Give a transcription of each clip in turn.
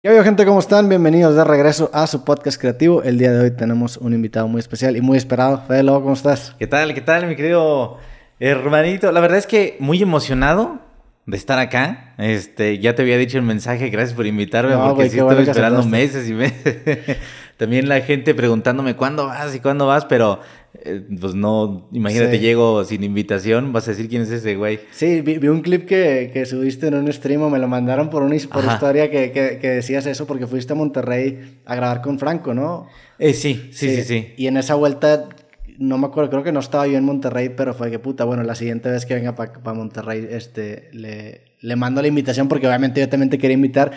¿Qué veo gente? ¿Cómo están? Bienvenidos de regreso a su podcast creativo. El día de hoy tenemos un invitado muy especial y muy esperado. Fede ¿cómo estás? ¿Qué tal? ¿Qué tal, mi querido hermanito? La verdad es que muy emocionado de estar acá. Este, ya te había dicho el mensaje, gracias por invitarme, porque sí estuve esperando meses y meses. También la gente preguntándome cuándo vas y cuándo vas, pero eh, pues no, imagínate, llego sin invitación, vas a decir quién es ese güey. Sí, vi, un clip que, que, subiste en un stream o me lo mandaron por una historia que, que, decías eso porque fuiste a Monterrey a grabar con Franco, ¿no? Eh, sí, sí, sí, sí, Y en esa vuelta, no me acuerdo, creo que no estaba yo en Monterrey, pero fue que puta, bueno, la siguiente vez que venga para Monterrey, este, le, le mando la invitación porque obviamente yo también te quería invitar.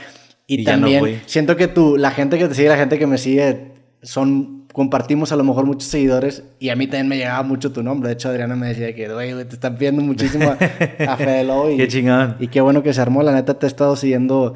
Y, también siento que tú, la gente que te sigue, la gente que me sigue, son, compartimos a lo mejor muchos seguidores y a mí también me llegaba mucho tu nombre. De hecho, Adriana me decía que, te están viendo muchísimo a, a Y, qué Y qué bueno que se armó. La neta, te he estado siguiendo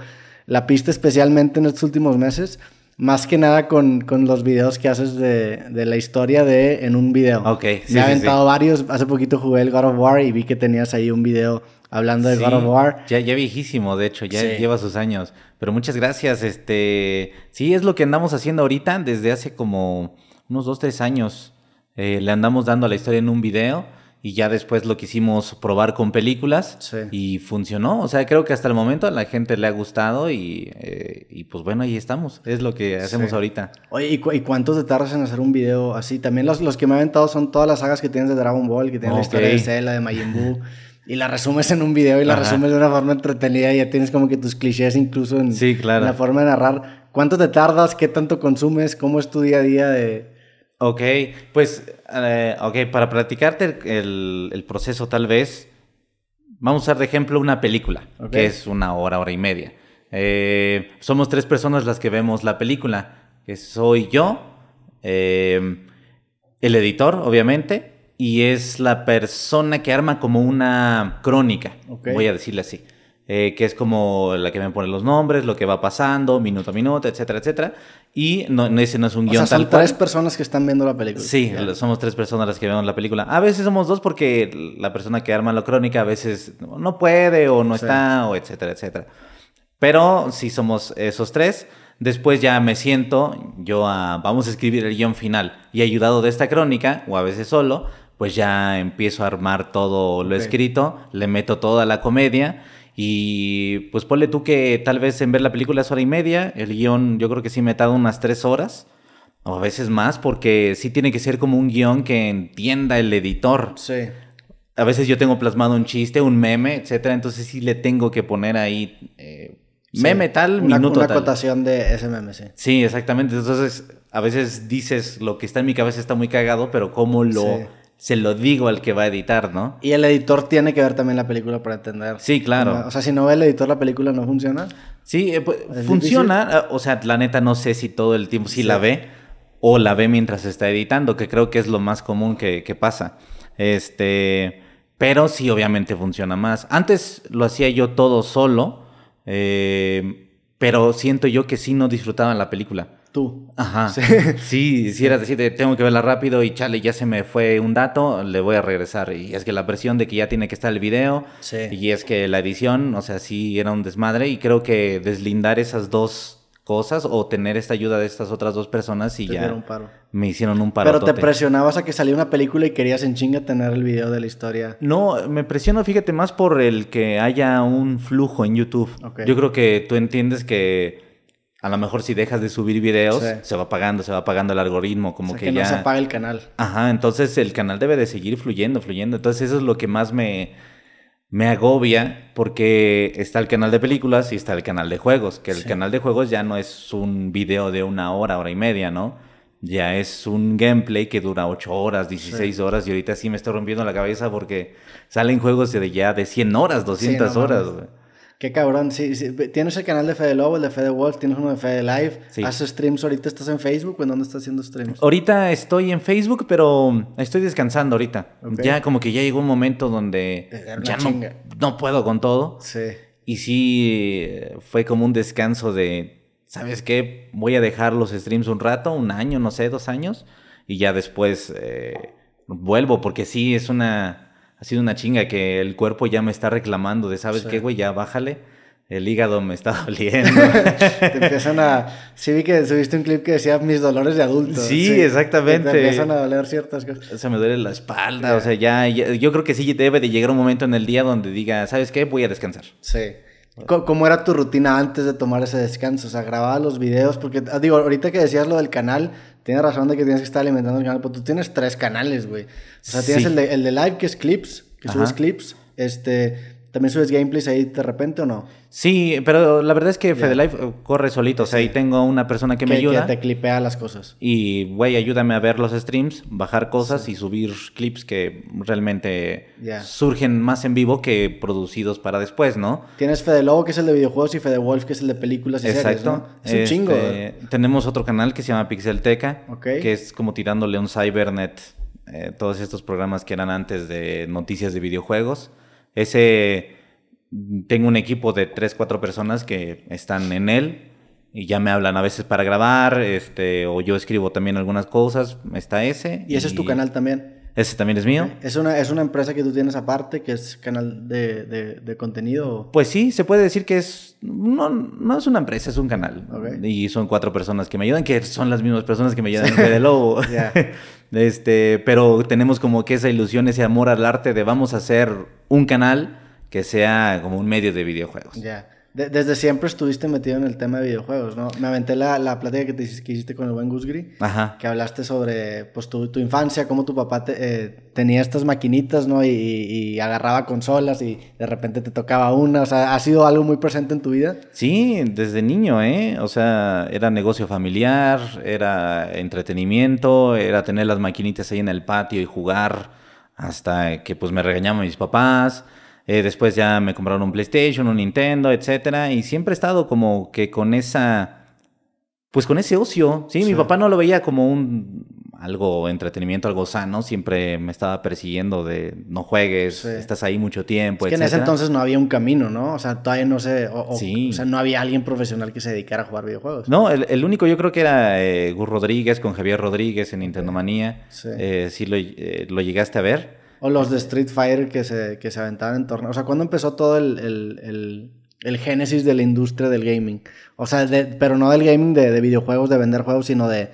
la pista especialmente en estos últimos meses más que nada con, los videos que haces de, la historia de en un video. Ok, sí, Me he aventado varios. Hace poquito jugué el God of War y vi que tenías ahí un video hablando de God of War. Ya, ya viejísimo, de hecho, ya lleva sus años. Pero muchas gracias. Este, sí, es lo que andamos haciendo ahorita desde hace como unos dos, tres años. Eh, le andamos dando a la historia en un video y ya después lo quisimos probar con películas y funcionó. O sea, creo que hasta el momento a la gente le ha gustado y, eh, y pues bueno, ahí estamos. Es lo que hacemos ahorita. Oye, ¿y, cuántos te tardas en hacer un video así? También los, los que me han aventado son todas las sagas que tienes de Dragon Ball, que tienes la historia de Cell, de Majin y la resumes en un video y la resumes de una forma entretenida y ya tienes como que tus clichés incluso en, sí, en la forma de narrar. ¿Cuánto te tardas? ¿Qué tanto consumes? ¿Cómo es tu día a día de, Ok, pues, eh, para practicarte el, proceso tal vez, vamos a usar de ejemplo una película, que es una hora, hora y media. Eh, somos tres personas las que vemos la película, que soy yo, eh, el editor, obviamente, y es la persona que arma como una crónica, voy a decirle así. Eh, que es como la que me pone los nombres, lo que va pasando, minuto a minuto, etcétera, etcétera. Y no, ese no es un guión sea, son tres personas que están viendo la película. Sí, somos tres personas las que vemos la película. A veces somos dos porque la persona que arma la crónica a veces no puede o no está, o etcétera, etcétera. Pero si somos esos tres. Después ya me siento yo a, vamos a escribir el guión final. Y ayudado de esta crónica, o a veces solo, pues ya empiezo a armar todo lo escrito, le meto toda la comedia y pues ponle tú que tal vez en ver la película es hora y media, el guión yo creo que sí me ha dado unas tres horas. O a veces más, porque sí tiene que ser como un guión que entienda el editor. Sí. A veces yo tengo plasmado un chiste, un meme, etcétera, entonces sí le tengo que poner ahí eh, meme tal, una, minuto una tal. Una acotación de ese meme, sí. Sí, exactamente. Entonces, a veces dices lo que está en mi cabeza está muy cagado, pero cómo lo se lo digo al que va a editar, ¿no? Y el editor tiene que ver también la película para entender. Sí, claro. O sea, si no ve el editor la película, ¿no funciona? Sí, eh, pues, funciona. Ah, o sea, la neta no sé si todo el tiempo, si sí. la ve o la ve mientras está editando, que creo que es lo más común que, pasa. Este, pero sí, obviamente funciona más. Antes lo hacía yo todo solo, eh, pero siento yo que sí no disfrutaba la película. Tú. Ajá. Sí, si era decir, tengo que verla rápido y chale, ya se me fue un dato, le voy a regresar. Y es que la presión de que ya tiene que estar el video. Sí. Y es que la edición, o sea, sí era un desmadre. Y creo que deslindar esas dos cosas o tener esta ayuda de estas otras dos personas y ya un paro. me hicieron un paro. Pero te presionabas a que saliera una película y querías en chinga tener el video de la historia. No, me presiono, fíjate, más por el que haya un flujo en YouTube. Yo creo que tú entiendes que a lo mejor si dejas de subir videos, se va apagando, se va apagando el algoritmo, como que, que no se apaga el canal. Ajá, entonces el canal debe de seguir fluyendo, fluyendo. Entonces eso es lo que más me, me agobia, porque está el canal de películas y está el canal de juegos, que el canal de juegos ya no es un video de una hora, hora y media, ¿no? Ya es un gameplay que dura 8 horas, 16 horas, y ahorita sí me estoy rompiendo la cabeza porque salen juegos de ya de 100 horas, 200 horas. güey. Qué cabrón. Sí, Tienes el canal de Fede Lobo, el de Fede Wolf, tienes uno de Fede Live. ¿Haces streams ahorita? ¿Estás en Facebook en dónde estás haciendo streams? Ahorita estoy en Facebook, pero estoy descansando ahorita. Ya como que ya llegó un momento donde eh, ya no, puedo con todo. Sí. Y sí fue como un descanso de, ¿sabes qué? Voy a dejar los streams un rato, un año, no sé, dos años. Y ya después eh, vuelvo, porque sí es una ha sido una chinga que el cuerpo ya me está reclamando de, ¿sabes qué, güey? Ya bájale. El hígado me está doliendo. te empiezan a... Sí vi que subiste un clip que decía mis dolores de adulto. Sí, exactamente. Te empiezan a doler ciertas cosas. Se me duele la espalda. O sea, ya, ya, Yo creo que sí debe de llegar un momento en el día donde diga, ¿sabes qué? Voy a descansar. Sí. ¿Cómo era tu rutina antes de tomar ese descanso? O sea, grababa los videos, porque ah, digo, ahorita que decías lo del canal, Tienes razón de que tienes que estar alimentando el canal, pero tú tienes tres canales, güey. O sea, tienes el, de, el de live, que es clips, que subes clips. Este, ¿También subes gameplays ahí de repente o no? Sí, pero la verdad es que Fedelife eh, corre solito. O sea, ahí tengo una persona que, me ayuda. Que te clipea las cosas. Y, güey, ayúdame a ver los streams, bajar cosas y subir clips que realmente surgen más en vivo que producidos para después, ¿no? Tienes FedeLogo, que es el de videojuegos, y FedeWolf, que es el de películas y series, ¿no? Es un este, chingo. Tenemos otro canal que se llama Pixelteca, que es como tirándole un cybernet. Eh, todos estos programas que eran antes de noticias de videojuegos ese, mm, tengo un equipo de tres, cuatro personas que están en él y ya me hablan a veces para grabar, este, o yo escribo también algunas cosas, está ese. ¿Y ese es tu canal también? Ese también es mío. ¿Es una, ¿Es una empresa que tú tienes aparte, que es canal de, de, contenido? Pues sí, se puede decir que es. No, no es una empresa, es un canal. Okay. Y son cuatro personas que me ayudan, que son las mismas personas que me ayudan en de Lobo. Este, pero tenemos como que esa ilusión, ese amor al arte de vamos a hacer un canal que sea como un medio de videojuegos. Ya desde siempre estuviste metido en el tema de videojuegos, ¿no? Me aventé la, la plática que, te, que hiciste con el buen Gusgri, que hablaste sobre pues, tu, infancia, cómo tu papá eh, tenía estas maquinitas, ¿no? Y, agarraba consolas y de repente te tocaba una. O sea, ¿ha sido algo muy presente en tu vida? Sí, desde niño, ¿eh? O sea, era negocio familiar, era entretenimiento, era tener las maquinitas ahí en el patio y jugar hasta que pues me regañaban mis papás eh, después ya me compraron un PlayStation, un Nintendo, etcétera. Y siempre he estado como que con esa. Pues con ese ocio, ¿sí? Mi papá no lo veía como un algo entretenimiento, algo sano, siempre me estaba persiguiendo de no juegues, estás ahí mucho tiempo. Es que en ese entonces no había un camino, ¿no? O sea, todavía no sé, o, sea, no había alguien profesional que se dedicara a jugar videojuegos. No, el, único yo creo que era eh, Gus Rodríguez con Javier Rodríguez en Nintendo Manía. Sí. Eh, sí lo, lo, llegaste a ver. O los de Street Fighter que se, se aventaban en torno... O sea, ¿cuándo empezó todo el, génesis de la industria del gaming? O sea, pero no del gaming de, de, videojuegos, de vender juegos, sino de,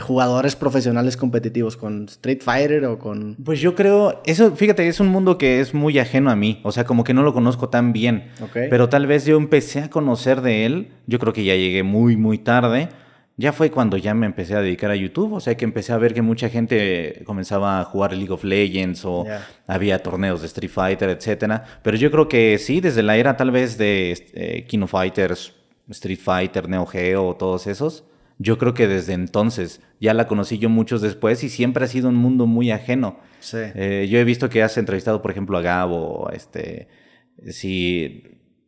jugadores profesionales competitivos con Street Fighter o con... Pues yo creo, eso, fíjate, es un mundo que es muy ajeno a mí. O sea, como que no lo conozco tan bien. Pero tal vez yo empecé a conocer de él. Yo creo que ya llegué muy, muy tarde ya fue cuando ya me empecé a dedicar a YouTube, o sea que empecé a ver que mucha gente comenzaba a jugar League of Legends o había torneos de Street Fighter, etc. Pero yo creo que sí, desde la era tal vez de este, eh, Kino Fighters, Street Fighter, Neo Geo, todos esos, yo creo que desde entonces ya la conocí yo muchos después y siempre ha sido un mundo muy ajeno. Eh, yo he visto que has entrevistado, por ejemplo, a Gabo, este,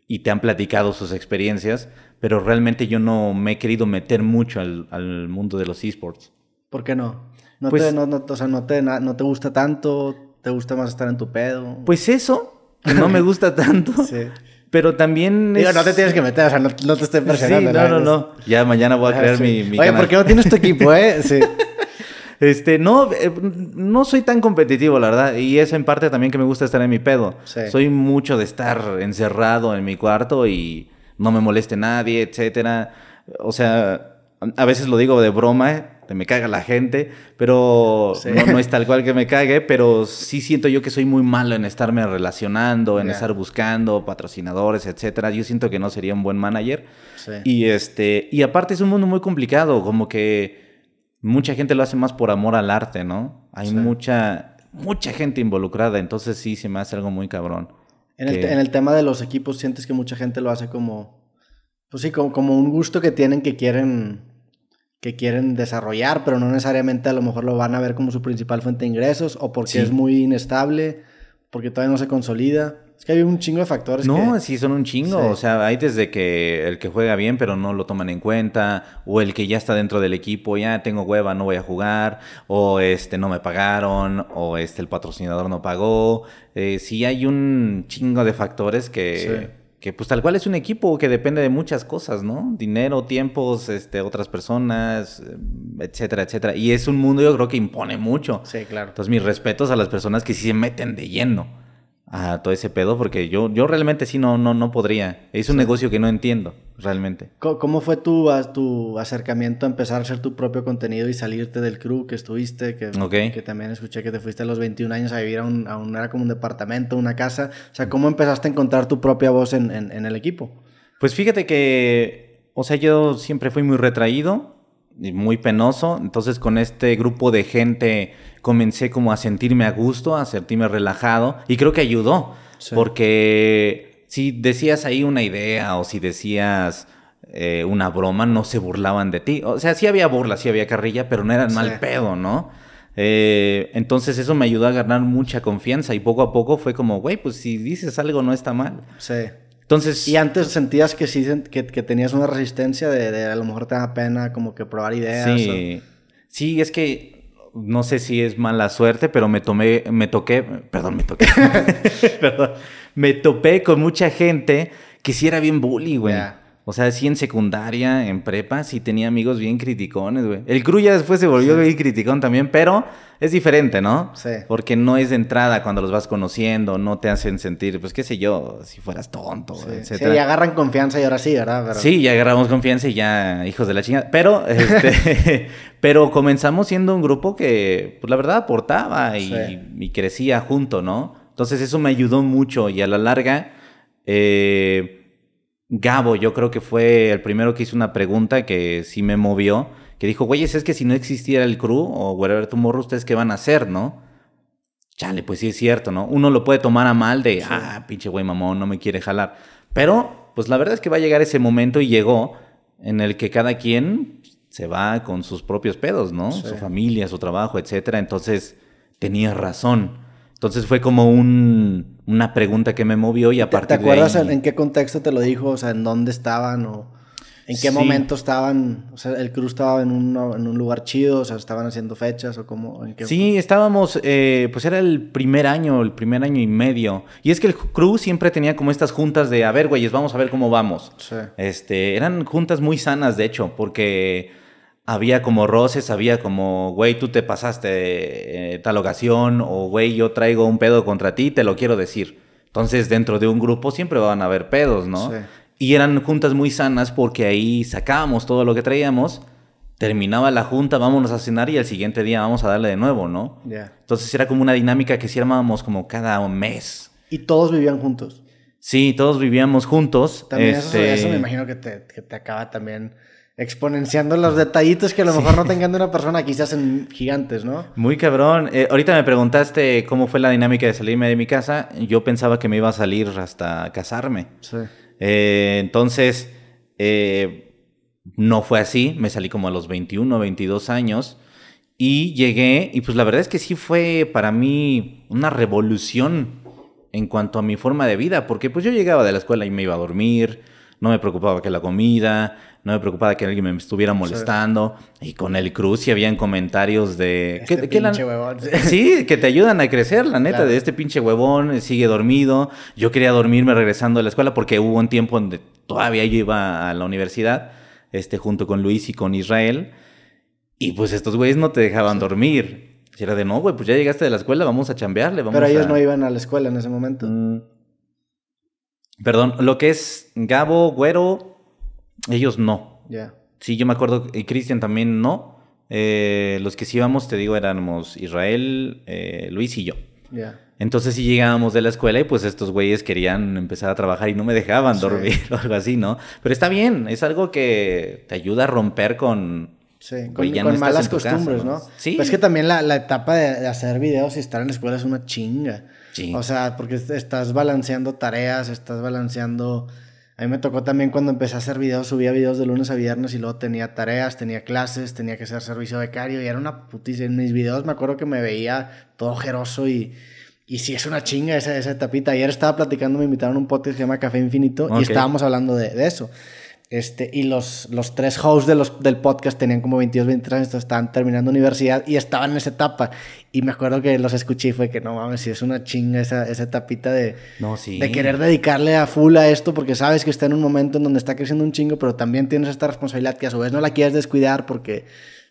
y te han platicado sus experiencias, pero realmente yo no me he querido meter mucho al, mundo de los esports. ¿Por qué no? No, pues te, no, o sea, no, te, no te gusta tanto, te gusta más estar en tu pedo. Pues eso, no me gusta tanto. sí. Pero también. Digo, no te tienes que meter, o sea, no, te estoy presionando. no, no, no. Ya mañana voy a crear mi, Oye, ¿por qué no tienes tu equipo, eh? Sí. Este, no, eh, no soy tan competitivo, la verdad. Y eso en parte también que me gusta estar en mi pedo. Soy mucho de estar encerrado en mi cuarto y no me moleste nadie, etcétera. O sea, a veces lo digo de broma, eh, me caga la gente, pero no, es tal cual que me cague, pero sí siento yo que soy muy malo en estarme relacionando, en estar buscando patrocinadores, etcétera. Yo siento que no sería un buen manager. Y este, y aparte es un mundo muy complicado, como que mucha gente lo hace más por amor al arte, ¿no? Hay mucha mucha gente involucrada, entonces sí se me hace algo muy cabrón. En, el, en el, tema de los equipos, sientes que mucha gente lo hace como. Pues sí, como, un gusto que tienen que quieren que quieren desarrollar, pero no necesariamente a lo mejor lo van a ver como su principal fuente de ingresos o porque es muy inestable porque todavía no se consolida. Es que hay un chingo de factores. No, sí, son un chingo. O sea, hay desde que el que juega bien, pero no lo toman en cuenta, o el que ya está dentro del equipo, ya tengo hueva, no voy a jugar, o este, no me pagaron, o este, el patrocinador no pagó. Eh, sí, hay un chingo de factores que que pues tal cual es un equipo que depende de muchas cosas, ¿no? Dinero, tiempos, este, otras personas, eh, etcétera, etcétera. Y es un mundo yo creo que impone mucho. Sí, claro. Entonces mis respetos a las personas que sí se meten de lleno a todo ese pedo porque yo, yo realmente sí no, no, no podría. Es un negocio que no entiendo realmente. ¿Cómo fue tu, tu acercamiento a empezar a hacer tu propio contenido y salirte del crew que estuviste? Que, que también escuché que te fuiste a los 21 años a vivir a un, a era como un departamento, una casa. O sea, ¿cómo empezaste a encontrar tu propia voz en, en el equipo? Pues fíjate que, o sea, yo siempre fui muy retraído muy penoso. Entonces con este grupo de gente comencé como a sentirme a gusto, a sentirme relajado y creo que ayudó. Porque si decías ahí una idea o si decías eh, una broma, no se burlaban de ti. O sea, sí había burla, sí había carrilla, pero no eran mal pedo, ¿no? Eh, entonces eso me ayudó a ganar mucha confianza y poco a poco fue como, güey, pues si dices algo no está mal. Sí. Y antes sentías que sí, que, tenías una resistencia de, a lo mejor te da pena como que probar ideas. Sí, es que no sé si es mala suerte, pero me tomé, me toqué, perdón, me toqué, me topé con mucha gente que sí era bien bully, güey. O sea, sí en secundaria, en prepa, sí tenía amigos bien criticones, güey. El crew ya después se volvió bien criticón también, pero es diferente, ¿no? Sí. Porque no es de entrada cuando los vas conociendo, no te hacen sentir, pues qué sé yo, si fueras tonto, etc. Sí, agarran confianza y ahora sí, ¿verdad? Sí, ya agarramos confianza y ya, hijos de la chingada. Pero, este, pero comenzamos siendo un grupo que, pues la verdad, aportaba y, crecía junto, ¿no? Entonces eso me ayudó mucho y a la larga... Eh, Gabo, yo creo que fue el primero que hizo una pregunta que sí me movió, que dijo, güeyes, es que si no existiera el crew o Tu Morro, ¿ustedes qué van a hacer, no? Chale, pues sí es cierto, ¿no? Uno lo puede tomar a mal de, ah, pinche güey mamón, no me quiere jalar. Pero, pues la verdad es que va a llegar ese momento y llegó en el que cada quien se va con sus propios pedos, ¿no? Su familia, su trabajo, etcétera. Entonces, tenía razón. Entonces fue como una pregunta que me movió y aparte partir de ¿Te acuerdas en qué contexto te lo dijo? O sea, ¿en dónde estaban o en qué momento estaban? O sea, ¿el cruz estaba en un, en un lugar chido? O sea, ¿estaban haciendo fechas o cómo? Sí, estábamos... Eh, pues era el primer año, el primer año y medio. Y es que el cruz siempre tenía como estas juntas de... A ver, güeyes, vamos a ver cómo vamos. Este, eran juntas muy sanas, de hecho, porque había como roces, había como, güey, tú te pasaste eh, tal ocasión, o güey, yo traigo un pedo contra ti, te lo quiero decir. Entonces, dentro de un grupo siempre van a haber pedos, ¿no? Y eran juntas muy sanas porque ahí sacábamos todo lo que traíamos, terminaba la junta, vámonos a cenar y al siguiente día vamos a darle de nuevo, ¿no? Yeah. Entonces era como una dinámica que sí armábamos como cada mes. ¿Y todos vivían juntos? Sí, todos vivíamos juntos. También eso, este eso me imagino que te, que te acaba también exponenciando los detallitos que a lo mejor no tengan de una persona, quizás en gigantes, ¿no? Muy cabrón. Eh, ahorita me preguntaste cómo fue la dinámica de salirme de mi casa. Yo pensaba que me iba a salir hasta casarme. Sí. Eh, entonces, eh, no fue así. Me salí como a los 21, 22 años. Y llegué, y pues la verdad es que sí fue para mí una revolución en cuanto a mi forma de vida, porque pues yo llegaba de la escuela y me iba a dormir, no me preocupaba que la comida, no me preocupaba que alguien me estuviera molestando. Y con el cruz y habían comentarios de... Este pinche huevón. Sí, que te ayudan a crecer, la neta, de este pinche huevón, eh, sigue dormido. Yo quería dormirme regresando a la escuela porque hubo un tiempo donde todavía yo iba a la universidad, este, junto con Luis y con Israel. Y pues estos güeyes no te dejaban dormir. Y era de no, güey, pues ya llegaste de la escuela, vamos a chambearle. Pero ellos no iban a la escuela en ese momento. Mm. Perdón, lo que es Gabo, Güero, ellos no. Ya. Sí, yo me acuerdo, y Cristian también no. Eh, los que sí íbamos, te digo, éramos Israel, eh, Luis y yo. Ya. Entonces sí llegábamos de la escuela y pues estos güeyes querían empezar a trabajar y no me dejaban dormir o algo así, ¿no? Pero está bien, es algo que te ayuda a romper con... Sí, con, malas costumbres, ¿no? Sí. Pues es que también la, etapa de, de, hacer videos y estar en la escuela es una chinga. Sí. O sea, porque estás balanceando tareas, estás balanceando a mí me tocó también cuando empecé a hacer videos, subía videos de lunes a viernes y luego tenía tareas, tenía clases, tenía que hacer servicio becario y era una puticia. En mis videos me acuerdo que me veía todo ojeroso y, si sí es una chinga esa, esa tapita. Ayer estaba platicando, me invitaron a un podcast que se llama Café Infinito y estábamos hablando de, de eso. Este, y los, los tres hosts de los, del podcast tenían como 22, 23 años, estaban terminando universidad y estaban en esa etapa. Y me acuerdo que los escuché y fue que no mames, si es una chinga esa, esa de, de querer dedicarle a full a esto porque sabes que está en un momento en donde está creciendo un chingo, pero también tienes esta responsabilidad que a su vez no la quieres descuidar porque,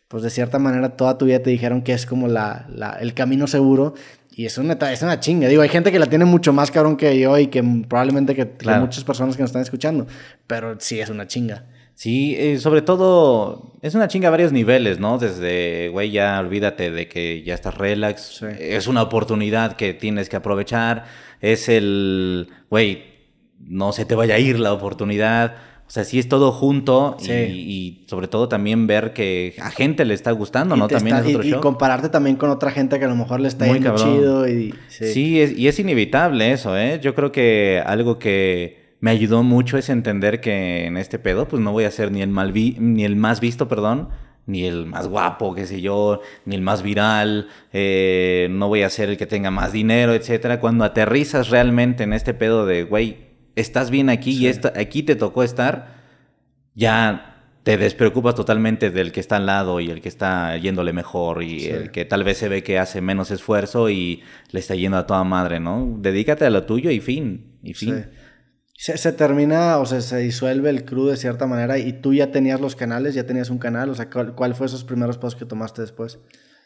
pues de cierta manera, toda tu vida te dijeron que es como la, la el camino seguro y es una, es una chinga. Digo, hay gente que la tiene mucho más cabrón que yo y que probablemente que, muchas personas que nos están escuchando. Pero sí es una chinga. Sí, eh, sobre todo es una chinga a varios niveles, ¿no? Desde, güey, ya olvídate de que ya estás relax. Es una oportunidad que tienes que aprovechar. Es el, güey, no se te vaya a ir la oportunidad o sea, sí es todo junto y, sobre todo también ver que a gente le está gustando, ¿no? También es otro y, compararte también con otra gente que a lo mejor le está Muy chido y... Sí, y es inevitable eso, ¿eh? Yo creo que algo que me ayudó mucho es entender que en este pedo pues no voy a ser ni el, mal ni el más visto, perdón, ni el más guapo, qué sé yo, ni el más viral, eh, no voy a ser el que tenga más dinero, etcétera. Cuando aterrizas realmente en este pedo de, güey, estás bien aquí y aquí te tocó estar, ya te despreocupas totalmente del que está al lado y el que está yéndole mejor y el que tal vez se ve que hace menos esfuerzo y le está yendo a toda madre, ¿no? Dedícate a lo tuyo y fin, y fin. Se, termina o sea, se disuelve el crew de cierta manera y tú ya tenías los canales, ya tenías un canal, o sea, ¿cuál, fue esos primeros pasos que tomaste después?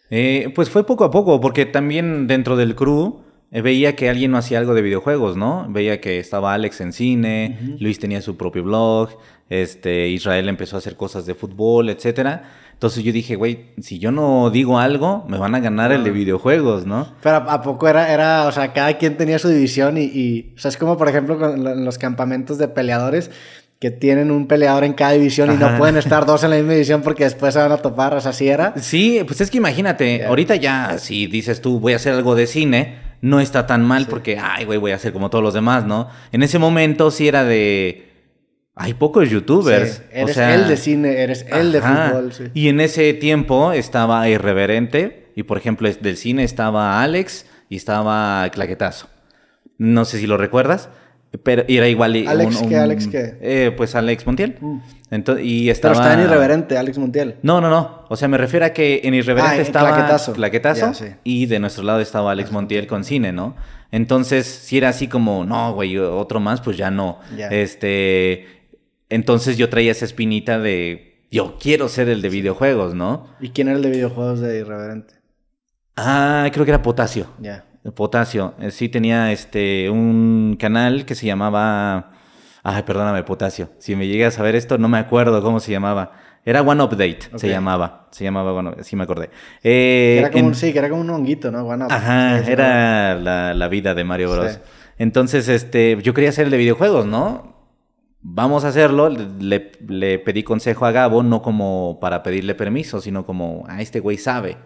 Eh, pues fue poco a poco, porque también dentro del crew eh, veía que alguien no hacía algo de videojuegos, ¿no? Veía que estaba Alex en cine, Luis tenía su propio blog, este, Israel empezó a hacer cosas de fútbol, etcétera. Entonces yo dije, güey, si yo no digo algo, me van a ganar el de videojuegos, ¿no? Pero a poco era, era o sea, cada quien tenía su división y, y o sea, es como por ejemplo con los campamentos de peleadores, que tienen un peleador en cada división y no pueden estar dos en la misma división porque después se van a topar, o sea, así era? Sí, pues es que imagínate, ahorita ya si dices tú voy a hacer algo de cine, no está tan mal porque, ay, güey, voy a ser como todos los demás, ¿no? En ese momento sí era de... Hay pocos youtubers. eres o sea, el de cine, eres el de fútbol. Y en ese tiempo estaba Irreverente y, por ejemplo, del cine estaba Alex y estaba Claquetazo. No sé si lo recuerdas. Pero era igual. ¿Alex qué? ¿Alex eh, qué? pues Alex Montiel. Mm. y estaba... Pero estaba en Irreverente, Alex Montiel. No, no, no. O sea, me refiero a que en Irreverente ah, en estaba. Claquetazo. Y de nuestro lado estaba Alex Montiel con cine, ¿no? Entonces, si era así como, no, güey, otro más, pues ya no. Este. Entonces yo traía esa espinita de. Yo quiero ser el de videojuegos, ¿no? ¿Y quién era el de videojuegos de Irreverente? Ah, creo que era Potasio. Ya potasio. Eh, sí tenía este un canal que se llamaba. Ay, perdóname, potasio. Si me llegué a saber esto, no me acuerdo cómo se llamaba. Era One Update, se llamaba. Se llamaba bueno, sí me acordé. era eh, como, un, sí, que era como un honguito, ¿no? Ajá, era la, vida de Mario Bros. Entonces, este, yo quería hacer el de videojuegos, ¿no? Vamos a hacerlo. Le, le pedí consejo a Gabo, no como para pedirle permiso, sino como, ah, este güey sabe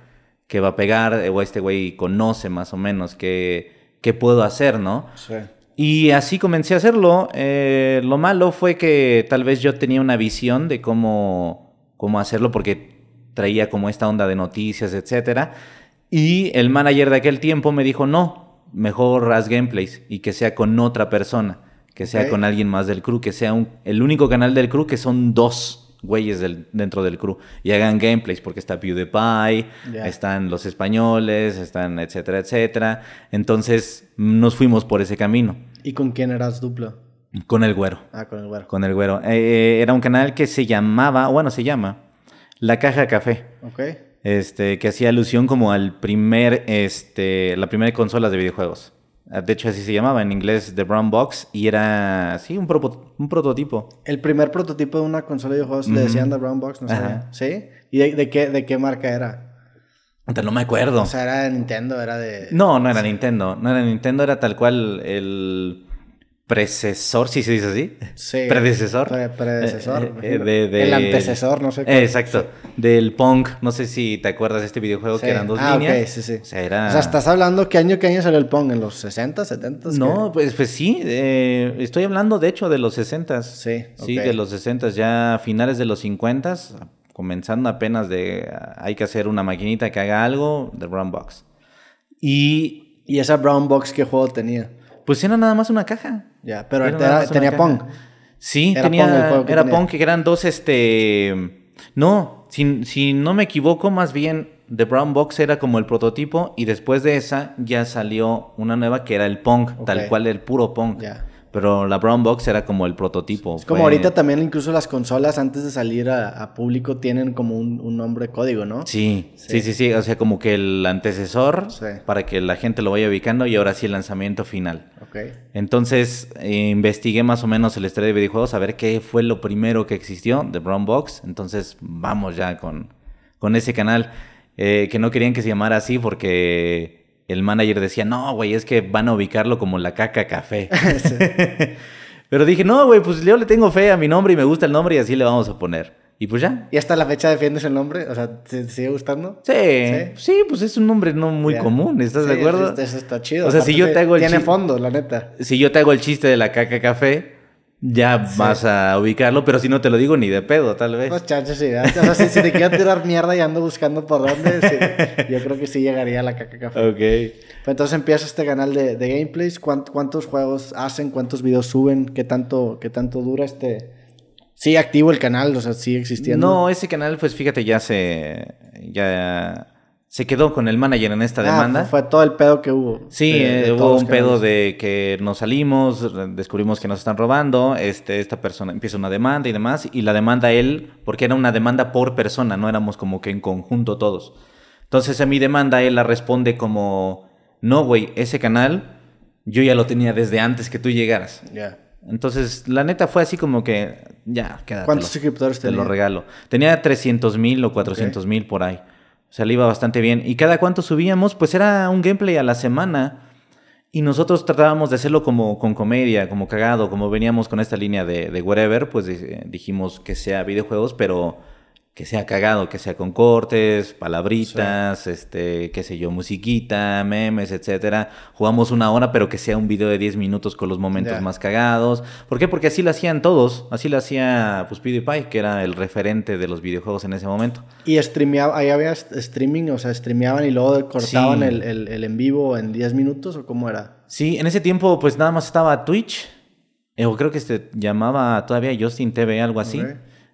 que va a pegar, eh, o este güey conoce más o menos qué, qué puedo hacer, ¿no? Y así comencé a hacerlo. Eh, lo malo fue que tal vez yo tenía una visión de cómo, cómo hacerlo porque traía como esta onda de noticias, etc. Y el manager de aquel tiempo me dijo, no, mejor haz gameplays y que sea con otra persona, que sea con alguien más del crew, que sea el único canal del crew que son dos güeyes del, dentro del crew y hagan gameplays, porque está PewDiePie, están los españoles, están etcétera, etcétera. Entonces nos fuimos por ese camino. ¿Y con quién eras duplo? Con el güero. Ah, con el güero. Con el güero. Eh, eh, era un canal que se llamaba, bueno, se llama La Caja Café. Ok. Este, que hacía alusión como al primer, este, la primera consola de videojuegos. Ah, de hecho, así se llamaba en inglés The Brown Box y era, sí, un, prototipo. El primer prototipo de una consola de juegos le decían The Brown Box, no sé. ¿Sí? ¿Y de, qué, de qué marca era? no me acuerdo. O sea, era de Nintendo, era de. No, no era Nintendo. No era Nintendo, era tal cual el precesor, si se dice así. Sí. Predecesor. predecesor. Eh, eh, el antecesor, no sé. qué. exacto. Del Pong. No sé si te acuerdas de este videojuego que eran dos ah, líneas. sí, sí. O sea, estás hablando qué año, qué año salió el Pong, en los 60, 70. No, pues, pues, sí. Eh, estoy hablando, de hecho, de los 60. Sí. Sí, de los 60, ya a finales de los 50, comenzando apenas de ah, hay que hacer una maquinita que haga algo, de Brown Box. Y... ¿Y esa Brown Box qué juego tenía? Pues era nada más una caja. Ya, pero tenía Pong. Sí, era tenía, era Pong, que eran dos, este... No, si, si no me equivoco, más bien The Brown Box era como el prototipo y después de esa ya salió una nueva que era el Pong, tal cual el puro Pong. Ya. Pero la Brown Box era como el prototipo. Es como ahorita también incluso las consolas antes de salir a, público tienen como un, nombre código, ¿no? Sí, sí, sí, sí, O sea, como que el antecesor para que la gente lo vaya ubicando y ahora sí el lanzamiento final. Ok. Entonces eh, investigué más o menos el estrés de videojuegos a ver qué fue lo primero que existió de Brown Box. Entonces vamos ya con, con ese canal eh, que no querían que se llamara así porque el manager decía, no, güey, es que van a ubicarlo como la caca café. Pero dije, no, güey, pues yo le tengo fe a mi nombre y me gusta el nombre y así le vamos a poner. Y pues ya. ¿Y hasta la fecha defiendes el nombre? O sea, ¿te sigue gustando? Sí. Sí, pues es un nombre no muy común, ¿estás de acuerdo? Eso, está chido. O sea, si yo te hago el chiste... Tiene fondo, la neta. Si yo te hago el chiste de la caca café, ya vas a ubicarlo, pero si no te lo digo ni de pedo, tal vez. Pues chances sí. O sea, si, te quiero tirar mierda y ando buscando por dónde, yo creo que sí llegaría a la caca café. Ok. Pues entonces empieza este canal de, de gameplays. ¿Cuántos juegos hacen? ¿Cuántos videos suben? ¿Qué tanto, qué tanto dura este...? Sí, activo el canal, o sea, sigue existiendo. No, ese canal, pues fíjate, ya se... Ya se quedó con el manager en esta ah, demanda. Ah, fue todo el pedo que hubo. Sí, hubo un pedo de que nos salimos, descubrimos que nos están robando, este, esta persona empieza una demanda y demás, y la demanda él, porque era una demanda por persona, no éramos como que en conjunto todos. Entonces a mi demanda él la responde como, no, güey, ese canal yo ya lo tenía desde antes que tú llegaras. Ya. Entonces, la neta fue así como que, ya, queda, ¿Cuántos suscriptores Te lo regalo. Tenía 300 mil o 400 mil por ahí. O le iba bastante bien. Y cada cuánto subíamos, pues era un gameplay a la semana. Y nosotros tratábamos de hacerlo como con comedia, como cagado, como veníamos con esta línea de, de whatever, pues dijimos que sea videojuegos, pero que sea cagado, que sea con cortes, palabritas, este, qué sé yo, musiquita, memes, etcétera. Jugamos una hora, pero que sea un video de 10 minutos con los momentos más cagados. ¿Por qué? Porque así lo hacían todos. Así lo hacía pues, PewDiePie, que era el referente de los videojuegos en ese momento. Y streameaba, ahí había streaming, o sea, streameaban y luego cortaban el, en vivo en 10 minutos, ¿o cómo era? Sí, en ese tiempo pues nada más estaba Twitch. Yo eh, creo que se llamaba todavía Justin TV, algo así.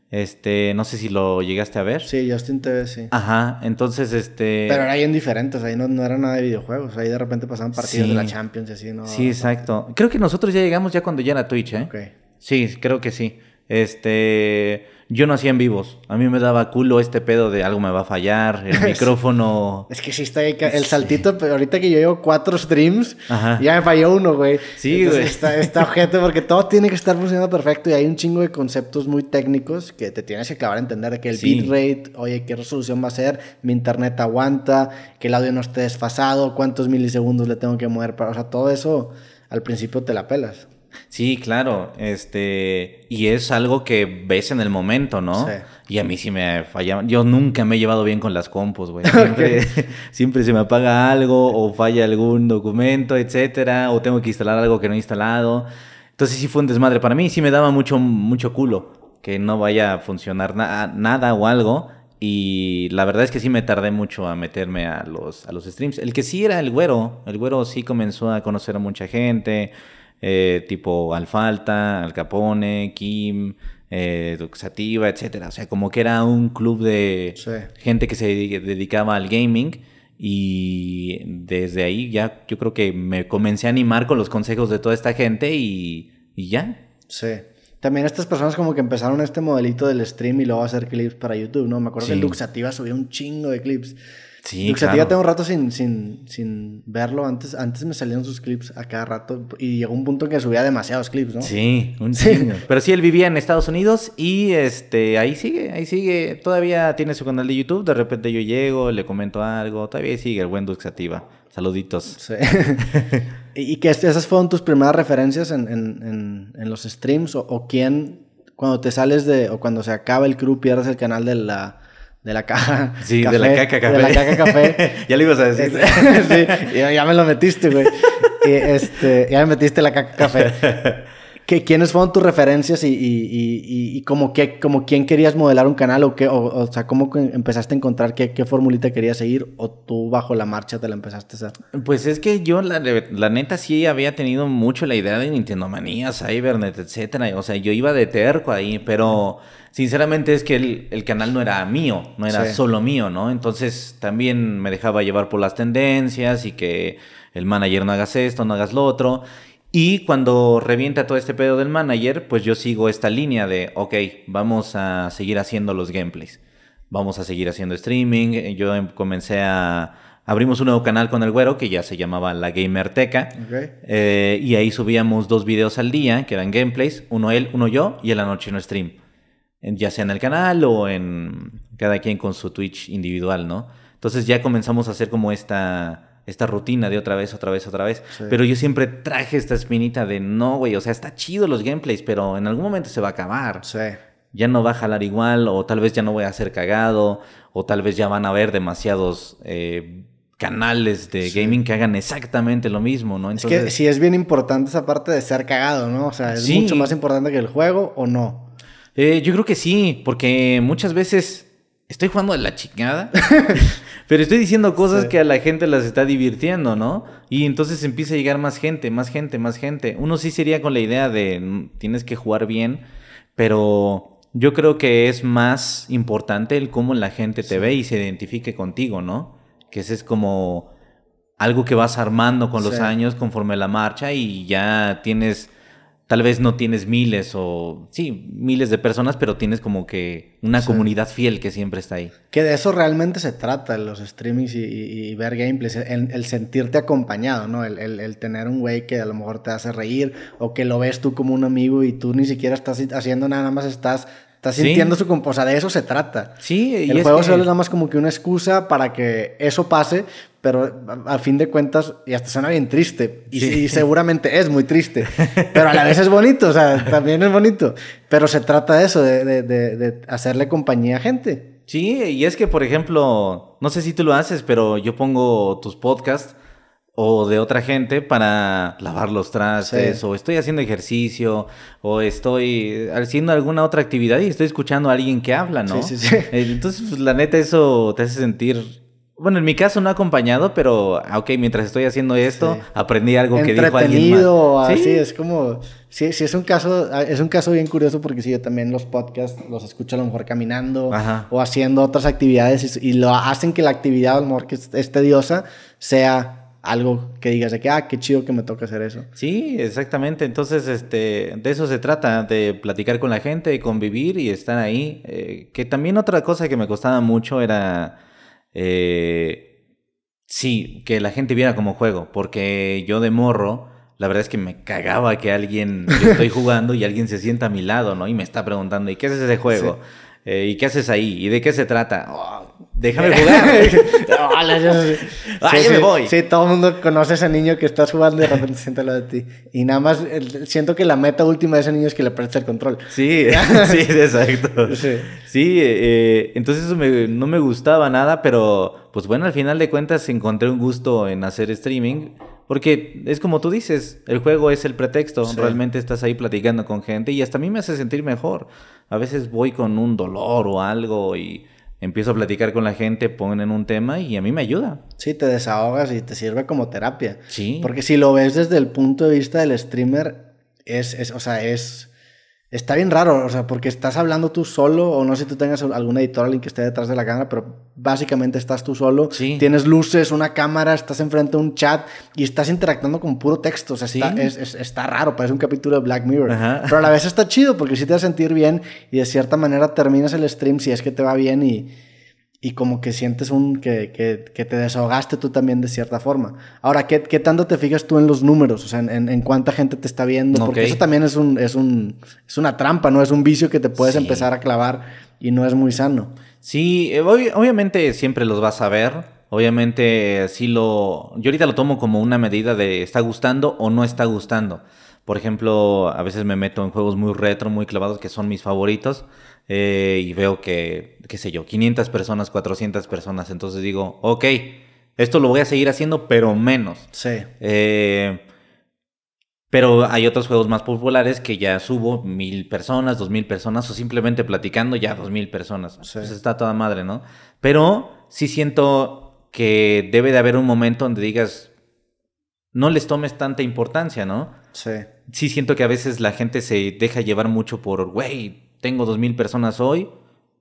Este, no sé si lo llegaste a ver. Sí, Justin TV, sí. Ajá, entonces este. Pero era en diferentes, ahí no, no era nada de videojuegos, ahí de repente pasaban partidos de la Champions, y así, ¿no? Sí, exacto. Creo que nosotros ya llegamos ya cuando ya era Twitch, ¿eh? Ok. Sí, creo que sí. Este yo no hacía en vivos. A mí me daba culo este pedo de algo me va a fallar, el micrófono. es que sí está el saltito, pero ahorita que yo llevo cuatro streams, ya me falló uno, güey. Sí, güey. Está, está objeto porque todo tiene que estar funcionando perfecto y hay un chingo de conceptos muy técnicos que te tienes que acabar de entender. Que el bitrate, oye, qué resolución va a ser, mi internet aguanta, que el audio no esté desfasado, cuántos milisegundos le tengo que mover para. O sea, todo eso al principio te la pelas. Sí, claro. Este, y es algo que ves en el momento, ¿no? Y a mí sí me fallaba. Yo nunca me he llevado bien con las compos, güey. Siempre, se me apaga algo o falla algún documento, etcétera, o tengo que instalar algo que no he instalado. Entonces sí fue un desmadre para mí, sí me daba mucho mucho culo que no vaya a funcionar nada o algo. Y la verdad es que sí me tardé mucho a meterme a los, a los streams. El que sí era el güero. El güero sí comenzó a conocer a mucha gente eh, tipo Alfalta, Al Capone, Kim, Luxativa, eh, etcétera. O sea, como que era un club de gente que se dedicaba al gaming. Y desde ahí ya yo creo que me comencé a animar con los consejos de toda esta gente y, ya. Sí. También estas personas como que empezaron este modelito del stream y luego hacer clips para YouTube, ¿no? Me acuerdo que Luxativa subía un chingo de clips. Sí, sea, tengo un rato sin, sin, sin, verlo. Antes, antes me salían sus clips a cada rato y llegó un punto en que subía demasiados clips, ¿no? Sí, un Pero sí, él vivía en Estados Unidos y este ahí sigue, ahí sigue. Todavía tiene su canal de YouTube. De repente yo llego, le comento algo. Todavía sigue el buen Duxativa. Saluditos. Sí. ¿Y que esas fueron tus primeras referencias en, los streams? ¿O, ¿O, quién, cuando te sales de, o cuando se acaba el crew, pierdes el canal de la de la caja. Sí, de la caca café. De la caca café. ya le ibas a decir. sí, ya, me lo metiste, güey. Este, ya me metiste la caca café. ¿Qué, ¿Quiénes fueron tus referencias y, y, como, qué, como quién querías modelar un canal o qué, sea, cómo empezaste a encontrar qué, formulita querías seguir o tú bajo la marcha te la empezaste a hacer? Pues es que yo la, neta sí había tenido mucho la idea de Nintendo Manía, Cybernet, etcétera, o sea, yo iba de terco ahí, pero sinceramente es que el, canal no era mío, no era solo mío, ¿no? Entonces también me dejaba llevar por las tendencias y que el manager no hagas esto, no hagas lo otro. Y cuando revienta todo este pedo del manager, pues yo sigo esta línea de, ok, vamos a seguir haciendo los gameplays, vamos a seguir haciendo streaming. Yo em, comencé a... Abrimos un nuevo canal con el güero que ya se llamaba La Gamerteca. Teca. Eh, y ahí subíamos dos videos al día, que eran gameplays, uno él, uno yo, y en la noche stream ya sea en el canal o en cada quien con su Twitch individual, ¿no? Entonces ya comenzamos a hacer como esta, esta rutina de otra vez, otra vez, otra vez. Pero yo siempre traje esta espinita de no, güey, o sea, está chido los gameplays, pero en algún momento se va a acabar. Sí. Ya no va a jalar igual, o tal vez ya no voy a ser cagado, o tal vez ya van a haber demasiados eh, canales de gaming que hagan exactamente lo mismo, ¿no? Es que sí es bien importante esa parte de ser cagado, ¿no? O sea, es mucho más importante que el juego o no. Eh, yo creo que sí, porque muchas veces estoy jugando de la chingada, pero estoy diciendo cosas que a la gente las está divirtiendo, ¿no? Y entonces empieza a llegar más gente, más gente, más gente. Uno sí sería con la idea de mm, tienes que jugar bien, pero yo creo que es más importante el cómo la gente te ve y se identifique contigo, ¿no? Que ese es como algo que vas armando con los años conforme la marcha y ya tienes tal vez no tienes miles o sí, miles de personas, pero tienes como que una comunidad fiel que siempre está ahí. Que de eso realmente se trata, los streamings y, ver gameplays, el, sentirte acompañado, ¿no? El, el, tener un güey que a lo mejor te hace reír o que lo ves tú como un amigo y tú ni siquiera estás haciendo nada, nada más estás Está sintiendo su composa, o sea, de eso se trata. Sí, y el juego se solo es nada más como que una excusa para que eso pase, pero al fin de cuentas, y hasta suena bien triste, y, seguramente es muy triste, pero a la vez es bonito, o sea, también es bonito, pero se trata de eso, de, de hacerle compañía a gente. Sí, y es que, por ejemplo, no sé si tú lo haces, pero yo pongo tus podcasts o de otra gente para lavar los trastes, o estoy haciendo ejercicio, o estoy eh, haciendo alguna otra actividad y estoy escuchando a alguien que habla, ¿no? Sí, sí, sí. Eh, entonces, pues, la neta, eso te hace sentir bueno, en mi caso no acompañado, pero ah, ok, mientras estoy haciendo esto, aprendí algo que dijo alguien más. así, es como, sí, sí, es un caso, ah, es un caso bien curioso porque sí, yo también los podcasts los escucho a lo mejor caminando o haciendo otras actividades y, lo hacen que la actividad a lo mejor que es tediosa sea algo que digas de que, ah, qué chido que me toca hacer eso. Sí, exactamente. Entonces, este, de eso se trata, de platicar con la gente, convivir y estar ahí. Eh, que también otra cosa que me costaba mucho era, eh, sí, que la gente viera como juego, porque yo de morro... La verdad es que me cagaba que alguien, yo estoy jugando y alguien se sienta a mi lado, ¿no? Y me está preguntando, ¿y qué es ese juego? Eh, ¿Y qué haces ahí? ¿Y de qué se trata? Oh, déjame jugar. Ay, me voy. Sí, todo el mundo conoce a ese niño que estás jugando y de repente siente lo de ti. Y nada más siento que la meta última de ese niño es que le preste el control. Sí, sí, exacto. Sí, eh, entonces eso no me gustaba nada, pero pues bueno, al final de cuentas encontré un gusto en hacer streaming. Porque es como tú dices, el juego es el pretexto, realmente estás ahí platicando con gente y hasta a mí me hace sentir mejor. A veces voy con un dolor o algo y empiezo a platicar con la gente, ponen un tema y a mí me ayuda. Sí, te desahogas y te sirve como terapia. Sí. Porque si lo ves desde el punto de vista del streamer, es, o sea, es Está bien raro, o sea, porque estás hablando tú solo, o no sé si tú tengas algún editor alguien que esté detrás de la cámara, pero básicamente estás tú solo. Tienes luces, una cámara, estás enfrente de un chat y estás interactuando con puro texto. O sea, está, está, raro, parece un capítulo de Black Mirror. Pero a la vez está chido porque sí te vas a sentir bien y de cierta manera terminas el stream si es que te va bien y y como que sientes un que, te desahogaste tú también de cierta forma. Ahora, ¿qué, tanto te fijas tú en los números? O sea, en, cuánta gente te está viendo. Porque eso también es, un, es, un, es una trampa, ¿no? Es un vicio que te puedes empezar a clavar y no es muy sano. Sí, eh, obviamente siempre los vas a ver. Obviamente sí lo... Yo ahorita lo tomo como una medida de está gustando o no está gustando. Por ejemplo, a veces me meto en juegos muy retro, muy clavados, que son mis favoritos. Eh, y veo que, qué sé yo, 500 personas, 400 personas, entonces digo, ok, esto lo voy a seguir haciendo, pero menos. Sí. Eh, pero hay otros juegos más populares que ya subo mil personas, dos mil personas, o simplemente platicando ya dos mil personas. Sí. Pues está toda madre, ¿no? Pero sí siento que debe de haber un momento donde digas, no les tomes tanta importancia, ¿no? Sí. Sí siento que a veces la gente se deja llevar mucho por, güey, tengo dos mil personas hoy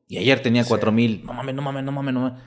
y ayer tenía cuatro mil. No mames, no mames, no mames, no mames.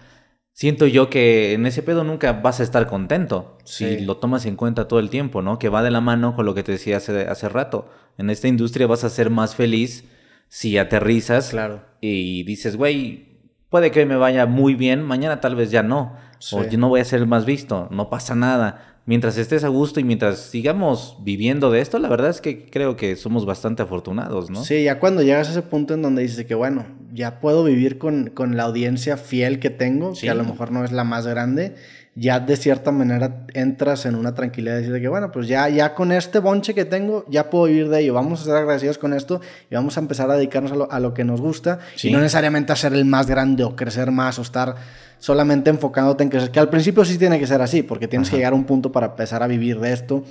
Siento yo que en ese pedo nunca vas a estar contento si lo tomas en cuenta todo el tiempo, ¿no? Que va de la mano con lo que te decía hace, hace rato. En esta industria vas a ser más feliz si aterrizas y dices, güey, puede que hoy me vaya muy bien, mañana tal vez ya no. O yo no voy a ser más visto, no pasa nada mientras estés a gusto y mientras sigamos viviendo de esto, la verdad es que creo que somos bastante afortunados, ¿no? Sí, ya cuando llegas a ese punto en donde dices que, bueno, ya puedo vivir con, con la audiencia fiel que tengo, si que a lo mejor no es la más grande ya de cierta manera entras en una tranquilidad de decir que, bueno, pues ya, ya con este bonche que tengo, ya puedo vivir de ello. Vamos a ser agradecidos con esto y vamos a empezar a dedicarnos a lo, que nos gusta y no necesariamente a ser el más grande o crecer más o estar solamente enfocándote en crecer. Que al principio sí tiene que ser así, porque tienes que llegar a un punto para empezar a vivir de esto.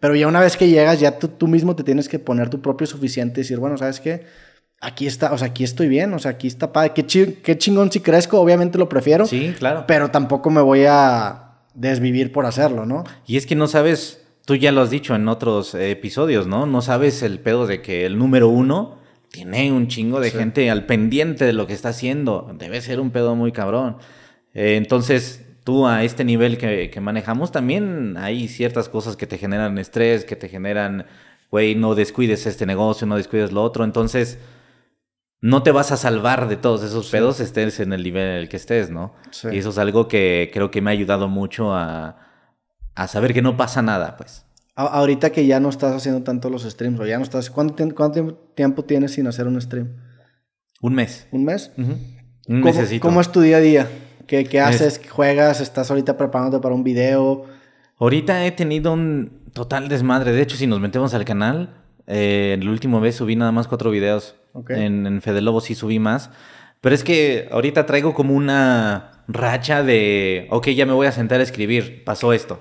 Pero ya una vez que llegas, ya tú, tú mismo te tienes que poner tu propio suficiente y decir, bueno, ¿sabes qué? aquí está, o sea, aquí estoy bien, o sea, aquí está padre. Qué, qué chingón si crezco, obviamente lo prefiero. Sí, claro. Pero tampoco me voy a desvivir por hacerlo, ¿no? Y es que no sabes, tú ya lo has dicho en otros episodios, ¿no? No sabes el pedo de que el número uno tiene un chingo de gente al pendiente de lo que está haciendo. Debe ser un pedo muy cabrón. Eh, entonces, tú a este nivel que, que manejamos, también hay ciertas cosas que te generan estrés, que te generan, güey, no descuides este negocio, no descuides lo otro. Entonces, no te vas a salvar de todos esos pedos, estés en el nivel en el que estés, ¿no? Y eso es algo que creo que me ha ayudado mucho a, saber que no pasa nada, pues. ahorita que ya no estás haciendo tanto los streams, o ya no estás. ¿Cuánto, cuánto tiempo tienes sin hacer un stream? Un mes. ¿Un mes? ¿Cómo, es tu día a día? ¿Qué, qué haces? ¿Juegas? ¿Estás ahorita preparándote para un video? Ahorita he tenido un total desmadre. De hecho, si nos metemos al canal, eh, el último vez subí nada más cuatro videos. En, Fede Lobo sí subí más. Pero es que ahorita traigo como una racha de, ok, ya me voy a sentar a escribir, pasó esto.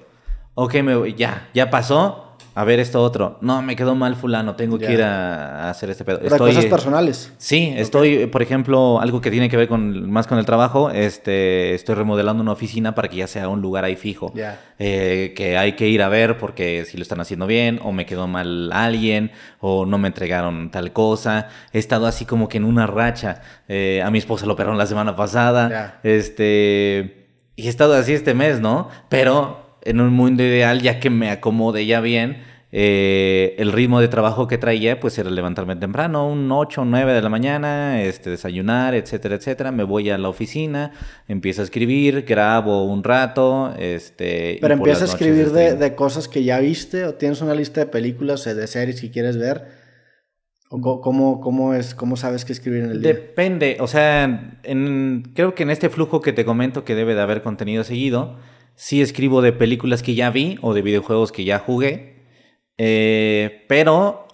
Ok, me, voy ya, ya pasó, a ver esto otro. No, me quedó mal fulano, tengo que ir a, hacer este pedo. Estoy, cosas personales. Sí, estoy, por ejemplo, algo que tiene que ver con más con el trabajo, este, estoy remodelando una oficina para que ya sea un lugar ahí fijo, eh, que hay que ir a ver porque si lo están haciendo bien, o me quedó mal alguien, o no me entregaron tal cosa. He estado así como que en una racha. Eh, a mi esposa lo operaron la semana pasada, este, y he estado así este mes, ¿no? Pero en un mundo ideal, ya que me acomode ya bien, eh, el ritmo de trabajo que traía, pues era levantarme temprano, un 8 o 9 de la mañana, este, desayunar, etcétera, etcétera. Me voy a la oficina, empiezo a escribir, grabo un rato. Este, Pero empiezas a escribir de, cosas que ya viste o tienes una lista de películas, o eh, de series que quieres ver. ¿O cómo, cómo, es, ¿Cómo sabes qué escribir en el día? Depende, o sea, creo que en este flujo que te comento que debe de haber contenido seguido, sí escribo de películas que ya vi o de videojuegos que ya jugué, eh, pero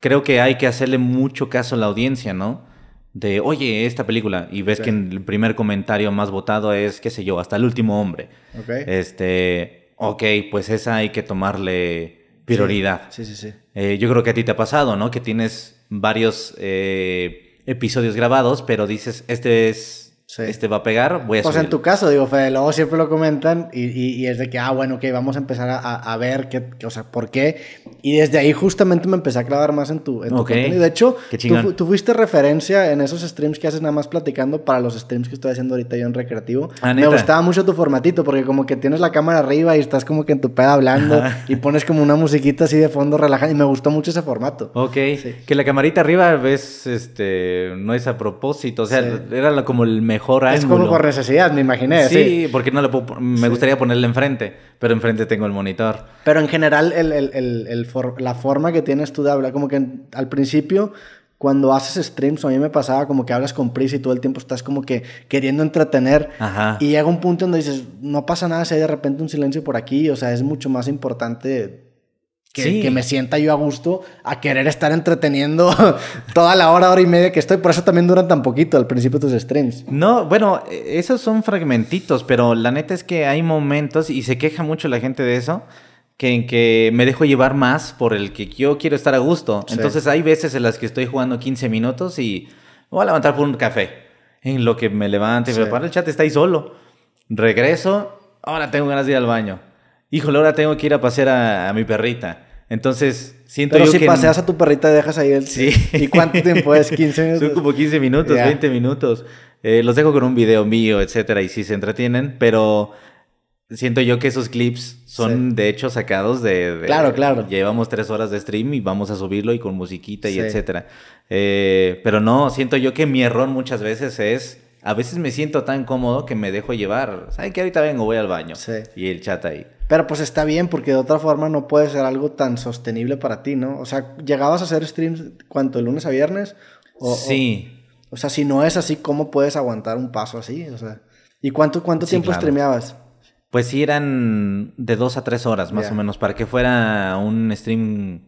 creo que hay que hacerle mucho caso a la audiencia, ¿no? De, oye, esta película, y ves que el primer comentario más votado es, qué sé yo, hasta el último hombre. Ok. Este, ok, pues esa hay que tomarle prioridad. Sí, sí, sí. Eh, yo creo que a ti te ha pasado, ¿no? Que tienes varios eh, episodios grabados, pero dices, este es este va a pegar, voy a Pues en tu caso, digo, Fede, luego siempre lo comentan y, y, es de que, ah, bueno, ok, vamos a empezar a, a ver qué, o sea, por qué. Y desde ahí justamente me empecé a clavar más en tu, en De hecho, tú, tú, fuiste referencia en esos streams que haces nada más platicando para los streams que estoy haciendo ahorita yo en recreativo. Ah, me gustaba mucho tu formatito porque como que tienes la cámara arriba y estás como que en tu peda hablando y pones como una musiquita así de fondo relajada y me gustó mucho ese formato. Ok, que la camarita arriba ves, este, no es a propósito, o sea, era como el mejor es Es como por necesidad, me imaginé. Sí, porque no le me gustaría ponerle enfrente, pero enfrente tengo el monitor. Pero en general, el, la forma que tienes tú de hablar, como que al principio cuando haces streams, a mí me pasaba como que hablas con prisa y todo el tiempo estás como que queriendo entretener. Y llega un punto donde dices, no pasa nada si hay de repente un silencio por aquí. O sea, es mucho más importante que, me sienta yo a gusto a querer estar entreteniendo toda la hora, hora y media que estoy. Por eso también duran tan poquito al principio tus streams. No, bueno, eh, esos son fragmentitos, pero la neta es que hay momentos, y se queja mucho la gente de eso, que en que me dejo llevar más por el que yo quiero estar a gusto. Entonces hay veces en las que estoy jugando 15 minutos y voy a levantar por un café. En lo que me levante, y me para el chat está ahí solo. Regreso, ahora tengo ganas de ir al baño. Híjole, ahora tengo que ir a pasear a mi perrita entonces, siento Pero si paseas a tu perrita y dejas ahí el... Sí. ¿Y cuánto tiempo es? ¿15 minutos? Son como 15 minutos, 20 minutos. Eh, los dejo con un video mío, etcétera, y sí se entretienen, pero siento yo que esos clips son de hecho sacados de, Claro, claro. Llevamos tres horas de stream y vamos a subirlo y con musiquita y etcétera. Eh, pero no, siento yo que mi error muchas veces es... A veces me siento tan cómodo que me dejo llevar. ¿Saben qué? Ahorita vengo, voy al baño. Sí. Y el chat ahí. Pero pues está bien porque de otra forma no puede ser algo tan sostenible para ti, ¿no? O sea, ¿llegabas a hacer streams cuanto de lunes a viernes? O, sí. O, sea, si no es así, ¿cómo puedes aguantar un paso así? O sea, ¿y cuánto, cuánto tiempo streameabas? Pues sí, eran de dos a tres horas más o menos, para que fuera un stream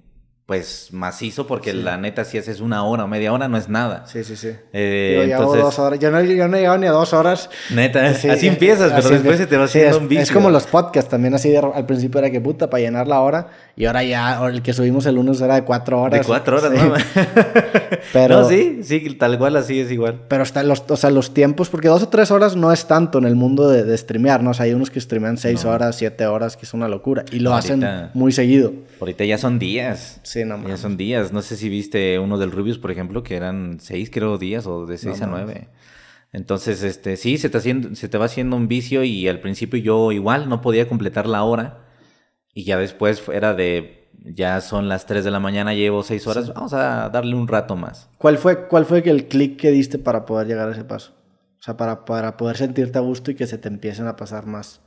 pues macizo porque la neta si haces una hora o media hora no es nada. Sí, sí, sí. yo, eh, entonces... dos horas. Yo, no, he llegado ni a dos horas. Neta, así eh, empiezas, pero después se te va haciendo un vicio. Es como los podcasts también, así al principio era que puta, para llenar la hora y ahora ya el que subimos el lunes era de cuatro horas. De cuatro horas, ¿no? pero, no, sí, sí, tal cual así es igual. Pero hasta los, o sea, los tiempos, porque dos o tres horas no es tanto en el mundo de, streamear, ¿no? hay unos que streamean seis horas, siete horas, que es una locura y lo hacen muy seguido. Ahorita ya son días. Sí. Ya son días. No sé si viste uno del Rubius, por ejemplo, que eran seis, creo, días o de seis a nueve. Entonces, este, sí, se te, haciendo, se te va haciendo un vicio y al principio yo igual no podía completar la hora. Y ya después era de, ya son las tres de la mañana, llevo seis horas, vamos a darle un rato más. ¿Cuál fue, cuál fue el clic que diste para poder llegar a ese paso? O sea, para, para poder sentirte a gusto y que se te empiecen a pasar más.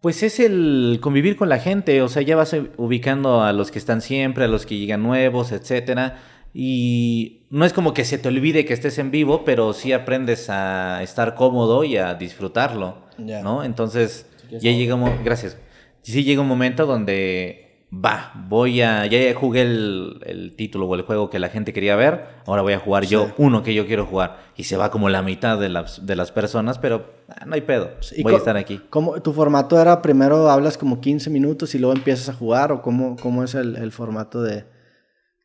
Pues es el convivir con la gente, o sea, ya vas ubicando a los que están siempre, a los que llegan nuevos, etcétera. Y no es como que se te olvide que estés en vivo, pero sí aprendes a estar cómodo y a disfrutarlo, ¿no? Entonces, ya llegamos, gracias. Sí llega un momento donde va, voy a, ya jugué el, título o el juego que la gente quería ver, ahora voy a jugar yo uno que yo quiero jugar. Y se va como la mitad de las, personas, pero ah, no hay pedo, voy a estar aquí. ¿Tu formato era primero hablas como 15 minutos y luego empiezas a jugar o cómo, cómo es el, formato de,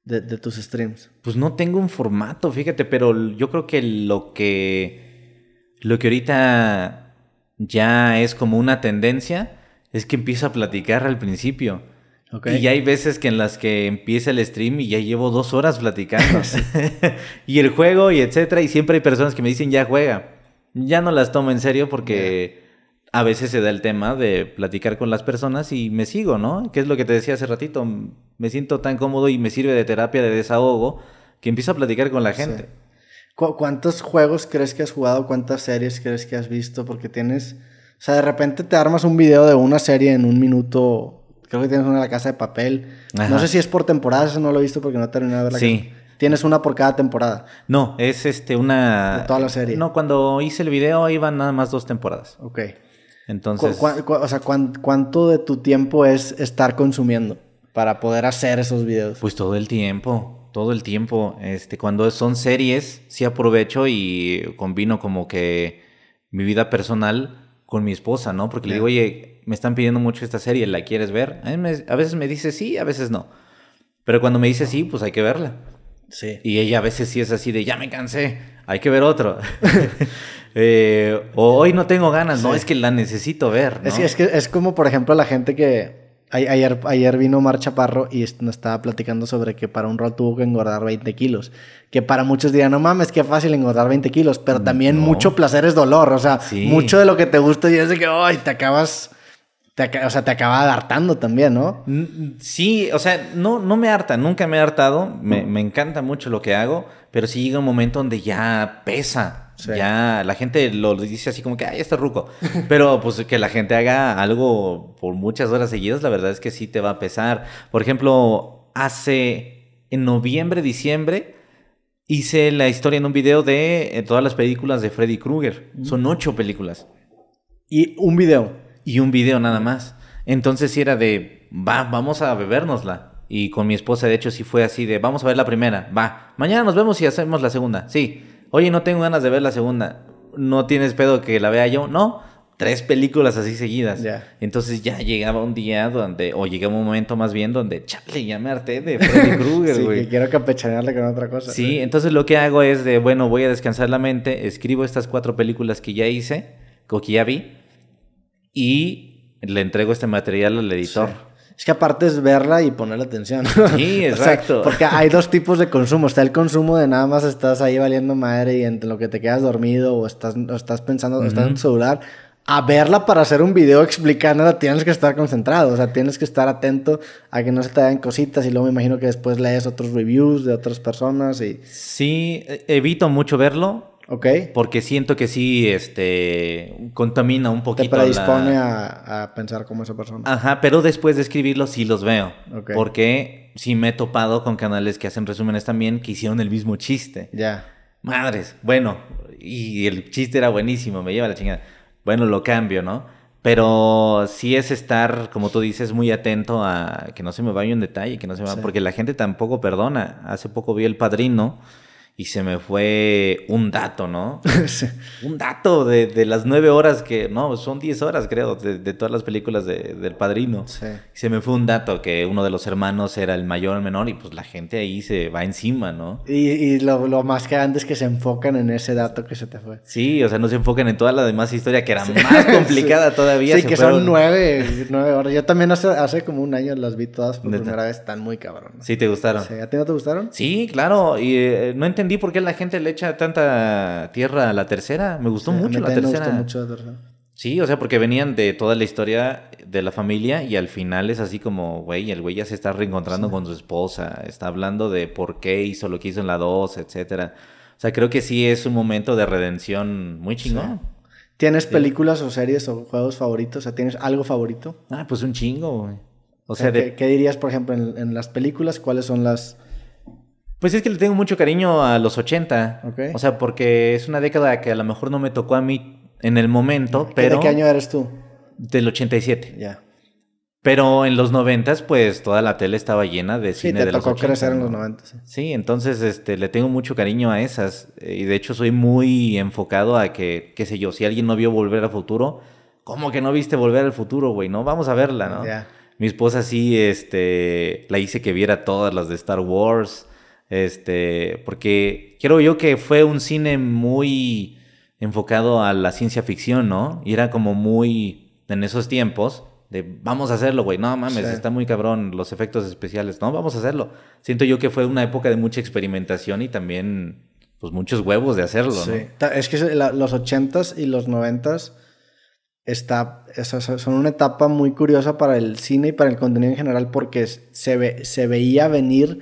de, tus streams? Pues no tengo un formato, fíjate, pero yo creo que lo que, lo que ahorita ya es como una tendencia es que empiezo a platicar al principio. Y hay veces que en las que empieza el stream y ya llevo dos horas platicando. y el juego y etcétera. Y siempre hay personas que me dicen, ya juega. Ya no las tomo en serio porque a veces se da el tema de platicar con las personas y me sigo, ¿no? Que es lo que te decía hace ratito. Me siento tan cómodo y me sirve de terapia, de desahogo, que empiezo a platicar con la gente. ¿Cuántos juegos crees que has jugado? ¿Cuántas series crees que has visto? Porque tienes... O sea, de repente te armas un video de una serie en un minuto Creo que tienes una en la casa de papel. No sé si es por temporadas, eso no lo he visto porque no he terminado de ver la Sí. Tienes una por cada temporada. No, es este una. De toda la serie. No, cuando hice el video iban nada más dos temporadas. Ok. Entonces. o sea, ¿cuánto de tu tiempo es estar consumiendo para poder hacer esos videos? Pues todo el tiempo todo el tiempo. Este, cuando son series, sí aprovecho y combino como que mi vida personal con mi esposa, ¿no? Porque le digo, oye, me están pidiendo mucho esta serie, ¿la quieres ver? A, veces me dice sí, a veces no. Pero cuando me dice sí, pues hay que verla. Sí. Y ella a veces sí es así de, ya me cansé, hay que ver otro. Eh, o hoy no tengo ganas, no, es que la necesito ver. Es, que es como, por ejemplo, la gente que... Ayer, ayer vino Mar Chaparro y nos estaba platicando sobre que para un rol tuvo que engordar 20 kilos. Que para muchos dirían... no mames, qué fácil engordar 20 kilos, pero mm, también mucho placer es dolor. O sea, mucho de lo que te gusta y es de que, ay, te acabas te, o sea, te acaba hartando también, ¿no? Sí, o sea, no, no me harta, nunca me he hartado, mm. me, encanta mucho lo que hago, pero sí llega un momento donde ya pesa. Ya la gente lo dice así como que, ay, está ruco. Pero pues que la gente haga algo por muchas horas seguidas, la verdad es que sí te va a pesar. Por ejemplo, hace en noviembre, diciembre, hice la historia en un video de eh, todas las películas de Freddy Krueger. Son mm. ocho películas. Y un video y un video nada más. Entonces sí era de, va, vamos a bebernosla. Y con mi esposa, de hecho, sí fue así de, vamos a ver la primera, va, mañana nos vemos y hacemos la segunda, sí. Oye, no tengo ganas de ver la segunda, no tienes pedo que la vea yo, no. Tres películas así seguidas. Ya. Entonces ya llegaba un día donde, o llegaba un momento más bien donde, chale, ya me harté de Freddy Krueger, güey. sí, que quiero campechanearle con otra cosa. Sí, entonces lo que hago es de, bueno, voy a descansar la mente, escribo estas cuatro películas que ya hice, o que ya vi, y le entrego este material al editor. Es que aparte es verla y ponerle atención. Sí, exacto. porque hay dos tipos de consumo. Está el consumo de nada más estás ahí valiendo madre y entre lo que te quedas dormido o estás, o estás pensando, estás en tu celular. A verla para hacer un video explicándola tienes que estar concentrado, o sea, tienes que estar atento a que no se te hagan cositas y luego me imagino que después lees otros reviews de otras personas y... Sí, e-, evito mucho verlo, porque siento que sí, este, contamina un poquito. Te predispone a, pensar como esa persona. Ajá, pero después de escribirlos sí los veo. Porque sí me he topado con canales que hacen resúmenes también que hicieron el mismo chiste. Ya. Madres, bueno, y el chiste era buenísimo, me lleva la chingada. Bueno, lo cambio, ¿no? Pero sí es estar, como tú dices, muy atento a que no se me vaya un detalle, que no se me va, porque la gente tampoco perdona. Hace poco vi El Padrino y se me fue un dato, ¿no? un dato de, las nueve horas que, no, son diez horas creo, de, todas las películas del padrino. Sí. se me fue un dato que uno de los hermanos era el mayor, o el menor, y pues la gente ahí se va encima, ¿no? Y, lo, más que antes que se enfocan en ese dato que se te fue. Sí, o sea, no se enfocan en toda la demás historia que era más complicada todavía. Sí, que son nueve, nueve horas. Yo también hace, como un año las vi todas por primera vez, están muy cabrón. Sí, te gustaron. Sí, ¿a ti no te gustaron? Sí, claro, y eh, no entendí entendí por qué la gente le echa tanta tierra a la tercera. Me gustó mucho la tercera. Sí, o sea, porque venían de toda la historia de la familia y al final es así como, güey, el güey ya se está reencontrando con su esposa, está hablando de por qué hizo lo que hizo en la 2, etcétera. O sea, creo que sí es un momento de redención muy chingón. ¿Tienes películas o series o juegos favoritos? O sea, ¿tienes algo favorito? Ah, pues un chingo, güey. O sea, ¿Qué, dirías, por ejemplo, en las películas? ¿Cuáles son las, pues es que le tengo mucho cariño a los 80. O sea, porque es una década que a lo mejor no me tocó a mí en el momento, pero... ¿De qué año eres tú? Del 87. Ya. Pero en los 90, pues toda la tele estaba llena de cine sí, te de tocó crecer en los 90. Sí. sí, entonces este, le tengo mucho cariño a esas. Eh, y de hecho soy muy enfocado a que, qué sé yo, si alguien no vio Volver al Futuro, ¿cómo que no viste Volver al Futuro, güey? No, vamos a verla, ¿no? Ya. Mi esposa sí, este, la hice que viera todas las de Star Wars. Este, porque quiero yo que fue un cine muy enfocado a la ciencia ficción, ¿no? Y era como muy en esos tiempos de vamos a hacerlo, güey. No mames, está muy cabrón los efectos especiales. No, vamos a hacerlo. Siento yo que fue una época de mucha experimentación y también pues muchos huevos de hacerlo, sí. Es que los ochentas y los noventas s está, son una etapa muy curiosa para el cine y para el contenido en general porque se, ve, se veía venir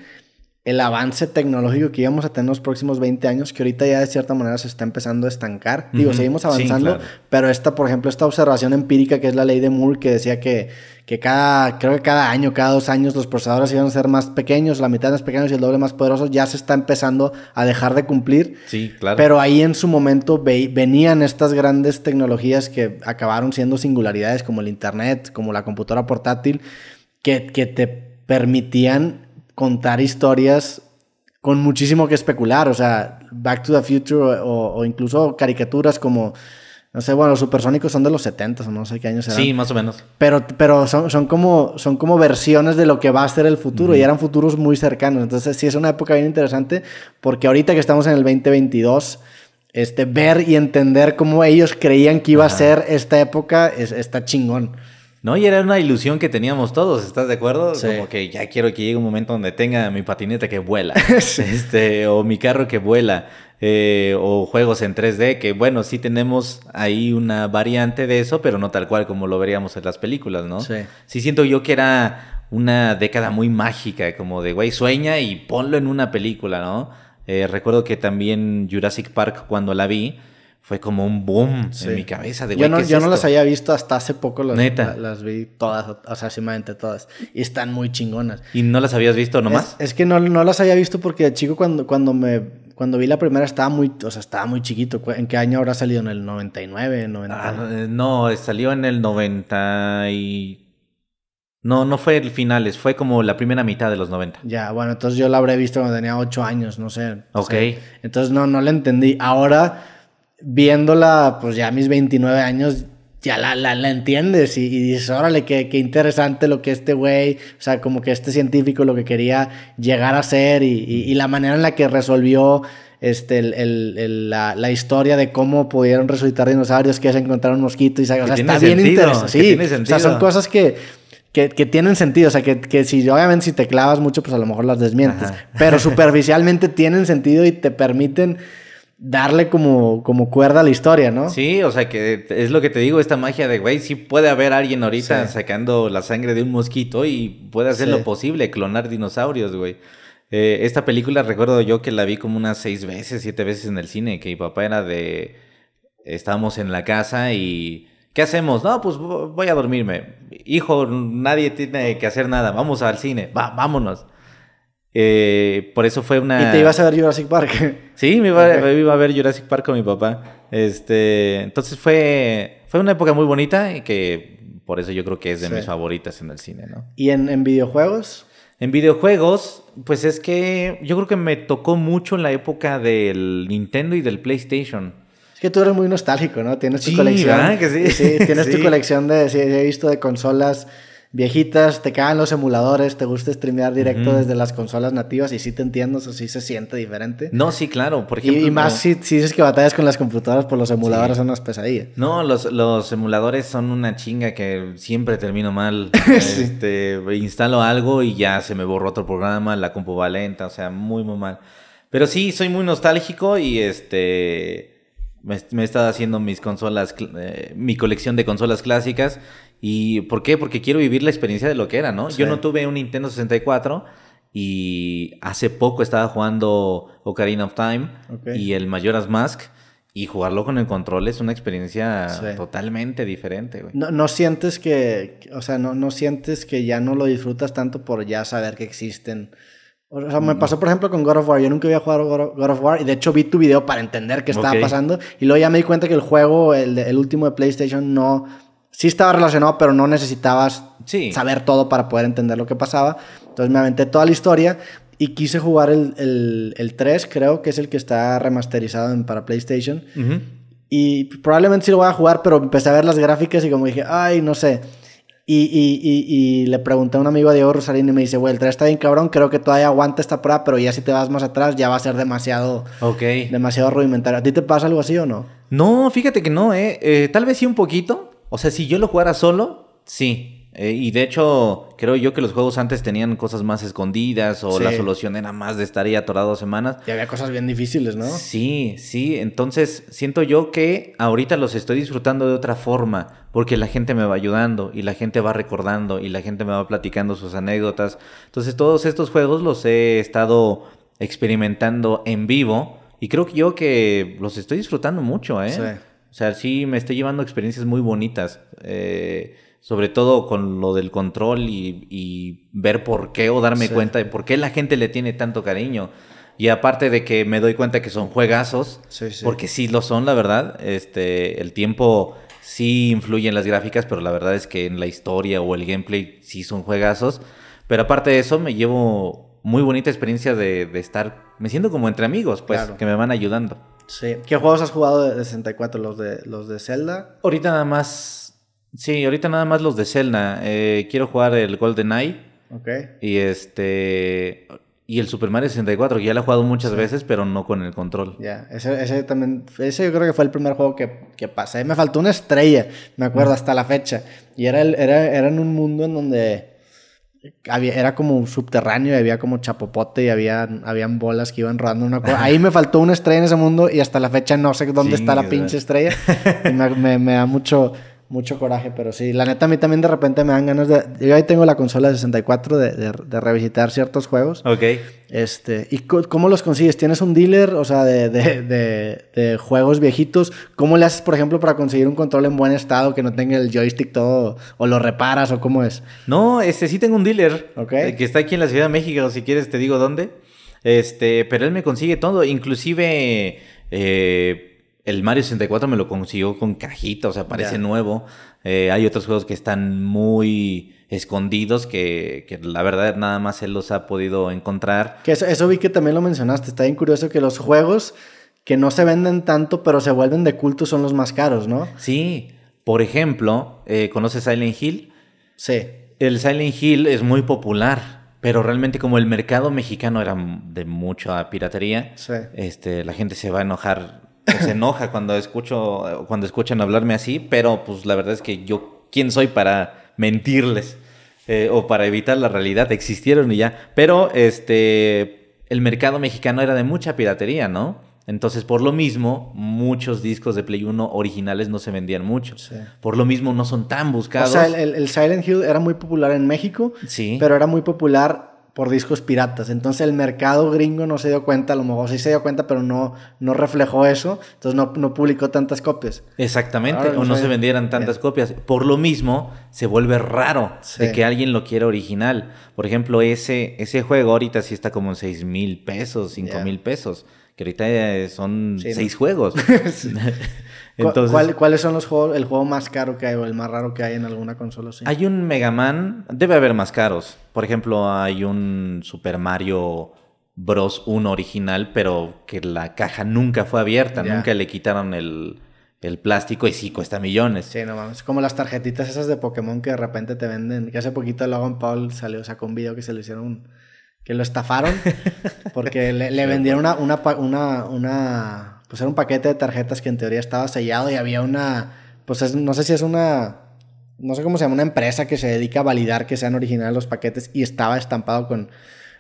el avance tecnológico que íbamos a tener en los próximos 20 años, que ahorita ya de cierta manera se está empezando a estancar. Digo, seguimos avanzando, pero esta, por ejemplo, esta observación empírica que es la ley de Moore, que decía que, que cada, creo que cada año, cada dos años, los procesadores iban a ser más pequeños, la mitad más pequeños y el doble más poderoso, ya se está empezando a dejar de cumplir. Sí, claro. Pero ahí en su momento venían estas grandes tecnologías que acabaron siendo singularidades, como el Internet, como la computadora portátil, que, que te permitían contar historias con muchísimo que especular, o sea, Back to the Future o, incluso caricaturas como, no sé, bueno, los supersónicos son de los 70 no sé qué años eran. Sí, más o menos. Pero, pero son, son, como, son como versiones de lo que va a ser el futuro y eran futuros muy cercanos. Entonces, sí, es una época bien interesante porque ahorita que estamos en el 2022, este, ver y entender cómo ellos creían que iba a ser esta época es, está chingón. No, y era una ilusión que teníamos todos, ¿estás de acuerdo? Como que ya quiero que llegue un momento donde tenga mi patineta que vuela, este, o mi carro que vuela, eh, o juegos en 3D, que bueno, sí tenemos ahí una variante de eso, pero no tal cual como lo veríamos en las películas, ¿no? Sí. Sí siento yo que era una década muy mágica, como de, güey, sueña y ponlo en una película, ¿no? Eh, recuerdo que también Jurassic Park, cuando la vi, fue como un boom en mi cabeza. De, yo no, yo no las había visto hasta hace poco, las, ¿Neta? las vi todas, o sea, todas. Y están muy chingonas. ¿Y no las habías visto nomás? Es, que no, las había visto porque de chico cuando, cuando me... Cuando vi la primera estaba muy, o sea, estaba muy chiquito. ¿En qué año habrá salido? ¿En el 99? Ah, no, eh, eh, salió en el 90 y... No, no fue el final. fue como la primera mitad de los 90. Ya, bueno, entonces yo la habré visto cuando tenía 8 años, no sé. Ok. entonces no, no la entendí. Ahora viéndola, pues ya mis 29 años, ya la, la, entiendes y, dices, órale, qué, interesante lo que este güey, o sea, como que este científico lo que quería llegar a ser y, la manera en la que resolvió este, la, historia de cómo pudieron resucitar dinosaurios, que se encontraron mosquitos, y, o sea, está bien interesante. Sí, o sea, son cosas que, tienen sentido, o sea, que, que, si obviamente si te clavas mucho, pues a lo mejor las desmientes, pero superficialmente tienen sentido y te permiten darle como, como cuerda a la historia, ¿no? Sí, o sea, que es lo que te digo, esta magia de, güey, sí puede haber alguien ahorita sacando la sangre de un mosquito y puede hacer lo posible, clonar dinosaurios, güey. Eh, esta película recuerdo yo que la vi como unas seis veces, siete veces en el cine, que mi papá era de, estábamos en la casa y... ¿Qué hacemos? No, pues voy a dormirme. Hijo, nadie tiene que hacer nada. Vamos al cine. vámonos. Eh, por eso fue una... ¿Y te ibas a ver Jurassic Park? sí, me iba, a ver Jurassic Park con mi papá. Este, entonces fue, fue una época muy bonita y que por eso yo creo que es de mis favoritas en el cine, ¿no? ¿Y en, videojuegos? En videojuegos, pues es que yo creo que me tocó mucho en la época del Nintendo y del PlayStation Es que tú eres muy nostálgico, ¿no? Tienes tu colección. ¿verdad? Que sí. sí tienes tu colección de, sí, he visto de consolas viejitas, te caen los emuladores, te gusta streamear directo desde las consolas nativas y sí te entiendes eso sí se siente diferente. No, sí, claro, por ejemplo, y, más si, dices que batallas con las computadoras, por pues los emuladores son unas pesadillas. No, los, los emuladores son una chinga que siempre termino mal. Este, instalo algo y ya se me borró otro programa, la compu va lenta, o sea, muy, muy mal. Pero sí, soy muy nostálgico y este me, he estado haciendo mis consolas, eh, mi colección de consolas clásicas ¿Y por qué? Porque quiero vivir la experiencia de lo que era, ¿no? Yo no tuve un Nintendo 64 y hace poco estaba jugando Ocarina of Time y el Majora's Mask. Y jugarlo con el control es una experiencia totalmente diferente, güey. No, sientes que, o sea, no, no sientes que ya no lo disfrutas tanto por ya saber que existen. O sea, me pasó, por ejemplo, con God of War. Yo nunca había jugado God of War y de hecho vi tu video para entender qué estaba pasando. Y luego ya me di cuenta que el juego, el último de PlayStation, no, sí estaba relacionado, pero no necesitabas saber todo para poder entender lo que pasaba. Entonces me aventé toda la historia y quise jugar el, el, 3, creo que es el que está remasterizado para PlayStation. Y probablemente sí lo voy a jugar, pero empecé a ver las gráficas y como dije, ay, no sé. Y, y, y, le pregunté a un amigo a Diego Rosarín y me dice, güey, el 3 está bien cabrón, creo que todavía aguanta esta prueba, pero ya si te vas más atrás ya va a ser demasiado, demasiado rudimentario. ¿A ti te pasa algo así o no? No, fíjate que no, eh, eh tal vez sí un poquito, o sea, si yo lo jugara solo, sí. Eh, y de hecho, creo yo que los juegos antes tenían cosas más escondidas o la solución era más de estar ahí atorado dos semanas. Y había cosas bien difíciles, ¿no? Sí, sí. Entonces, siento yo que ahorita los estoy disfrutando de otra forma porque la gente me va ayudando y la gente va recordando y la gente me va platicando sus anécdotas. Entonces, todos estos juegos los he estado experimentando en vivo y creo yo que los estoy disfrutando mucho, ¿eh? Sí. O sea, sí me estoy llevando experiencias muy bonitas. Eh, sobre todo con lo del control y, ver por qué o darme cuenta de por qué la gente le tiene tanto cariño. Y aparte de que me doy cuenta que son juegazos, porque sí lo son, la verdad. Este, el tiempo sí influye en las gráficas, pero la verdad es que en la historia o el gameplay sí son juegazos. Pero aparte de eso, me llevo muy bonita experiencia de, estar, me siento como entre amigos, pues, que me van ayudando. ¿Qué juegos has jugado de 64? ¿Los de, los de Zelda? Ahorita nada más. Sí, ahorita nada más los de Zelda. Eh, quiero jugar el Golden Eye. Ok. Y este. Y el Super Mario 64, que ya lo he jugado muchas veces, pero no con el control. Ya, ese, ese, también, ese yo creo que fue el primer juego que, que pasé. Me faltó una estrella, me acuerdo, hasta la fecha. Y era, era, era en un mundo en donde era como un subterráneo había como chapopote y había, habían bolas que iban rodando una cosa. Ahí me faltó una estrella en ese mundo y hasta la fecha no sé dónde está la pinche estrella. me, da mucho, mucho coraje, pero sí, la neta a mí también de repente me dan ganas de... Yo ahí tengo la consola 64 de, revisitar ciertos juegos. Ok. Este, ¿Y cómo los consigues? ¿Tienes un dealer, o sea, de, de, juegos viejitos? ¿Cómo le haces, por ejemplo, para conseguir un control en buen estado que no tenga el joystick todo, o lo reparas, o cómo es? No, este sí tengo un dealer. Ok. Eh, que está aquí en la Ciudad de México, si quieres te digo dónde. Este, pero él me consigue todo, inclusive... Eh, el Mario 64 me lo consiguió con cajita, o sea, parece nuevo. Eh, hay otros juegos que están muy escondidos que, la verdad nada más él los ha podido encontrar. Que eso, vi que también lo mencionaste, está bien curioso que los juegos que no se venden tanto pero se vuelven de culto son los más caros, ¿no? Sí, por ejemplo, eh, ¿conoces Silent Hill? Sí. El Silent Hill es muy popular. Pero realmente como el mercado mexicano era de mucha piratería, este, la gente se va a enojar se enoja cuando escucho, cuando escuchan hablarme así, pero pues la verdad es que yo, ¿quién soy para mentirles? Eh, o para evitar la realidad, existieron y ya. Pero este, el mercado mexicano era de mucha piratería, ¿no? Entonces, por lo mismo, muchos discos de Play 1 originales no se vendían mucho. Por lo mismo, no son tan buscados. O sea, el, el Silent Hill era muy popular en México, sí. pero era muy popular por discos piratas. Entonces el mercado gringo no se dio cuenta, a lo mejor sí se dio cuenta, pero no, no reflejó eso, entonces no, publicó tantas copias. Exactamente, o no se vendieran tantas copias. Por lo mismo, se vuelve raro de que alguien lo quiera original. Por ejemplo, ese, ese juego ahorita sí está como en 6 mil pesos, 5 mil pesos, que ahorita eh, son 6 juegos. Entonces, ¿Cuáles son los juegos, el juego más caro que hay o el más raro que hay en alguna consola? Hay un Mega Man, debe haber más caros. Por ejemplo, hay un Super Mario Bros. 1 original, pero que la caja nunca fue abierta, nunca le quitaron el, plástico y sí cuesta millones. Sí, no mames. Como las tarjetitas esas de Pokémon que de repente te venden. Que hace poquito Logan Paul salió, sacó un video que se le hicieron. que lo estafaron. porque le, vendieron una, una, una pues era un paquete de tarjetas que en teoría estaba sellado y había una, pues no sé si es una, no sé cómo se llama, una empresa que se dedica a validar que sean originales los paquetes y estaba estampado con,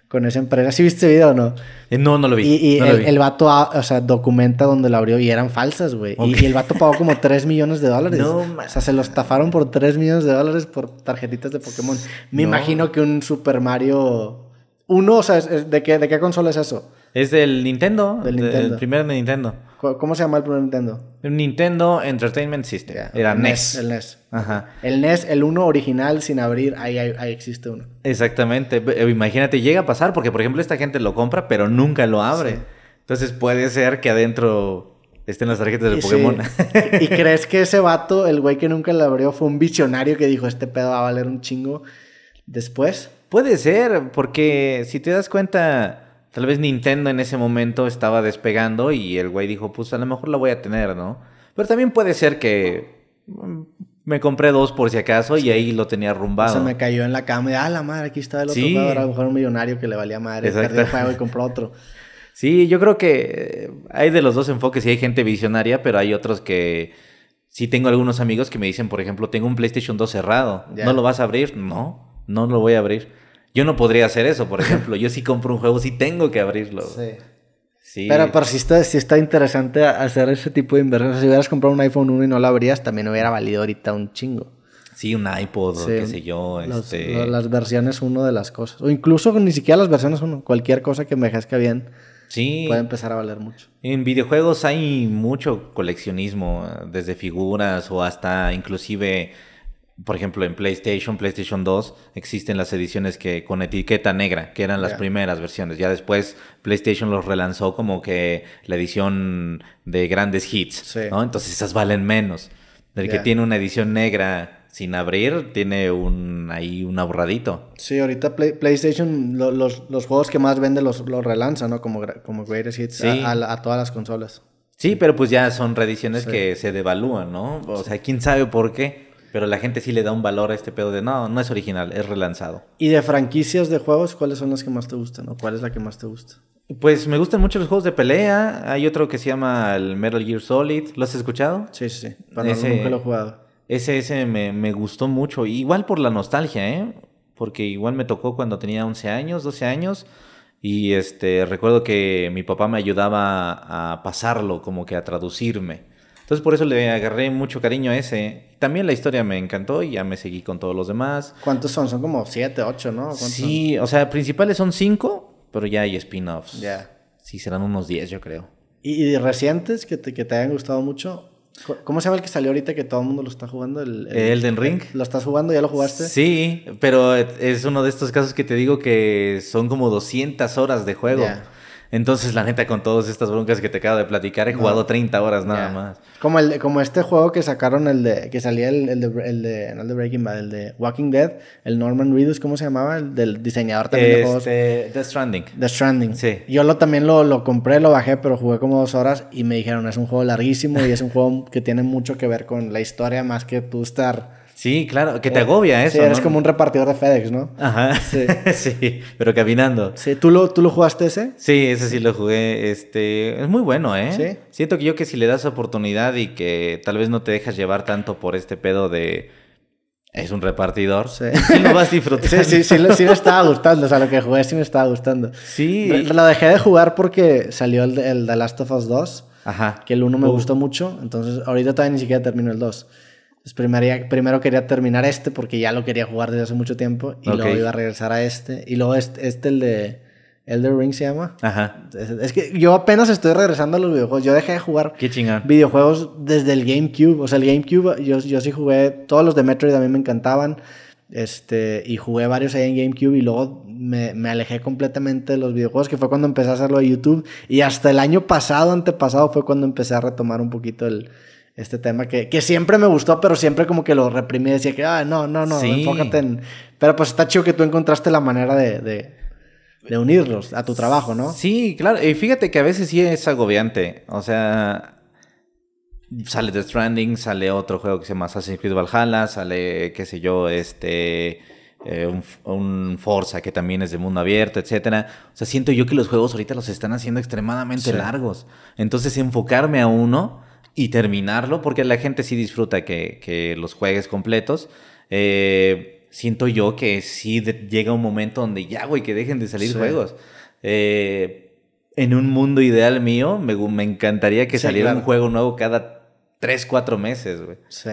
con esa empresa. ¿Sí viste ese video o no? Eh, no, no lo vi. Y, el, vato, ah, o sea, documenta donde lo abrió y eran falsas, güey. Y, el vato pagó como 3 millones de dólares. No, o sea, se lo estafaron por 3 millones de dólares por tarjetitas de Pokémon. Me imagino que un Super Mario uno o sea, ¿de qué, ¿de qué consola es eso? Es del Nintendo. Del Nintendo. El primer Nintendo. ¿Cómo se llama el primer Nintendo? Nintendo Entertainment System. Era NES. El NES. E e Ajá. El NES, el uno original sin abrir, ahí, existe uno. Exactamente. Eh, imagínate, llega a pasar porque, por ejemplo, esta gente lo compra, pero nunca lo abre. Entonces puede ser que adentro estén las tarjetas de Pokémon. ¿Y crees que ese vato, el güey que nunca lo abrió, fue un visionario que dijo, este pedo va a valer un chingo después? Puede ser, porque si te das cuenta Tal vez Nintendo en ese momento estaba despegando y el güey dijo, pues a lo mejor la voy a tener, ¿no? Pero también puede ser que mm, me compré dos por si acaso y ahí lo tenía arrumbado. Se me cayó en la cama y, ah, la madre, aquí está el otro sí. A lo mejor un millonario que le valía madre, perdió el juego y compró otro. Sí, yo creo que eh, hay de los dos enfoques y hay gente visionaria, pero hay otros que sí tengo algunos amigos que me dicen, por ejemplo, tengo un PlayStation 2 cerrado, ¿no lo vas a abrir? No, no lo voy a abrir. Yo no podría hacer eso, por ejemplo. Yo sí compro un juego, sí tengo que abrirlo. Sí. Pero, si está, interesante hacer ese tipo de inversión. Si hubieras comprado un iPhone 1 y no lo abrías, también hubiera valido ahorita un chingo. Sí, un iPod, qué sé yo. Este, las versiones 1 de las cosas. O incluso ni siquiera las versiones 1. Cualquier cosa que me que bien. Sí. Puede empezar a valer mucho. En videojuegos hay mucho coleccionismo, desde figuras o hasta inclusive por ejemplo, en PlayStation, PlayStation 2, existen las ediciones que con etiqueta negra, que eran las primeras versiones. Ya después PlayStation los relanzó como que la edición de grandes hits, ¿no? Entonces esas valen menos. El que tiene una edición negra sin abrir, tiene un ahí un ahorradito. Sí, ahorita PlayStation, los, los, juegos que más vende los, los relanza, ¿no? Como, como Greatest Hits a, todas las consolas. Sí, pero pues ya son reediciones que se devalúan, ¿no? O sea, quién sabe por qué. Pero la gente sí le da un valor a este pedo de no, no es original, es relanzado. ¿Y de franquicias de juegos, cuáles son las que más te gustan o cuál es la que más te gusta? Pues me gustan mucho los juegos de pelea. Hay otro que se llama el Metal Gear Solid. ¿Lo has escuchado? Sí, sí, Para ese, nunca lo he jugado. Ese, ese me, gustó mucho. Igual por la nostalgia, ¿eh? Porque igual me tocó cuando tenía 11 años, 12 años. Y este, recuerdo que mi papá me ayudaba a pasarlo, como que a traducirme. Entonces por eso le agarré mucho cariño a ese. También la historia me encantó y ya me seguí con todos los demás. ¿Cuántos son? Son como siete, ocho, ¿no? Sí, o sea, principales son cinco, pero ya hay spin-offs. Ya. Sí, serán unos diez, yo creo. ¿Y, recientes que te, que te hayan gustado mucho? ¿Cómo se llama el que salió ahorita que todo el mundo lo está jugando? El, Elden Ring. ¿Lo estás jugando? ¿Ya lo jugaste? Sí, pero es uno de estos casos que te digo que son como 200 horas de juego. Entonces, la neta, con todas estas broncas que te acabo de platicar, he jugado 30 horas nada más. Como, el, como este juego que sacaron, el de que salía el, el, de, el de, no el de Breaking Bad, el de Walking Dead, el Norman Reedus, ¿cómo se llamaba? El del diseñador también de juegos. Este, The Stranding. The Stranding. Sí. Yo lo, también lo, lo compré, lo bajé, pero jugué como dos horas y me dijeron, es un juego larguísimo y es un juego que tiene mucho que ver con la historia más que tú estar Sí, claro, que te eh, agobia eso. Sí, eres como un repartidor de FedEx, ¿no? Ajá. Sí, pero caminando. Sí, ¿Tú lo, ¿tú lo jugaste ese? Sí, ese sí lo jugué. Este, es muy bueno, ¿eh? Sí. Siento que yo que si le das oportunidad y que tal vez no te dejas llevar tanto por este pedo de. Es un repartidor. Sí. sí lo vas disfrutando. Sí, sí, sí, me estaba gustando. O sea, lo que jugué sí me estaba gustando. Sí. Lo, dejé de jugar porque salió el, The Last of Us 2. Ajá. Que el 1 me uh. gustó mucho. Entonces, ahorita todavía ni siquiera termino el 2 primero, quería terminar este porque ya lo quería jugar desde hace mucho tiempo y luego iba a regresar a este. Y luego este, este el de... Elder Ring se llama. Ajá. Es, que yo apenas estoy regresando a los videojuegos. Yo dejé de jugar videojuegos desde el GameCube. O sea, el GameCube, yo, yo sí jugué. Todos los de Metroid a mí me encantaban. Este, y jugué varios ahí en GameCube y luego me, me alejé completamente de los videojuegos, que fue cuando empecé a hacerlo de YouTube. Y hasta el año pasado, antepasado, fue cuando empecé a retomar un poquito el, este tema que, siempre me gustó, pero siempre como que lo reprimí, decía que, ah, no, no, no, enfócate en... Pero pues está chido que tú encontraste la manera de, de, unirlos a tu trabajo, ¿no? Sí, claro, y fíjate que a veces sí es agobiante, o sea, sale The Stranding, sale otro juego que se llama Assassin's Creed Valhalla, sale, qué sé yo, este... Eh, un, un, Forza que también es de mundo abierto, etcétera. O sea, siento yo que los juegos ahorita los están haciendo extremadamente largos. Entonces, enfocarme a uno, y terminarlo, porque la gente sí disfruta que, los juegues completos. Eh, siento yo que sí llega un momento donde ya, güey, que dejen de salir juegos. Eh, en un mundo ideal mío, me, encantaría que saliera un juego nuevo cada 3, 4 meses, güey. Sí.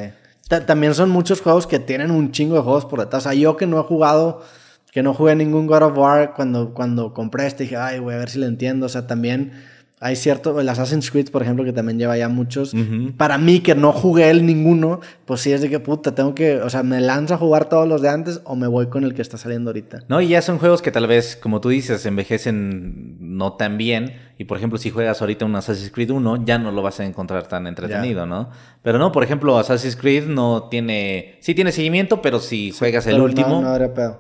también son muchos juegos que tienen un chingo de juegos por detrás. O sea, yo que no he jugado, que no jugué ningún God of War, cuando, cuando compré este dije, ay, güey, a ver si lo entiendo. O sea, también hay cierto, el Assassin's Creed, por ejemplo, que también lleva ya muchos. Para mí, que no jugué el ninguno, pues sí es de que puta, tengo que, o sea, me lanzo a jugar todos los de antes o me voy con el que está saliendo ahorita. No, y ya son juegos que tal vez, como tú dices, envejecen no tan bien. Y por ejemplo, si juegas ahorita un Assassin's Creed 1, ya no lo vas a encontrar tan entretenido, ¿no? Pero no, por ejemplo, Assassin's Creed no tiene. Sí tiene seguimiento, pero si juegas el último.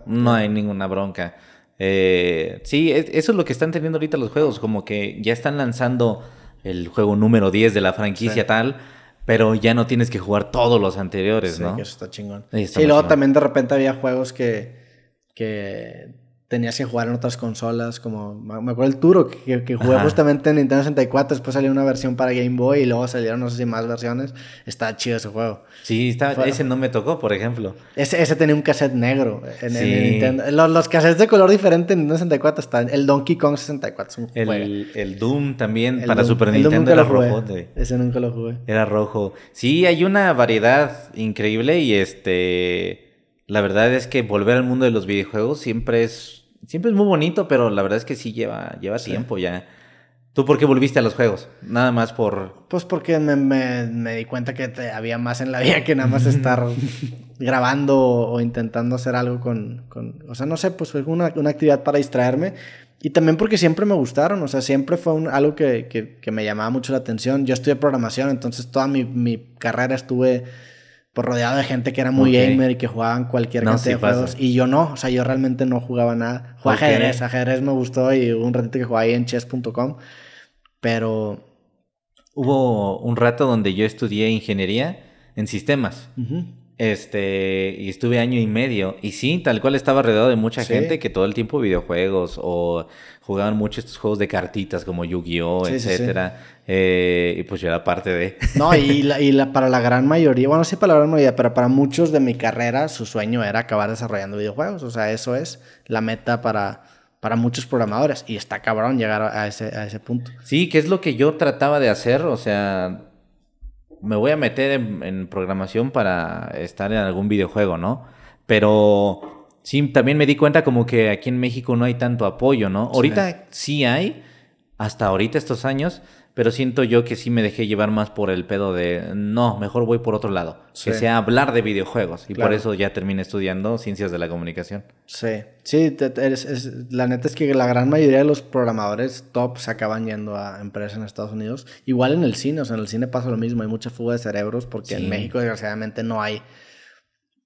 no hay ninguna bronca. Eh, sí, eso es lo que están teniendo ahorita los juegos, como que ya están lanzando el juego número 10 de la franquicia tal, pero ya no tienes que jugar todos los anteriores, ¿no? Sí, eso está chingón. Y luego también de repente había juegos que, que tenías que jugar en otras consolas, como me acuerdo el Turo, que, que jugué justamente en Nintendo 64, después salió una versión para Game Boy y luego salieron no sé si más versiones. Está chido ese juego. Sí, ese no me tocó, por ejemplo. Ese, tenía un cassette negro en, el Nintendo. Los, los, cassettes de color diferente en Nintendo 64 están. El Donkey Kong 64 es el, el, Doom también para Super Nintendo era rojo. Ese nunca lo jugué. Era rojo. Sí, hay una variedad increíble y este... La verdad es que volver al mundo de los videojuegos siempre es siempre es muy bonito, pero la verdad es que sí lleva, lleva tiempo ya. ¿Tú por qué volviste a los juegos? Nada más por... Pues porque me, di cuenta que había más en la vida que nada más estar grabando o intentando hacer algo con... o sea, no sé, pues fue una, actividad para distraerme. Y también porque siempre me gustaron, o sea, siempre fue algo que, me llamaba mucho la atención. Yo estudié programación, entonces toda mi, mi carrera estuve por pues, rodeado de gente que era muy gamer y que jugaban cualquier no, de juegos. Y yo no, o sea, yo realmente no jugaba nada. Jugaba ajedrez, ajedrez me gustó y hubo un ratito que jugaba ahí en chess.com, pero... Hubo un rato donde yo estudié ingeniería en sistemas. Este, y estuve año y medio. Y sí, tal cual estaba rodeado de mucha gente que todo el tiempo videojuegos o jugaban mucho estos juegos de cartitas como Yu-Gi-Oh, etcétera. Eh, y pues yo era parte de. No, y, la, para la gran mayoría, bueno, sí para la gran mayoría, pero para muchos de mi carrera, su sueño era acabar desarrollando videojuegos. O sea, eso es la meta para, para muchos programadores. Y está cabrón llegar a ese, a ese punto. Sí, que es lo que yo trataba de hacer. O sea, me voy a meter en, programación para estar en algún videojuego, ¿no? Pero sí, también me di cuenta como que aquí en México no hay tanto apoyo, ¿no? Ahorita sí hay, hasta ahorita estos años, pero siento yo que sí me dejé llevar más por el pedo de, no, mejor voy por otro lado, que sea hablar de videojuegos. Y por eso ya terminé estudiando ciencias de la comunicación. Sí, sí, la neta es que la gran mayoría de los programadores top se acaban yendo a empresas en Estados Unidos. Igual en el cine, o sea, en el cine pasa lo mismo, hay mucha fuga de cerebros porque en México desgraciadamente no hay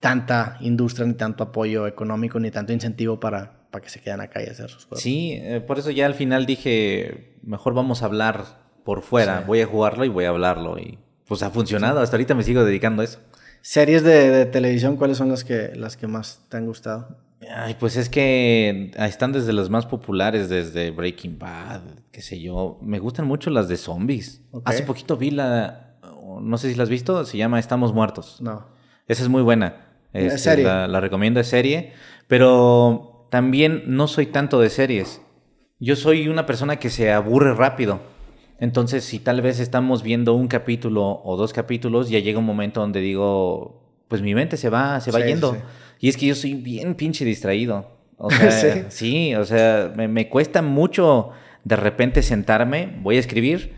tanta industria, ni tanto apoyo económico, ni tanto incentivo para, para que se queden acá y hacer sus cosas. Sí, eh, por eso ya al final dije, mejor vamos a hablar por fuera. Voy a jugarlo y voy a hablarlo. Y pues ha funcionado. Hasta ahorita me sigo dedicando a eso. ¿Series de, televisión cuáles son las que, las que más te han gustado? Ay, pues es que están desde las más populares, desde Breaking Bad, qué sé yo. Me gustan mucho las de zombies. Hace poquito vi la, no sé si la has visto, se llama Estamos Muertos. No. Esa es muy buena. Este, la, la, recomiendo es serie, pero también no soy tanto de series. Yo soy una persona que se aburre rápido. Entonces, si tal vez estamos viendo un capítulo o dos capítulos, ya llega un momento donde digo, pues mi mente se va, se va yendo. Y es que yo soy bien pinche distraído. O sea, sí. o sea, me, cuesta mucho de repente sentarme, voy a escribir,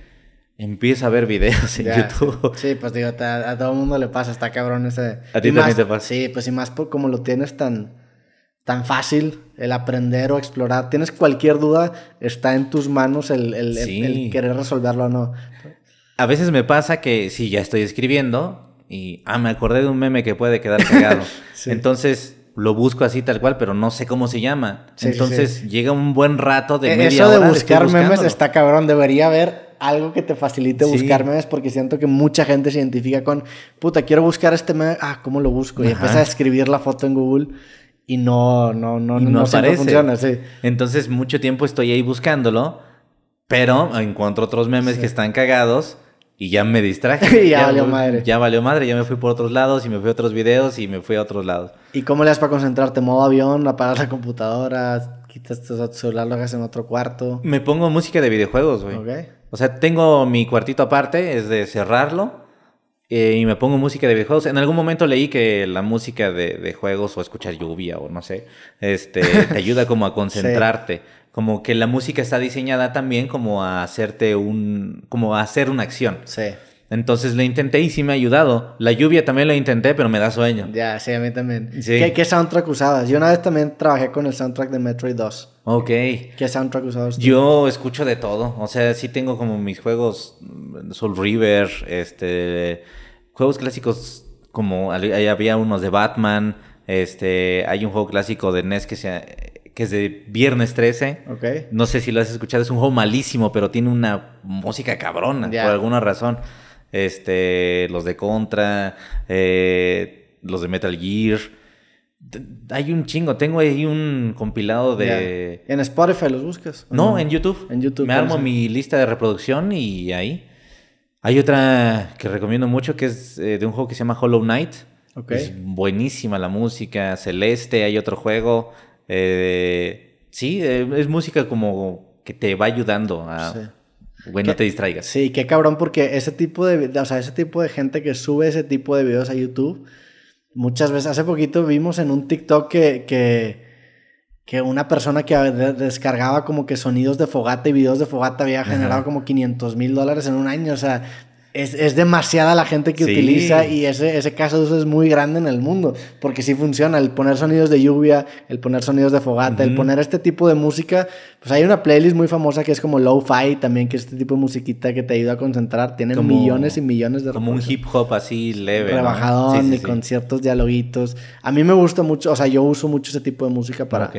empiezo a ver videos en YouTube. Sí. pues digo, a, todo el mundo le pasa, está cabrón ese. A ti también te pasa. Sí, pues y más por cómo lo tienes tan tan fácil el aprender o explorar. Tienes cualquier duda, está en tus manos el, querer resolverlo o no. A veces me pasa que si ya estoy escribiendo y, ah, me acordé de un meme que puede quedar pegado. Entonces lo busco así tal cual, pero no sé cómo se llama. Entonces llega un buen rato de... E-, media Eso de buscar memes está cabrón, debería haber algo que te facilite buscar memes, porque siento que mucha gente se identifica con, puta, quiero buscar este meme, ah, ¿cómo lo busco? Y empieza a escribir la foto en Google y no, no, no, no, no aparece. funciona, sí. Entonces, mucho tiempo estoy ahí buscándolo, pero encuentro otros memes que están cagados y ya me distraje. ya, ya, valió madre. Ya valió madre, ya me fui por otros lados y me fui a otros videos y me fui a otros lados. ¿Y cómo le das para concentrarte? ¿Modo avión? ¿Apagar la computadora? ¿Quitas tu celular? ¿Lo hagas en otro cuarto? Me pongo música de videojuegos, güey. O sea, tengo mi cuartito aparte, es de cerrarlo eh, y me pongo música de videojuegos. En algún momento leí que la música de, de juegos o escuchar lluvia o no sé, este, te ayuda como a concentrarte. Como que la música está diseñada también como a hacerte un, como a hacer una acción. Sí. Entonces lo intenté y sí me ha ayudado. La lluvia también lo intenté, pero me da sueño. Ya, sí, a mí también. ¿Qué, soundtrack usabas? Yo una vez también trabajé con el soundtrack de Metroid 2. Ok. ¿Qué soundtrack usabas? Yo escucho de todo. O sea, sí tengo como mis juegos mm, Soul River, este, juegos clásicos como había unos de Batman, este, hay un juego clásico de NES que que es de Viernes 13. Okay. No sé si lo has escuchado, es un juego malísimo, pero tiene una música cabrona por alguna razón este, los de Contra, eh, los de Metal Gear. Hay un chingo, tengo ahí un compilado de... ¿En Spotify los buscas? No, en YouTube. En YouTube. Me armo mi lista de reproducción y ahí. Hay otra que recomiendo mucho que es eh, de un juego que se llama Hollow Knight. Es buenísima la música, celeste, hay otro juego. Eh, sí, eh, es música como que te va ayudando a, bueno, no te distraigas. Sí, qué cabrón, porque ese tipo de, o sea, ese tipo de gente que sube ese tipo de videos a YouTube, muchas veces, hace poquito vimos en un TikTok que, que, que una persona que descargaba como que sonidos de fogata y videos de fogata había generado como 500 mil dólares en un año, o sea, es, demasiada la gente que utiliza y ese, ese caso es muy grande en el mundo, porque sí funciona, el poner sonidos de lluvia, el poner sonidos de fogata, el poner este tipo de música, pues hay una playlist muy famosa que es como lo-fi también, que es este tipo de musiquita que te ayuda a concentrar, Tiene millones y millones de... Como un hip hop así leve. Rebajadón ¿no? con ciertos dialoguitos. A mí me gusta mucho, o sea, yo uso mucho ese tipo de música para,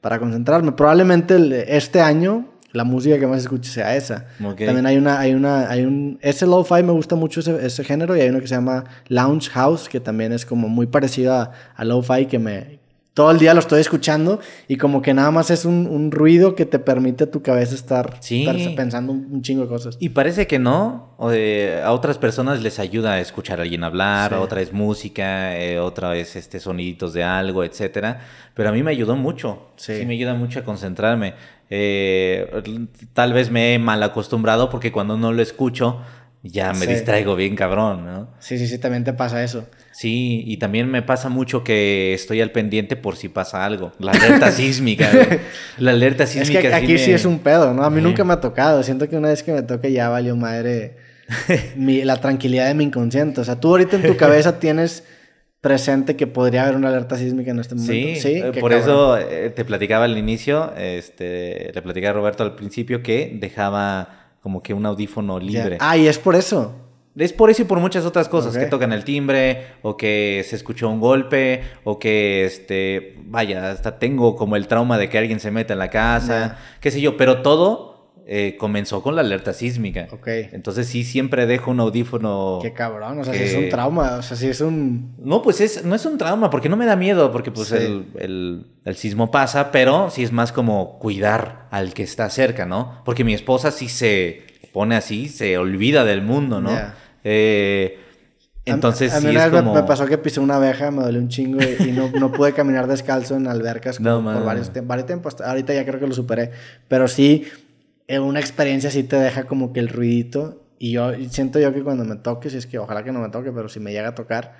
para concentrarme. Probablemente este año la música que más escucho sea esa. También hay una, hay una, hay un, ese lo-fi me gusta mucho ese, género y hay uno que se llama Lounge House que también es como muy parecido a, lo-fi que me, todo el día lo estoy escuchando y como que nada más es un, ruido que te permite a tu cabeza estar, pensando un, chingo de cosas. Y parece que no, eh, a otras personas les ayuda a escuchar a alguien hablar, otra es música, eh, otra es este soniditos de algo, etcétera, pero a mí me ayudó mucho. Sí. sí me ayuda mucho a concentrarme. Eh, tal vez me he mal acostumbrado porque cuando no lo escucho ya me distraigo bien cabrón, ¿no? Sí, sí, sí, también te pasa eso. Sí, y también me pasa mucho que estoy al pendiente por si pasa algo. La alerta sísmica, La alerta sísmica. Es que aquí sí, es un pedo, ¿no? A mí nunca me ha tocado. Siento que una vez que me toque ya valió madre la tranquilidad de mi inconsciente. O sea, tú ahorita en tu cabeza tienes presente que podría haber una alerta sísmica en este momento. Sí, ¿Sí? Eh, por eso eh, te platicaba al inicio, este, le platicaba a Roberto al principio que dejaba como que un audífono libre. Ah, y es por eso. Es por eso y por muchas otras cosas, que tocan el timbre, o que se escuchó un golpe, o que, este, vaya, hasta tengo como el trauma de que alguien se meta en la casa, qué sé yo, pero todo eh, comenzó con la alerta sísmica. Ok. Entonces sí siempre dejo un audífono. Qué cabrón, o sea, si es un trauma, o sea, sí es un... No, pues es, no es un trauma, porque no me da miedo, porque pues el, sismo pasa, pero sí es más como cuidar al que está cerca, ¿no? Porque mi esposa sí se pone así, se olvida del mundo, ¿no? Eh, entonces, a, mí sí es como... me pasó que pisé una abeja, me dolió un chingo y, no, pude caminar descalzo en albercas por varios, varios tiempos. Ahorita ya creo que lo superé. Pero sí, una experiencia sí te deja como que el ruidito. Y yo siento yo que cuando me toque, si es que ojalá que no me toque, pero si me llega a tocar,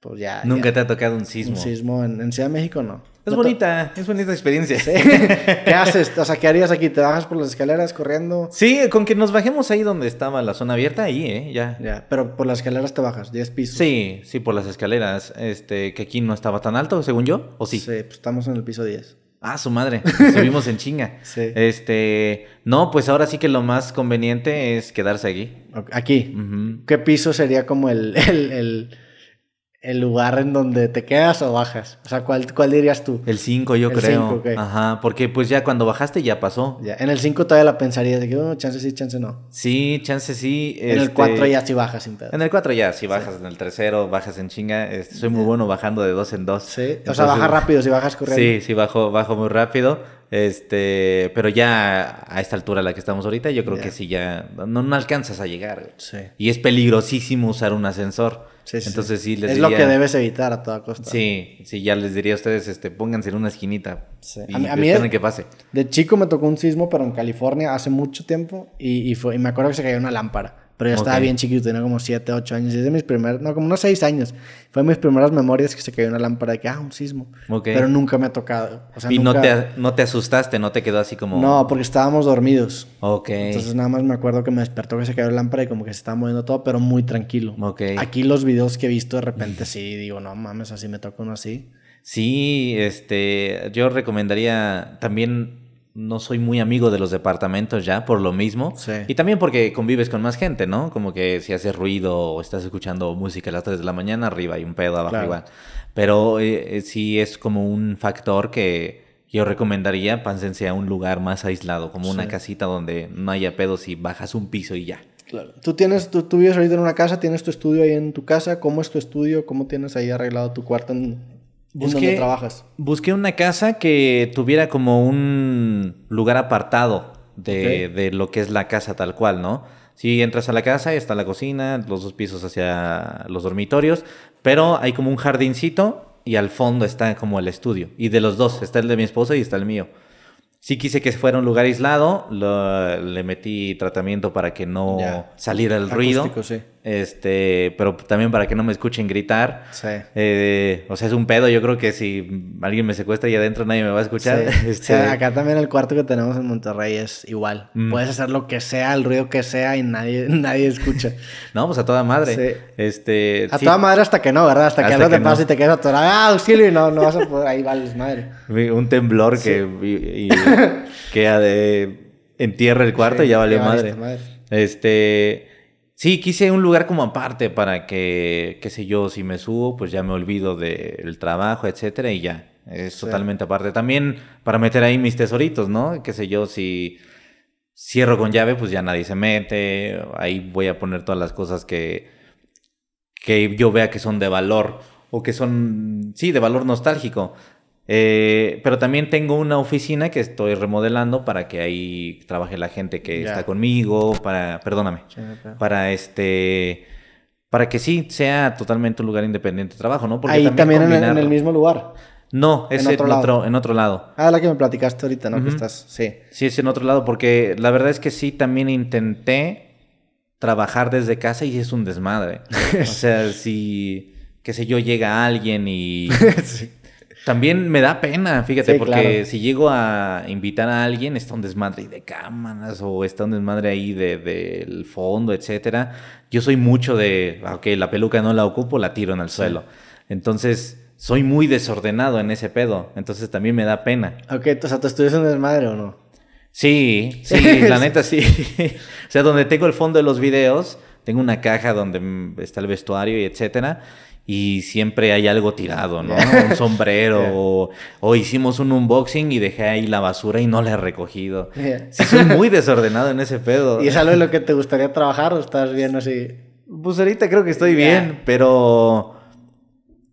pues ya. Nunca te ha tocado un sismo. Un sismo en, Ciudad de México no. Es bonita, es bonita experiencia. ¿Qué haces? O sea, ¿qué harías aquí? ¿Te bajas por las escaleras corriendo? Sí, con que nos bajemos ahí donde estaba la zona abierta, ahí, ¿eh? Ya. Ya, pero por las escaleras te bajas, 10 pisos. Sí, sí, por las escaleras. Este, que aquí no estaba tan alto, según yo, ¿o sí? Sí, pues estamos en el piso 10. Ah, su madre, subimos en chinga. Sí. Este, no, pues ahora sí que lo más conveniente es quedarse aquí. Aquí. ¿Qué piso sería como el, el, el el lugar en donde te quedas o bajas? O sea, ¿cuál, cuál dirías tú? El 5, yo el creo. Ajá, porque pues ya cuando bajaste ya pasó. Ya. En el 5 todavía la pensaría. de que, oh, chance sí, chance no. Sí, chance sí. En el 4 este, ya sí bajas sin pedo. En el 4 ya sí bajas, en el tercero bajas en chinga. Este, soy muy bueno bajando de 2 en 2. Sí, o sea, baja rápido si bajas corriendo. Sí, sí, bajo, bajo muy rápido. Este, pero ya a esta altura a la que estamos ahorita, yo creo que sí ya no, no alcanzas a llegar. Sí. Y es peligrosísimo usar un ascensor. Entonces sí, les Es lo que debes evitar a toda costa. Sí, sí, ya les diría a ustedes, este, pónganse en una esquinita. Sí. Y a, a mí que pase. De chico me tocó un sismo, pero en California hace mucho tiempo y, y, fue, y me acuerdo que se cayó una lámpara. Pero yo estaba bien chiquito, tenía como 7, 8 años. Es de mis primeros, no, como unos 6 años. Fue mis primeras memorias que se cayó una lámpara de que, ah, un sismo. Pero nunca me ha tocado. y no, te, no te asustaste, no te quedó así como. No, porque estábamos dormidos. Ok. Entonces nada más me acuerdo que me despertó que se cayó la lámpara y como que se estaba moviendo todo, pero muy tranquilo. Ok. Aquí los videos que he visto de repente sí digo, no mames, así me toca uno así. Sí, este, yo recomendaría también no soy muy amigo de los departamentos ya, por lo mismo. Y también porque convives con más gente, ¿no? Como que si haces ruido o estás escuchando música a las 3 de la mañana, arriba hay un pedo, abajo igual. Pero eh, eh, sí es como un factor que yo recomendaría, pánsense a un lugar más aislado, como una casita donde no haya pedos y bajas un piso y ya. Claro. Tú tienes, tú, tú, vives ahorita en una casa, tienes tu estudio ahí en tu casa. ¿Cómo es tu estudio? ¿Cómo tienes ahí arreglado tu cuarto en, busqué, trabajas. Busqué una casa que tuviera como un lugar apartado de, de, lo que es la casa tal cual, ¿no? Si entras a la casa, está la cocina, los dos pisos hacia los dormitorios, pero hay como un jardincito y al fondo está como el estudio. Y de los dos, está el de mi esposa y está el mío. Sí quise que fuera un lugar aislado, le metí tratamiento para que no saliera el ruido. Este, pero también para que no me escuchen gritar. Sí. Eh, o sea, es un pedo. Yo creo que si alguien me secuestra y adentro nadie me va a escuchar. Este, acá también el cuarto que tenemos en Monterrey es igual. Mm. Puedes hacer lo que sea, el ruido que sea y nadie, nadie escucha. no, pues a toda madre. Sí. Este, a toda madre hasta que no, ¿verdad? Hasta que no algo que te pasa y te quedas atorado. ¡Ah, auxilio! Y no, no vas a poder. Ahí vales madre. Un temblor que, y, de, entierra el cuarto y ya vale madre. madre. Este. Sí, quise un lugar como aparte para que, qué sé yo, si me subo, pues ya me olvido del trabajo, etcétera, y ya. Es totalmente aparte. También para meter ahí mis tesoritos, ¿no? Qué sé yo, si cierro con llave, pues ya nadie se mete. Ahí voy a poner todas las cosas que, que yo vea que son de valor o que son, sí, de valor nostálgico. Eh, pero también tengo una oficina que estoy remodelando para que ahí trabaje la gente que está conmigo, para, perdóname, para este, para que sí sea totalmente un lugar independiente de trabajo, ¿no? Porque ahí también, en, el mismo lugar. No, es en otro, lado. Otro, en lado. Ah, la que me platicaste ahorita, ¿no? que estás, sí. Sí, es en otro lado, porque la verdad es que sí, también intenté trabajar desde casa y es un desmadre. o sea, si, qué sé yo, llega alguien y... También me da pena, fíjate, porque si llego a invitar a alguien, está un desmadre de cámaras o está un desmadre ahí del de, fondo, etcétera. Yo soy mucho de, ah, ok, la peluca no la ocupo, la tiro en el suelo. Entonces, soy muy desordenado en ese pedo. Entonces, también me da pena. Ok, o sea, ¿tú estudias un desmadre o no? Sí, sí, la neta sí. o sea, donde tengo el fondo de los videos, tengo una caja donde mm, está el vestuario y etcétera y siempre hay algo tirado, ¿no? Un sombrero o, hicimos un unboxing y dejé ahí la basura y no la he recogido. Sí, soy muy desordenado en ese pedo. ¿Y es algo en lo que te gustaría trabajar o estás bien así? Pues ahorita creo que estoy bien, pero...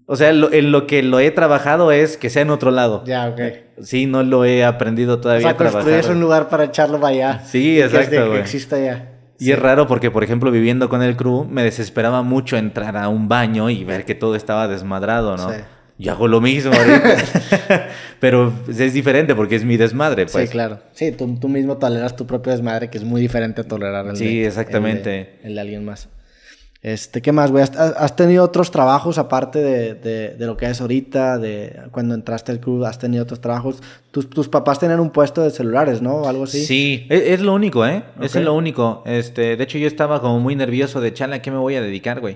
O sea, en lo que lo he trabajado es que sea en otro lado. Ya, ok. Sí, no lo he aprendido todavía. O sea, construyes un lugar para echarlo para allá. Sí, exacto. Que, que exista ya. Y es raro porque, por ejemplo, viviendo con el crew, me desesperaba mucho entrar a un baño y ver que todo estaba desmadrado, ¿no? Sí. Yo hago lo mismo Pero es diferente porque es mi desmadre, pues. Sí, claro. Sí, tú, mismo toleras tu propio desmadre, que es muy diferente a tolerar el exactamente. el de alguien más. Este, ¿Qué más, güey? ¿Has, tenido otros trabajos aparte de, lo que es ahorita, de cuando entraste al club, has tenido otros trabajos? Tus, tus papás tenían un puesto de celulares, ¿no? Algo así. Sí, e, es, lo único, ¿eh? Es lo único. Este, de hecho, yo estaba como muy nervioso de, chala, ¿qué me voy a dedicar, güey?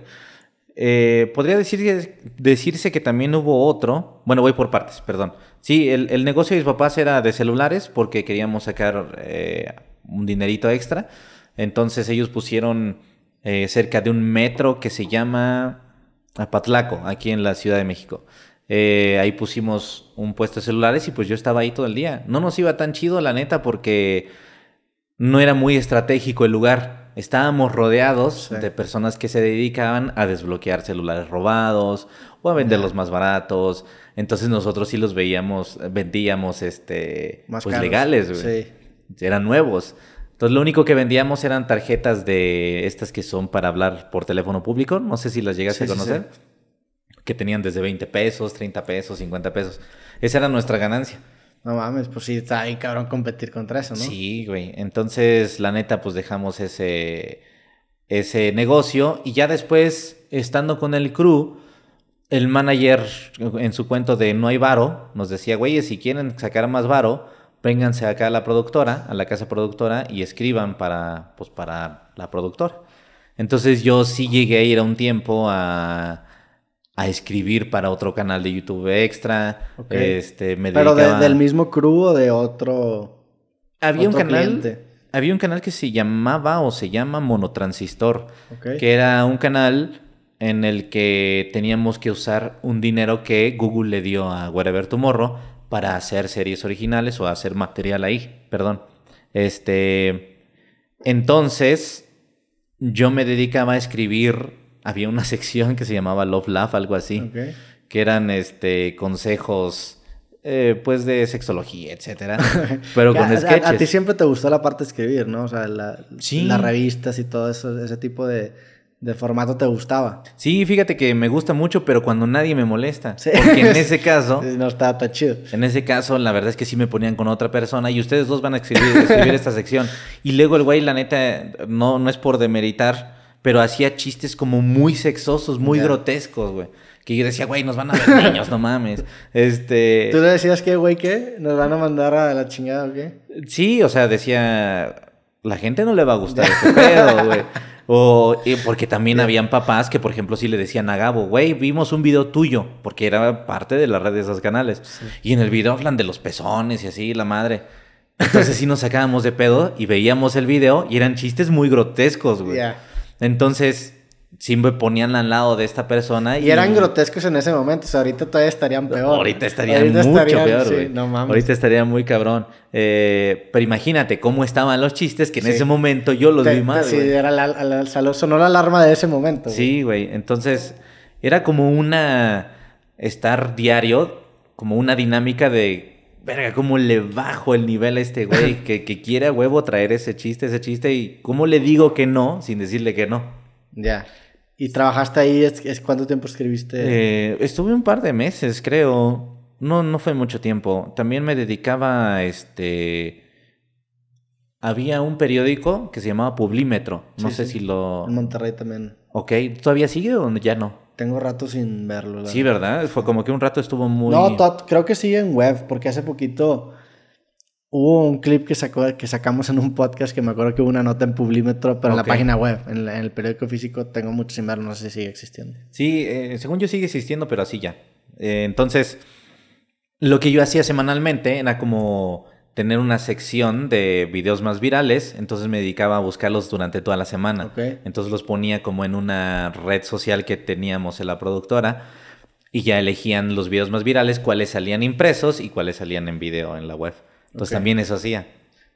Eh, podría decir, decirse que también hubo otro. Bueno, voy por partes, perdón. Sí, el, negocio de mis papás era de celulares porque queríamos sacar eh, un dinerito extra. Entonces ellos pusieron eh, cerca de un metro que se llama Apatlaco, aquí en la Ciudad de México. Eh, ahí pusimos un puesto de celulares y pues yo estaba ahí todo el día. No nos iba tan chido, la neta, porque no era muy estratégico el lugar. Estábamos rodeados de personas que se dedicaban a desbloquear celulares robados o a venderlos más baratos. Entonces nosotros sí los veíamos, vendíamos este, más pues legales, Sí. Eran nuevos. Entonces lo único que vendíamos eran tarjetas de estas que son para hablar por teléfono público, no sé si las llegaste a conocer, que tenían desde 20 pesos, 30 pesos, 50 pesos. Esa era nuestra ganancia. No mames, pues sí, está ahí cabrón competir contra eso, ¿no? Sí, güey. Entonces, la neta, pues dejamos ese, ese negocio y ya después, estando con el crew, el manager en su cuento de No hay varo, nos decía, güey, si quieren sacar más varo, vénganse acá a la productora, a la casa productora y escriban para, pues, para la productora. Entonces yo sí llegué a ir a un tiempo a, a escribir para otro canal de YouTube extra. Este, Pero del mismo crew o de otro. Había un canal. Había un canal que se llamaba o se llama Monotransistor, que era un canal en el que teníamos que usar un dinero que Google le dio a Wherever Tomorrow para hacer series originales o hacer material ahí, perdón. Este, entonces, yo me dedicaba a escribir, había una sección que se llamaba Love Love, algo así, que eran este, consejos eh, pues de sexología, etcétera, pero con a, A, ti siempre te gustó la parte de escribir, ¿no? O sea, las revistas y todo eso, ese tipo de de formato te gustaba. Sí, fíjate que me gusta mucho, pero cuando nadie me molesta. Porque en ese caso. no estaba tan chido. En ese caso, la verdad es que sí me ponían con otra persona y ustedes dos van a escribir, esta sección. Y luego el güey, la neta, no, no es por demeritar, pero hacía chistes como muy sexosos, muy grotescos, güey. Que yo decía, güey, nos van a ver niños, no mames. Este. ¿Tú le decías que, güey, qué? ¿Nos van a mandar a la chingada o qué? Sí, o sea, decía. La gente no le va a gustar este pedo, güey. O porque también habían papás que, por ejemplo, sí le decían a Gabo, güey, vimos un video tuyo, porque era parte de la red de esos canales. Y en el video hablan de los pezones y así, la madre. Entonces sí nos sacábamos de pedo y veíamos el video y eran chistes muy grotescos, güey. Entonces, sí ponían al lado de esta persona. Y, eran grotescos en ese momento. O sea, ahorita todavía estarían peor. Ahorita estarían mucho peor, güey. Ahorita estarían muy cabrón. Eh, pero imagínate cómo estaban los chistes que en ese momento yo los vi mal, Sí, era la, sonó la alarma de ese momento. Sí, güey. Entonces, era como una... Estar diario, como una dinámica de verga, cómo le bajo el nivel a este güey que, que quiere a huevo traer ese chiste, ese chiste, y cómo le digo que no sin decirle que no. Ya. ¿Y trabajaste ahí? ¿Es, cuánto tiempo escribiste? Eh, estuve un par de meses, creo. No, no fue mucho tiempo. También me dedicaba a este. Había un periódico que se llamaba Publímetro. No sé si lo. En Monterrey también. Ok, ¿todavía sigue o ya no? Tengo rato sin verlo. sí, verdad. ¿verdad? Fue como que un rato estuvo muy. No, creo que sigue en web, porque hace poquito hubo un clip que, sacó, que sacamos en un podcast que me acuerdo que hubo una nota en Publímetro, pero en la página web, en, el periódico físico tengo mucho sin no sé si sigue existiendo. Sí, eh, según yo sigue existiendo, pero así ya. Eh, entonces, lo que yo hacía semanalmente era como tener una sección de videos más virales, entonces me dedicaba a buscarlos durante toda la semana. Entonces los ponía como en una red social que teníamos en la productora y ya elegían los videos más virales, cuáles salían impresos y cuáles salían en video en la web. Entonces también eso hacía.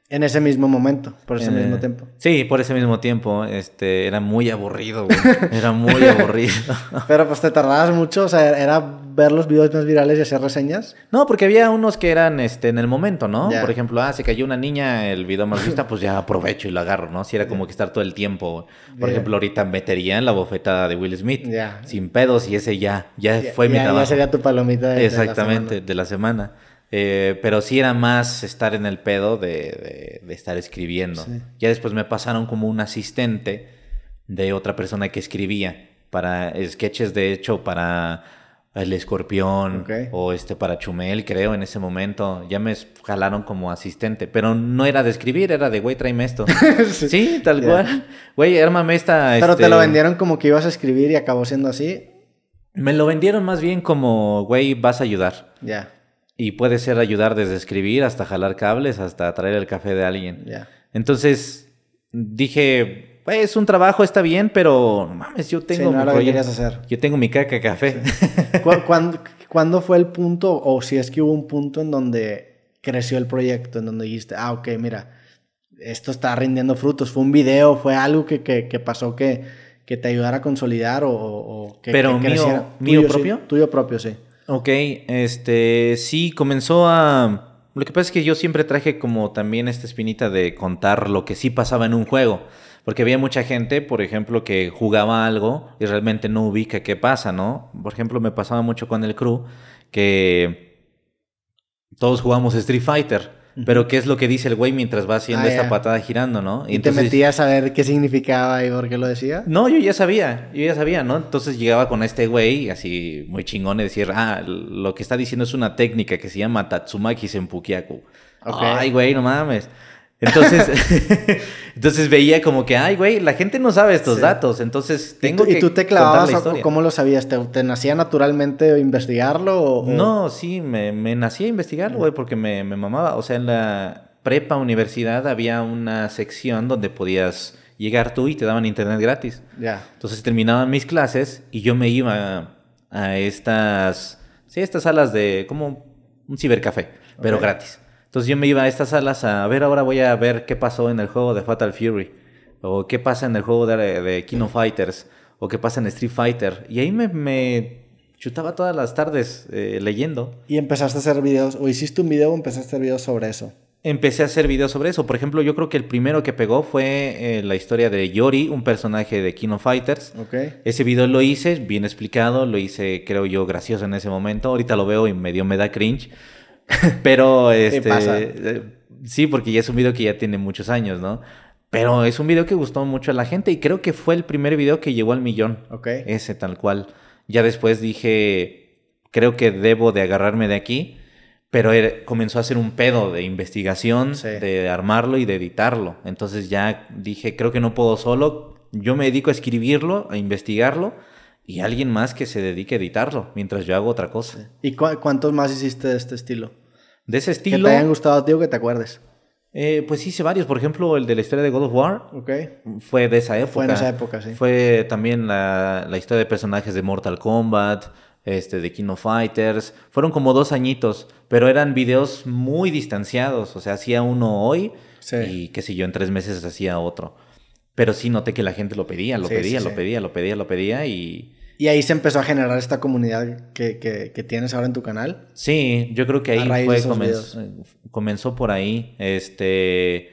En ese mismo momento, por ese eh, mismo tiempo. Sí, por ese mismo tiempo. Este, era muy aburrido, güey. Era muy aburrido. Pero pues te tardabas mucho, o sea, era ver los videos más virales y hacer reseñas. No, porque había unos que eran este, en el momento, ¿no? Por ejemplo, ah, se cayó una niña, el video más visto, pues ya aprovecho y lo agarro, ¿no? Si era como que estar todo el tiempo. Por ejemplo, ahorita metería en la bofetada de Will Smith. Sin pedos y ese ya, ya fue mi trabajo. Ya sería tu palomita de, Exactamente, la semana. De la semana. Eh, pero sí era más estar en el pedo de, estar escribiendo. Ya después me pasaron como un asistente de otra persona que escribía para sketches, de hecho, para El Escorpión o este para Chumel, creo, en ese momento. Ya me jalaron como asistente, pero no era de escribir, era de, güey, tráeme esto. sí. tal cual. Güey, ármame esta... Pero te este lo vendieron como que ibas a escribir y acabó siendo así. Me lo vendieron más bien como, güey, vas a ayudar. Ya. Y puede ser ayudar desde escribir hasta jalar cables, hasta traer el café de alguien. Entonces dije, es un trabajo, está bien, pero mames, yo tengo... no hacer. Yo tengo mi caca café. cuándo, fue el punto, o si es que hubo un punto en donde creció el proyecto, en donde dijiste, ah, ok, mira, esto está rindiendo frutos? ¿Fue un video? ¿Fue algo que, pasó que, que te ayudara a consolidar o, que, Pero mío, propio? tuyo propio, sí. Ok, este, sí, comenzó a... Lo que pasa es que yo siempre traje como también esta espinita de contar lo que sí pasaba en un juego. Porque había mucha gente, por ejemplo, que jugaba algo y realmente no ubica qué pasa, ¿no? Por ejemplo, me pasaba mucho con el crew que todos jugamos Street Fighter. Pero qué es lo que dice el güey mientras va haciendo ah, esta patada girando, ¿no? Y, te metías a ver qué significaba y por qué lo decía. No, yo ya sabía, yo ya sabía, ¿no? Entonces llegaba con este güey así muy chingón y decir, ah, lo que está diciendo es una técnica que se llama Tatsumaki Senpukiaku. Ay, güey, no mames. Entonces, entonces veía como que, ay, güey, la gente no sabe estos datos, entonces tengo ¿Y tú, ¿Y tú te clavabas cómo lo sabías? ¿Te, nacía naturalmente investigarlo? no, sí, me, me nacía investigarlo, güey, porque me, mamaba. O sea, en la prepa universidad había una sección donde podías llegar tú y te daban internet gratis. Ya. Entonces terminaban mis clases y yo me iba a, estas. Sí, estas salas de. como un cibercafé, pero gratis. Entonces yo me iba a estas salas a, ver, ahora voy a ver qué pasó en el juego de Fatal Fury, o qué pasa en el juego de, Kino Fighters, o qué pasa en Street Fighter. Y ahí me, chutaba todas las tardes eh, leyendo. Y empezaste a hacer videos, o hiciste un video o empezaste a hacer videos sobre eso. Empecé a hacer videos sobre eso. Por ejemplo, yo creo que el primero que pegó fue eh, la historia de Yori, un personaje de Kino Fighters. Okay. Ese video lo hice bien explicado, lo hice, creo yo, gracioso en ese momento. Ahorita lo veo y medio me da cringe. Pero este. Eh, sí, porque ya es un video que ya tiene muchos años, ¿no? Pero es un video que gustó mucho a la gente y creo que fue el primer video que llegó al millón. Ese tal cual. Ya después dije, creo que debo de agarrarme de aquí, pero comenzó a hacer un pedo de investigación, de armarlo y de editarlo. Entonces ya dije, creo que no puedo solo, yo me dedico a escribirlo, a investigarlo y alguien más que se dedique a editarlo mientras yo hago otra cosa. ¿Y cuántos más hiciste de este estilo? De ese estilo. Que te hayan gustado, tío, que te acuerdes. Eh, pues hice varios, por ejemplo, el de la historia de God of War. Okay. Fue de esa época. Fue en esa época, sí. Fue también la, historia de personajes de Mortal Kombat, este, de Kino Fighters. Fueron como dos añitos, pero eran videos muy distanciados. O sea, hacía uno hoy y que sé yo, en tres meses hacía otro. Pero sí noté que la gente lo pedía, lo pedía, lo pedía, lo pedía, lo pedía y... Y ahí se empezó a generar esta comunidad que, que, que tienes ahora en tu canal. Sí, yo creo que ahí fue, comenzó, comenzó por ahí. Este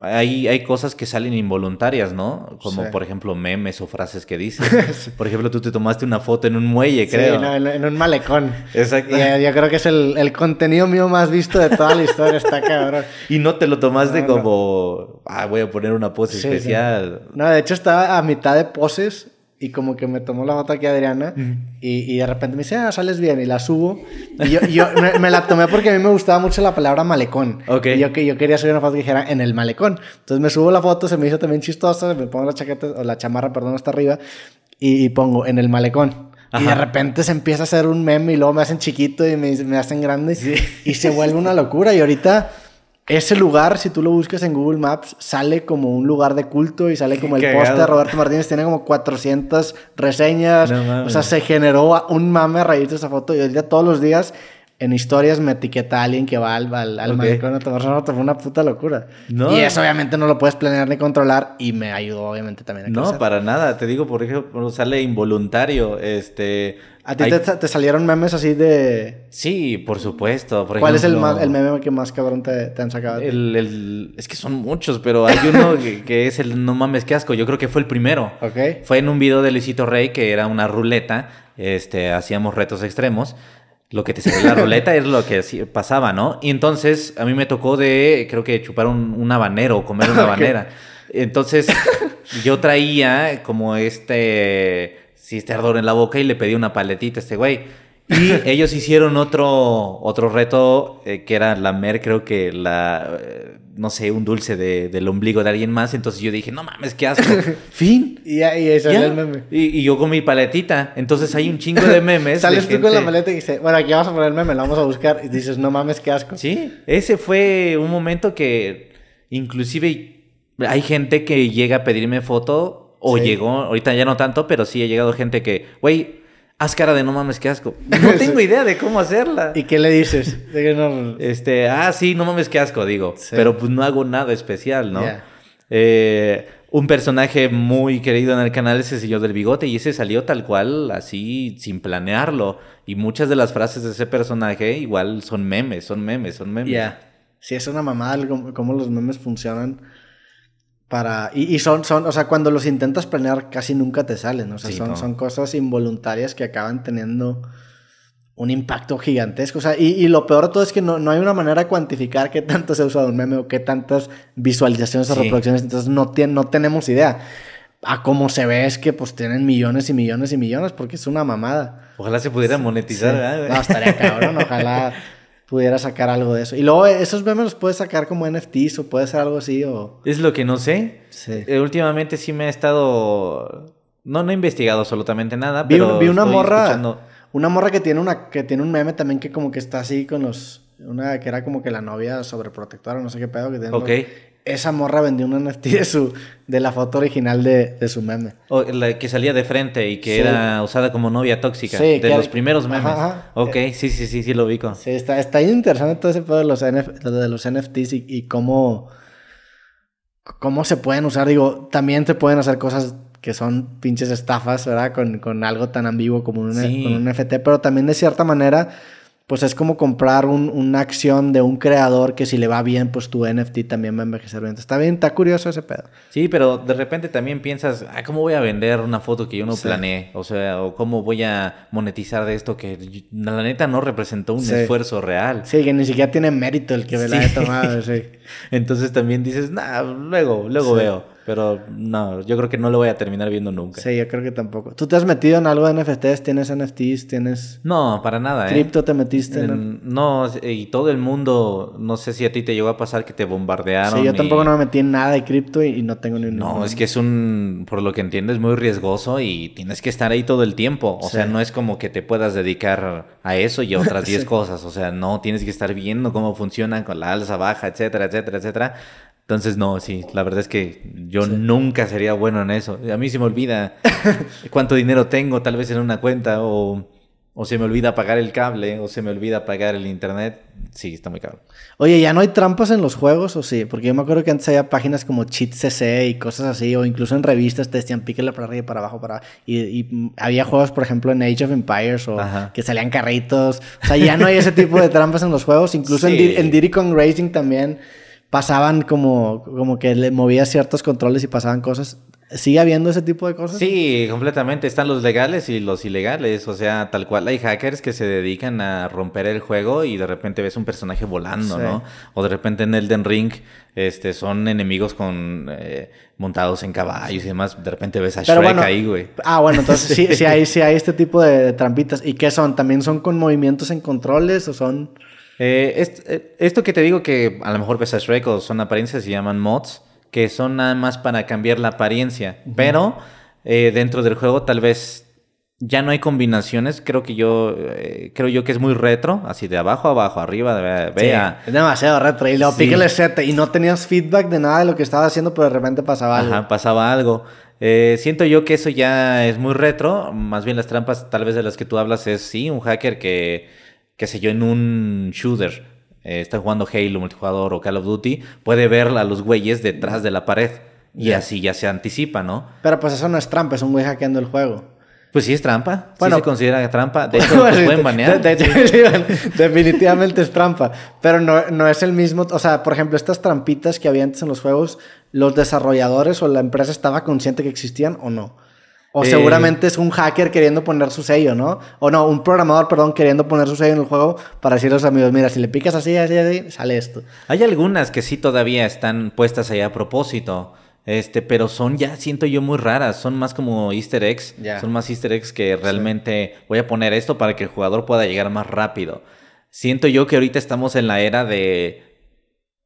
hay, cosas que salen involuntarias, ¿no? Como por ejemplo memes o frases que dices. Por ejemplo, tú te tomaste una foto en un muelle, creo. Sí, en, un malecón. Eh, yo creo que es el, contenido mío más visto de toda la historia, está cabrón. Y no te lo tomaste como, ah, voy a poner una pose especial. No, de hecho estaba a mitad de poses y como que me tomó la foto aquí Adriana y, y, de repente me dice, ah, sales bien y la subo. Y yo, me, la tomé porque a mí me gustaba mucho la palabra malecón. Okay. Y yo, que yo quería subir una foto que dijera en el malecón. Entonces me subo la foto, se me hizo también chistosa, me pongo la chaqueta o la chamarra, perdón, hasta arriba y, pongo en el malecón. Y de repente se empieza a hacer un meme y luego me hacen chiquito y me, hacen grande y se vuelve una locura. Y ahorita ese lugar, si tú lo buscas en Google Maps, sale como un lugar de culto y sale como el póster de Roberto Martínez. Tiene como 400 reseñas. o sea, se generó un mame a raíz de esa foto. Y hoy día todos los días en historias me etiqueta a alguien que va al, al, al a una Fue una puta locura. Y eso obviamente no lo puedes planear ni controlar y me ayudó obviamente también a No, para nada. Te digo, por ejemplo, sale involuntario. Este... ¿A ti te, salieron memes así de...? Sí, por supuesto. ¿Cuál es el, el meme que más cabrón te, han sacado? El, Es que son muchos, pero hay uno que, es el no mames qué asco. Yo creo que fue el primero. Fue en un video de Luisito Rey que era una ruleta. Este, hacíamos retos extremos lo que te salió la ruleta es lo que pasaba, ¿no? Y entonces a mí me tocó de, creo que chupar un, un habanero o comer una habanera. Entonces yo traía como este, Si este ardor en la boca y le pedí una paletita a este güey. Y ellos hicieron otro, otro reto eh, que era lamer, creo que la, eh, no sé, un dulce del ombligo de alguien más. Entonces yo dije, no mames, qué asco. fin. Y, ahí salió el meme. Y, yo con mi paletita. Entonces hay un chingo de memes. Sales tú con la paleta y dices, bueno, aquí vamos a poner el meme, lo vamos a buscar. Y dices, no mames, qué asco. Sí, ese fue un momento que inclusive hay gente que llega a pedirme foto o llegó, ahorita ya no tanto, pero sí ha llegado gente que, güey, haz cara de no mames, qué asco. No tengo idea de cómo hacerla. ¿Y qué le dices? este, ah, sí, no mames, qué asco, digo. Pero pues no hago nada especial, ¿no? Eh, un personaje muy querido en el canal es el señor del bigote y ese salió tal cual, así, sin planearlo. Y muchas de las frases de ese personaje igual son memes, son memes, son memes. Ya. es una mamada cómo los memes funcionan. Para, y, y, son, son, o sea, cuando los intentas planear casi nunca te salen, o sea, son, son cosas involuntarias que acaban teniendo un impacto gigantesco. O sea, y, lo peor de todo es que no, hay una manera de cuantificar qué tanto se ha usado un meme o qué tantas visualizaciones o reproducciones. Entonces no, no tenemos idea. A cómo se ve es que pues tienen millones y millones y millones porque es una mamada. Ojalá se pudiera monetizar. No, estaría cabrón. Ojalá pudiera sacar algo de eso. Y luego eh, esos memes los puedes sacar como NFTs o puede ser algo así o... Es lo que no sé. Sí. Eh, últimamente sí me he estado... No, no he investigado absolutamente nada, vi, Vi una morra... Una morra que tiene, una, que tiene un meme también que como que está así con los... Una que era como que la novia sobreprotectora, no sé qué pedo, que tiene esa morra vendió un NFT de, su, de la foto original de, de su meme. la que salía de frente y que era usada como novia tóxica. de los primeros memes. Ok, sí, sí, sí, sí, lo ubico. Sí, está, está interesante todo ese pedo de los, de los NFTs y, cómo, cómo se pueden usar. Digo, también se pueden hacer cosas que son pinches estafas, ¿verdad? Con, con algo tan ambiguo como un, un NFT, pero también de cierta manera pues es como comprar una acción de un creador que si le va bien, pues tu NFT también va a envejecer bien. Está bien, está curioso ese pedo. Sí, pero de repente también piensas, ah, ¿cómo voy a vender una foto que yo no planeé? O sea, o ¿cómo voy a monetizar de esto que la neta no representó un esfuerzo real? Sí, que ni siquiera tiene mérito el que me la haya tomado, Entonces también dices, nah, luego, luego veo. Pero no, yo creo que no lo voy a terminar viendo nunca. Sí, yo creo que tampoco. ¿Tú te has metido en algo de NFTs? ¿Tienes NFTs? ¿Tienes...? No, para nada. eh. ¿Cripto te metiste en, No, y todo el mundo, no sé si a ti te llegó a pasar que te bombardearon. Sí, yo tampoco no me metí en nada de cripto y, no tengo ni un... No, es que es un, por lo que entiendo, es muy riesgoso y tienes que estar ahí todo el tiempo. O sea, no es como que te puedas dedicar a eso y a otras 10 cosas. O sea, no, tienes que estar viendo cómo funcionan con la alza, baja, etcétera, etcétera, etcétera. Entonces, no, sí, la verdad es que yo nunca sería bueno en eso. A mí se me olvida cuánto dinero tengo tal vez en una cuenta o, se me olvida pagar el cable o se me olvida pagar el internet. Sí, está muy caro. Oye, ¿ya no hay trampas en los juegos o sí? Porque yo me acuerdo que antes había páginas como Cheat CC y cosas así o incluso en revistas te decían para arriba y para abajo para... Y, y había juegos, por ejemplo, en Age of Empires o que salían carritos. O sea, ya no hay ese tipo de trampas en los juegos. Incluso en, en Racing también pasaban como, como que le movía ciertos controles y pasaban cosas. ¿Sigue habiendo ese tipo de cosas? Sí, completamente. Están los legales y los ilegales. O sea, tal cual. Hay hackers que se dedican a romper el juego y de repente ves un personaje volando, ¿no? O de repente en Elden Ring este, son enemigos con eh, montados en caballos y demás. De repente ves a Shrek ahí, güey. Ah, bueno, entonces sí, sí, hay, hay este tipo de trampitas. ¿Y qué son? ¿También son con movimientos en controles o son...? Eh, eh, esto que te digo que a lo mejor pesas a son apariencias, se llaman mods, que son nada más para cambiar la apariencia. Pero eh, dentro del juego tal vez ya no hay combinaciones. Creo que yo eh, creo yo que es muy retro, así de abajo a abajo, arriba, de, vea. es demasiado retro. Y lo el y no tenías feedback de nada de lo que estaba haciendo, pero de repente pasaba algo. pasaba algo. siento yo que eso ya es muy retro. Más bien las trampas, tal vez de las que tú hablas, es sí, un hacker que que sé yo, en un shooter, eh, está jugando Halo multijugador o Call of Duty, puede ver a los güeyes detrás de la pared. Y así ya se anticipa, ¿no? Pero pues eso no es trampa, es un güey hackeando el juego. Pues sí es trampa. sí se considera trampa. De hecho, pueden definitivamente es trampa. Pero no, no, es el mismo. O sea, por ejemplo, estas trampitas que había antes en los juegos, ¿los desarrolladores o la empresa estaba consciente que existían o no? O eh, seguramente es un hacker queriendo poner su sello, ¿no? O no, un programador, perdón, queriendo poner su sello en el juego para decir a los amigos, mira, si le picas así, así, así, sale esto. Hay algunas que sí todavía están puestas ahí a propósito. Este, pero son ya, siento yo, muy raras. Son más como easter eggs. Son más easter eggs que realmente voy a poner esto para que el jugador pueda llegar más rápido. Siento yo que ahorita estamos en la era de...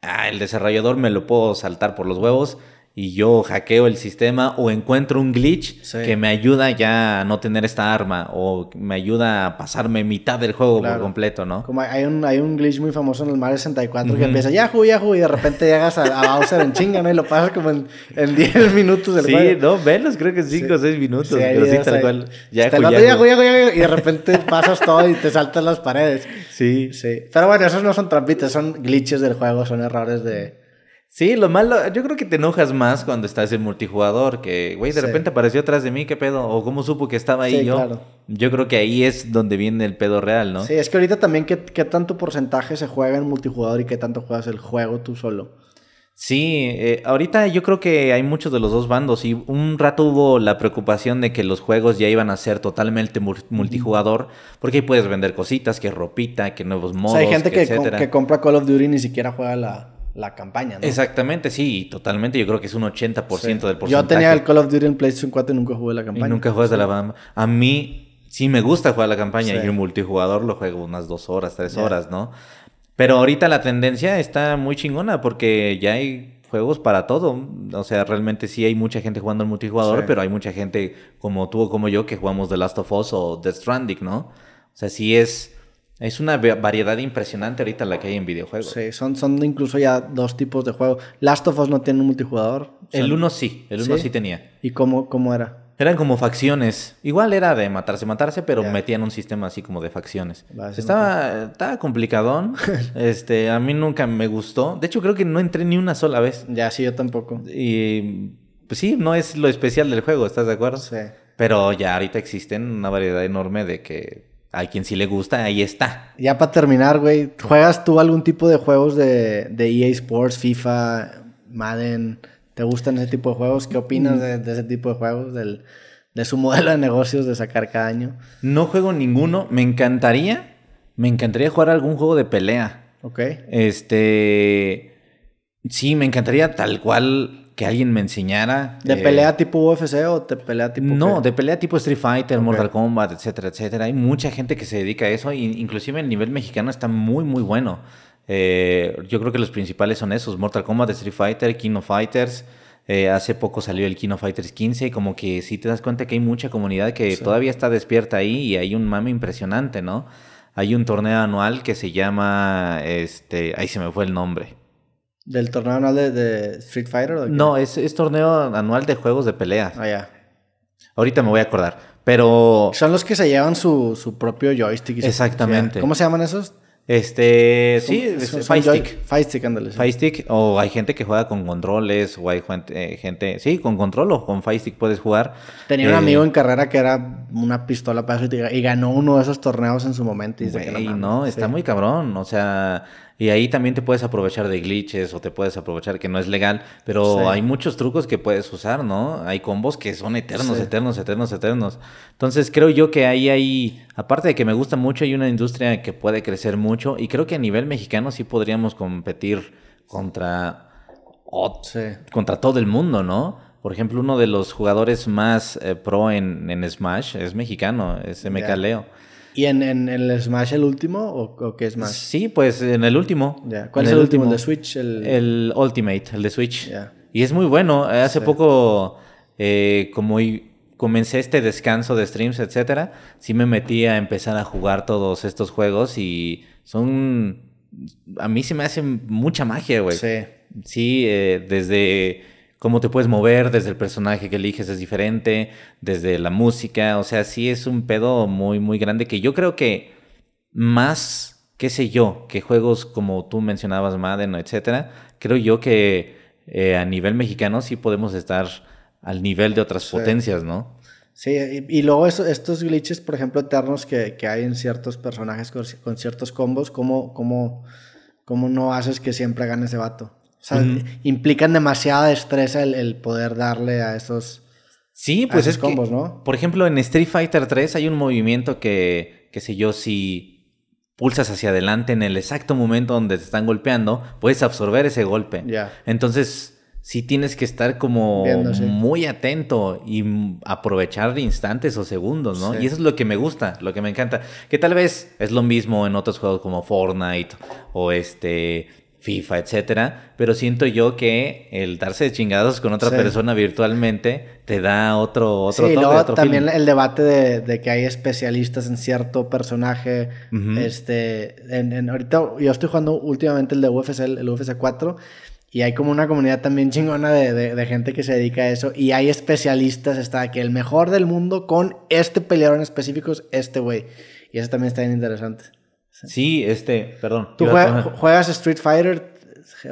Ah, el desarrollador me lo puedo saltar por los huevos y yo hackeo el sistema o encuentro un glitch que me ayuda ya a no tener esta arma o me ayuda a pasarme mitad del juego por completo, ¿no? Como hay un, hay un glitch muy famoso en el Mario 64 que empieza Yahoo, Yahoo y de repente llegas a, Bowser en chinga, ¿no? Y lo pasas como en, 10 minutos del juego. Sí, no, menos, creo que 5 o 6 minutos. pero sí, tal cual. y de repente pasas todo y te saltas las paredes. Sí. Sí. Pero bueno, esos no son trampitas, son glitches del juego, son errores de Sí, lo malo, yo creo que te enojas más cuando estás en multijugador, que, güey, de repente apareció atrás de mí, ¿qué pedo? O cómo supo que estaba ahí yo. Yo creo que ahí es donde viene el pedo real, ¿no? Sí, es que ahorita también qué, tanto porcentaje se juega en multijugador y qué tanto juegas el juego tú solo. Sí, eh, ahorita yo creo que hay muchos de los dos bandos y un rato hubo la preocupación de que los juegos ya iban a ser totalmente multijugador porque ahí puedes vender cositas, que ropita, que nuevos modos. O hay gente que, que compra Call of Duty y ni siquiera juega la, la campaña, ¿no? Exactamente, sí, totalmente. Yo creo que es un 80% del porcentaje. Yo tenía el Call of Duty en PlayStation 4 y nunca jugué la campaña. Y nunca juegas de la banda A mí sí me gusta jugar la campaña. Y un multijugador lo juego unas dos horas, tres horas, ¿no? Pero ahorita la tendencia está muy chingona porque ya hay juegos para todo. O sea, realmente sí hay mucha gente jugando al multijugador, pero hay mucha gente como tú o como yo que jugamos The Last of Us o The Stranding, ¿no? O sea, sí es es una variedad impresionante ahorita la que hay en videojuegos. Sí, son, son incluso ya dos tipos de juegos. Last of Us no tiene un multijugador. el uno sí, el uno ¿sí? tenía. ¿Y cómo, era? Eran como facciones. Igual era de matarse, matarse, pero metían un sistema así como de facciones. estaba, estaba, complicadón. este, a mí nunca me gustó. De hecho, creo que no entré ni una sola vez. Ya, sí, yo tampoco. Y pues sí, no es lo especial del juego, ¿estás de acuerdo? Sí. Pero ya ahorita existen una variedad enorme de que a quien sí le gusta, ahí está. Ya para terminar, güey, ¿juegas tú algún tipo de juegos de, EA e Sports, FIFA, Madden? ¿Te gustan ese tipo de juegos? ¿Qué opinas de, ese tipo de juegos? de su modelo de negocios de sacar cada año. No juego ninguno. Me encantaría. Me encantaría jugar algún juego de pelea. Ok. Este. Sí, me encantaría tal cual que alguien me enseñara. ¿De eh, pelea tipo UFC o de pelea tipo.? No, de pelea tipo Street Fighter, Mortal Kombat, etcétera, etcétera. Hay mucha gente que se dedica a eso, inclusive el nivel mexicano está muy, muy bueno. Eh, yo creo que los principales son esos: Mortal Kombat, Street Fighter, King of Fighters. Eh, hace poco salió el Kino Fighters 15 y como que si te das cuenta que hay mucha comunidad que todavía está despierta ahí y hay un mame impresionante, ¿no? Hay un torneo anual que se llama, este, ahí se me fue el nombre. ¿Del torneo anual de, Street Fighter? no, es, torneo anual de juegos de peleas. Ah, ya. Ahorita me voy a acordar, pero... Son los que se llevan su, propio joystick. Exactamente. ¿Cómo se llaman esos? Este, sí, son, joystick este, ándale. o hay gente que juega con controles, o hay eh, gente, sí, con control o con joystick puedes jugar. Tenía un eh, amigo en carrera que era una pistola para eso y ganó uno de esos torneos en su momento. Y no, está muy cabrón, o sea, y ahí también te puedes aprovechar de glitches o te puedes aprovechar que no es legal, pero hay muchos trucos que puedes usar, ¿no? Hay combos que son eternos, eternos, eternos, eternos. Entonces creo yo que ahí hay, aparte de que me gusta mucho, hay una industria que puede crecer mucho y creo que a nivel mexicano sí podríamos competir contra, contra todo el mundo, ¿no? Por ejemplo, uno de los jugadores más eh, pro en, Smash es mexicano, es MK ¿Y en, el Smash el último o, qué es más? Sí, pues en el último. ¿Cuál es el, último? ¿El de Switch? El, Ultimate, el de Switch. Y es muy bueno. Hace poco, eh, como comencé este descanso de streams, etcétera, sí me metí a empezar a jugar todos estos juegos y son. A mí se me hace mucha magia, güey. Sí. Sí, eh, desde cómo te puedes mover, desde el personaje que eliges es diferente, desde la música, o sea, sí es un pedo muy, muy grande que yo creo que más, qué sé yo, que juegos como tú mencionabas, Madden, etcétera, creo yo que eh, a nivel mexicano sí podemos estar al nivel de otras potencias, ¿no? Sí, y, luego eso, estos glitches, por ejemplo, eternos que, hay en ciertos personajes con, ciertos combos, ¿cómo, cómo, cómo no haces que siempre gane ese vato? O sea, mm. implican demasiada estrés el, poder darle a esos. Sí, pues es combos, que, ¿no? Por ejemplo, en Street Fighter 3 hay un movimiento que, qué sé yo, si pulsas hacia adelante en el exacto momento donde te están golpeando, puedes absorber ese golpe. Entonces, sí tienes que estar como muy atento y aprovechar instantes o segundos, ¿no? Y eso es lo que me gusta, lo que me encanta. Que tal vez es lo mismo en otros juegos como Fortnite o este FIFA, etcétera, pero siento yo que el darse de chingados con otra persona virtualmente te da otro otro también el debate de, que hay especialistas en cierto personaje, este, en, ahorita yo estoy jugando últimamente el de UFC, el, UFC 4, y hay como una comunidad también chingona de, gente que se dedica a eso. Y hay especialistas, está que el mejor del mundo con este peleador en específico es este güey. Y eso también está bien interesante. Sí, este, perdón. ¿Tú juegas Street Fighter?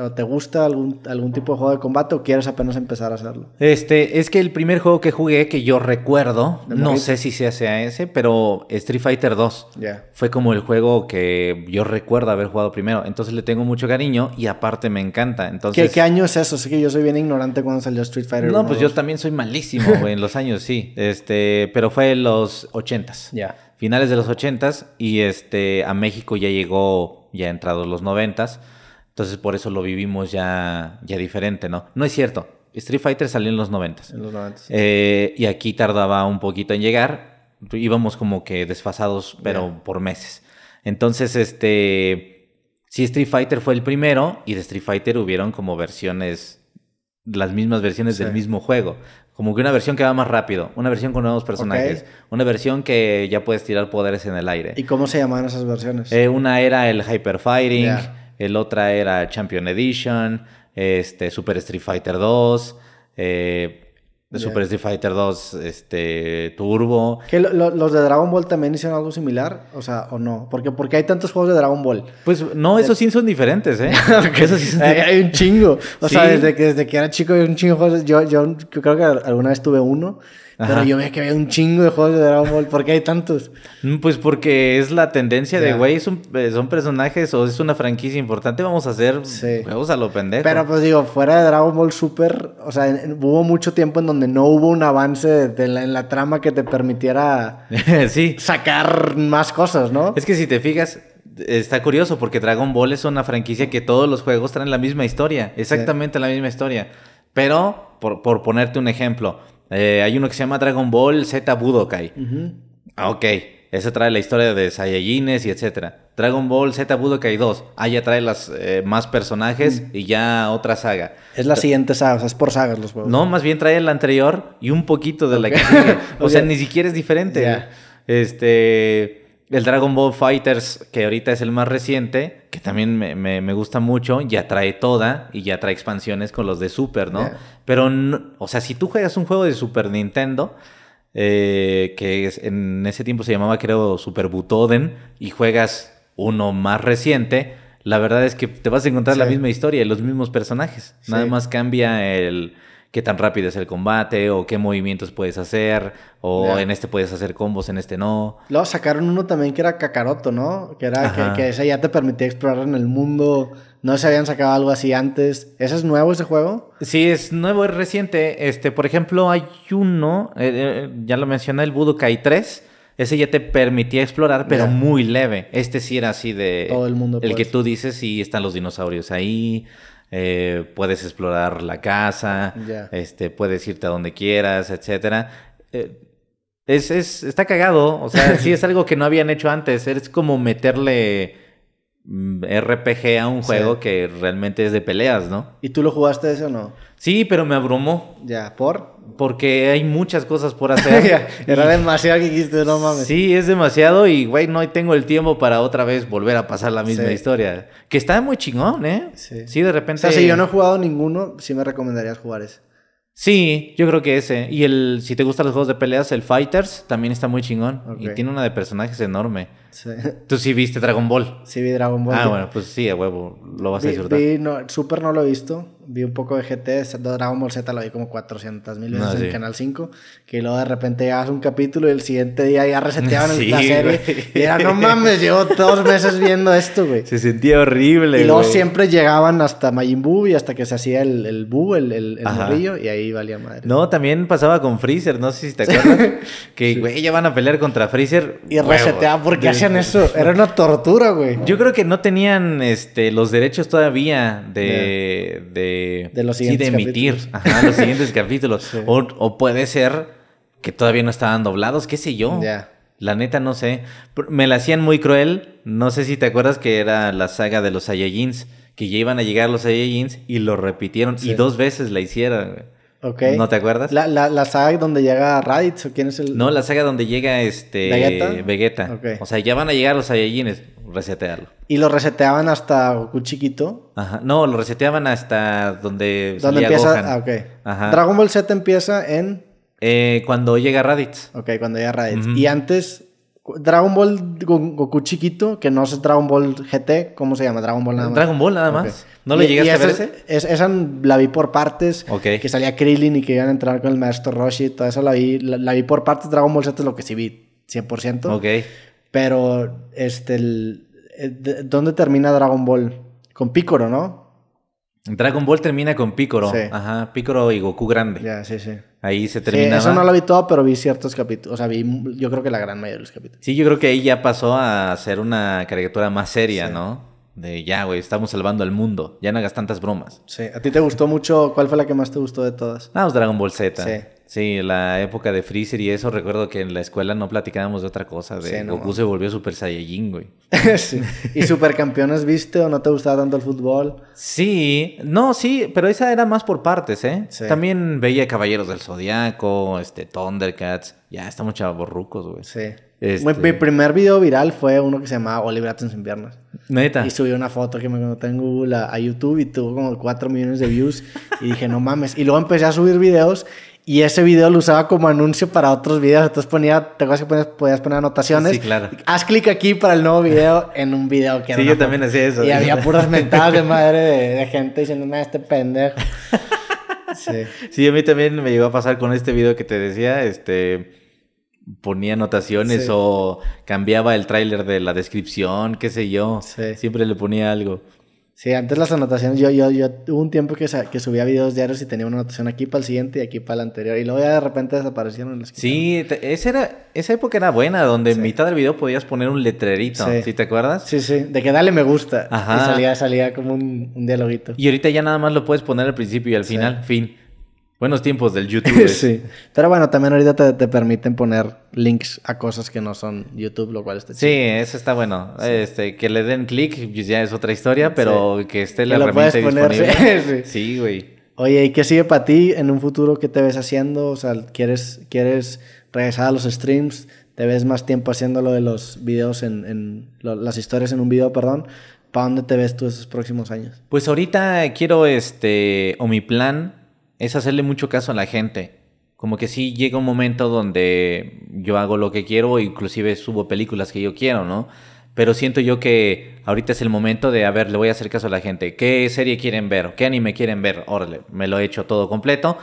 ¿O te gusta algún, algún tipo de juego de combate o quieres apenas empezar a hacerlo? Este, es que el primer juego que jugué que yo recuerdo, no sé si sea ese, pero Street Fighter 2 fue como el juego que yo recuerdo haber jugado primero. Entonces le tengo mucho cariño y aparte me encanta. Entonces, ¿Qué, año es eso? Sé que yo soy bien ignorante cuando salió Street Fighter. No, pues yo también soy malísimo en los años, sí. Este, pero fue en los ochentas. Ya finales de los 80s y este, a México ya llegó ya entrados los 90s. Entonces por eso lo vivimos ya, ya diferente, ¿no? No es cierto. Street Fighter salió en los 90s. En los 90 eh, y aquí tardaba un poquito en llegar. Íbamos como que desfasados, pero por meses. Entonces, este. si Street Fighter fue el primero y de Street Fighter hubieron como versiones las mismas versiones del mismo juego. Como que una versión que va más rápido, una versión con nuevos personajes, una versión que ya puedes tirar poderes en el aire. ¿Y cómo se llamaban esas versiones? Eh, una era el Hyper Fighting, el otra era Champion Edition, este, Super Street Fighter 2, eh, de Super Street Fighter 2 este, Turbo. Que los de Dragon Ball también hicieron algo similar, o sea, o no. Porque, porque hay tantos juegos de Dragon Ball. Pues no, esos sí son diferentes, ¿eh? esos sí son hay un chingo. O sea, desde que, desde que era chico hay un chingo juegos. Yo, yo creo que alguna vez tuve uno. Pero yo veía que había un chingo de juegos de Dragon Ball. ¿Por qué hay tantos? Mm, pues porque es la tendencia de, güey, eh, son, personajes o es una franquicia importante, vamos a hacer Vamos juegos a lo pendejo. Pero pues digo, fuera de Dragon Ball Super, o sea, hubo mucho tiempo en donde no hubo un avance en la trama que te permitiera sí. sacar más cosas, ¿no? Es que si te fijas, está curioso porque Dragon Ball es una franquicia que todos los juegos traen la misma historia, exactamente la misma historia. Pero, por, por ponerte un ejemplo, eh, hay uno que se llama Dragon Ball Z Budokai. Ah, ok. Ese trae la historia de Saiyajines y etcétera. Dragon Ball Z Budokai 2. Ah, ya trae las, eh, más personajes y ya otra saga. Es la siguiente saga, o sea, es por sagas los juegos. No, más bien trae la anterior y un poquito de la que O sea, ni siquiera es diferente. Este el Dragon Ball Fighters, que ahorita es el más reciente, que también me, gusta mucho, ya trae toda y ya trae expansiones con los de Super, ¿no? Pero, o sea, si tú juegas un juego de Super Nintendo, eh, que en ese tiempo se llamaba, creo, Super Butoden, y juegas uno más reciente, la verdad es que te vas a encontrar la misma historia y los mismos personajes. Nada más cambia el qué tan rápido es el combate o qué movimientos puedes hacer o en este puedes hacer combos, en este no. Luego sacaron uno también que era Kakaroto, ¿no? Que era que, ese ya te permitía explorar en el mundo. No se habían sacado algo así antes. ¿Ese es nuevo ese juego? Sí, es nuevo, es reciente. Este, por ejemplo, hay uno, eh, eh, ya lo mencioné, el Budokai 3. Ese ya te permitía explorar, pero muy leve. Este sí era así de... Todo el mundo. El que pues. tú dices y están los dinosaurios ahí. Eh, puedes explorar la casa, este, puedes irte a donde quieras, etcétera. Eh, es, es, está cagado, o sea, sí es algo que no habían hecho antes, es como meterle Mm, RPG a un juego que realmente es de peleas, ¿no? ¿Y tú lo jugaste eso o no? Sí, pero me abrumó. Ya, ¿por? Porque hay muchas cosas por hacer. Era demasiado que dijiste, no mames. Sí, es demasiado y, güey, no tengo el tiempo para otra vez volver a pasar la misma historia. Que está muy chingón, ¿eh? Sí. de repente... O sea, si yo no he jugado ninguno, sí me recomendarías jugar ese. Sí, yo creo que ese. Y el, si te gustan los juegos de peleas, el Fighters también está muy chingón. Y tiene una de personajes enorme. ¿Tú sí viste Dragon Ball? Sí vi Dragon Ball. Ah, bueno, pues sí, a huevo, lo vas a disfrutar. Vi, no, Super no lo he visto, vi un poco de GT, Dragon Ball Z lo vi como 400 mil veces ah, en Canal 5, que luego de repente llegabas un capítulo y el siguiente día ya reseteaban la serie. Y era, no mames, llevo dos meses viendo esto, güey. Se sentía horrible, Y luego siempre llegaban hasta Majin Buu y hasta que se hacía el, el Buu, el, el, y ahí valía madre. No, también pasaba con Freezer, no sé si te acuerdas, que, güey, ya van a pelear contra Freezer. Y reseteaban porque así eso? Era una tortura, güey. Yo creo que no tenían este, los derechos todavía de. los emitir los siguientes capítulos. O, puede ser que todavía no estaban doblados, qué sé yo. La neta no sé. Me la hacían muy cruel. No sé si te acuerdas que era la saga de los Saiyajins. Que ya iban a llegar los Saiyajins y lo repitieron. Y dos veces la hicieron. ¿No te acuerdas? La, saga donde llega Raditz o quién es el. No, la saga donde llega este Vegeta. O sea, ya van a llegar los Saiyajines, resetearlo. ¿Y lo reseteaban hasta Goku chiquito? Ajá. No, lo reseteaban hasta donde. ¿Dónde empieza. Gohan. Ah, ok. Ajá. Dragon Ball Z empieza en. Eh, cuando llega Raditz. Ok, cuando llega Raditz. Y antes Dragon Ball Goku chiquito, que no es Dragon Ball GT, ¿cómo se llama? Dragon Ball nada más. Dragon Ball nada más. ¿No lo e-, llegué a ver Es, esa la vi por partes, que salía Krillin y que iban a entrar con el maestro Roshi, toda esa la vi, la, vi por partes, Dragon Ball Z es lo que sí vi 100%. Ok. Pero, este, eh, ¿dónde termina Dragon Ball? Con Piccolo, ¿no? Dragon Ball termina con Piccolo. Sí. Ajá, Piccolo y Goku grande. Ya, sí, sí. Ahí se terminaba. Sí, eso no lo vi todo, pero vi ciertos capítulos. O sea, vi yo creo que la gran mayoría de los capítulos. Sí, yo creo que ahí ya pasó a ser una caricatura más seria, ¿no? De ya, güey, estamos salvando al mundo. Ya no hagas tantas bromas. Sí. ¿A ti te gustó mucho? ¿Cuál fue la que más te gustó de todas? Ah, pues Dragon Ball Z. Sí. Sí, la época de Freezer y eso, recuerdo que en la escuela no platicábamos de otra cosa, de Goku se volvió Super Saiyajin, güey. sí. ¿Y Campeones viste o no te gustaba tanto el fútbol? Sí, no, sí, pero esa era más por partes, ¿eh? Sí. También veía Caballeros del Zodiaco, este, Thundercats, ya estamos rucos, güey. Sí. Este mi, primer video viral fue uno que se llamaba Oliver en sin Neta. Y subí una foto que me encontré en Google a, a, YouTube y tuvo como 4 millones de views. y dije, no mames. Y luego empecé a subir videos y ese video lo usaba como anuncio para otros videos. Entonces ponía, te acuerdas que podías poner anotaciones. Sí, claro. Haz clic aquí para el nuevo video en un video que era Sí, yo también hacía eso. Y había puras mentadas de madre de, gente diciéndome, ah, este pendejo. Sí. sí, a mí también me llegó a pasar con este video que te decía, este ponía anotaciones o cambiaba el tráiler de la descripción, qué sé yo. Sí. Siempre le ponía algo. Sí, antes las anotaciones, yo, yo, yo hubo un tiempo que, que subía videos diarios y tenía una anotación aquí para el siguiente y aquí para el anterior. Y luego ya de repente desaparecieron las Sí, esa, era, esa época era buena, donde en mitad del video podías poner un letrerito, sí. te acuerdas? Sí, sí, de que dale me gusta. Y salía, salía como un, un dialoguito. Y ahorita ya nada más lo puedes poner al principio y al final, fin. Buenos tiempos del YouTube. sí. Pero bueno, también ahorita te, permiten poner links a cosas que no son YouTube, lo cual está chido. Sí, eso está bueno. Este, que le den clic pues ya es otra historia, pero que esté la que herramienta disponible. sí, güey. Oye, ¿y qué sigue para ti en un futuro? ¿Qué te ves haciendo? O sea, ¿quieres, quieres regresar a los streams? ¿Te ves más tiempo haciendo lo de los videos en, las historias en un video, perdón? ¿Para dónde te ves tú esos próximos años? Pues ahorita quiero este, o mi plan es hacerle mucho caso a la gente. Como que sí llega un momento donde yo hago lo que quiero, inclusive subo películas que yo quiero, ¿no? Pero siento yo que ahorita es el momento de, a ver, le voy a hacer caso a la gente. ¿Qué serie quieren ver? ¿Qué anime quieren ver? Órale, me lo he hecho todo completo.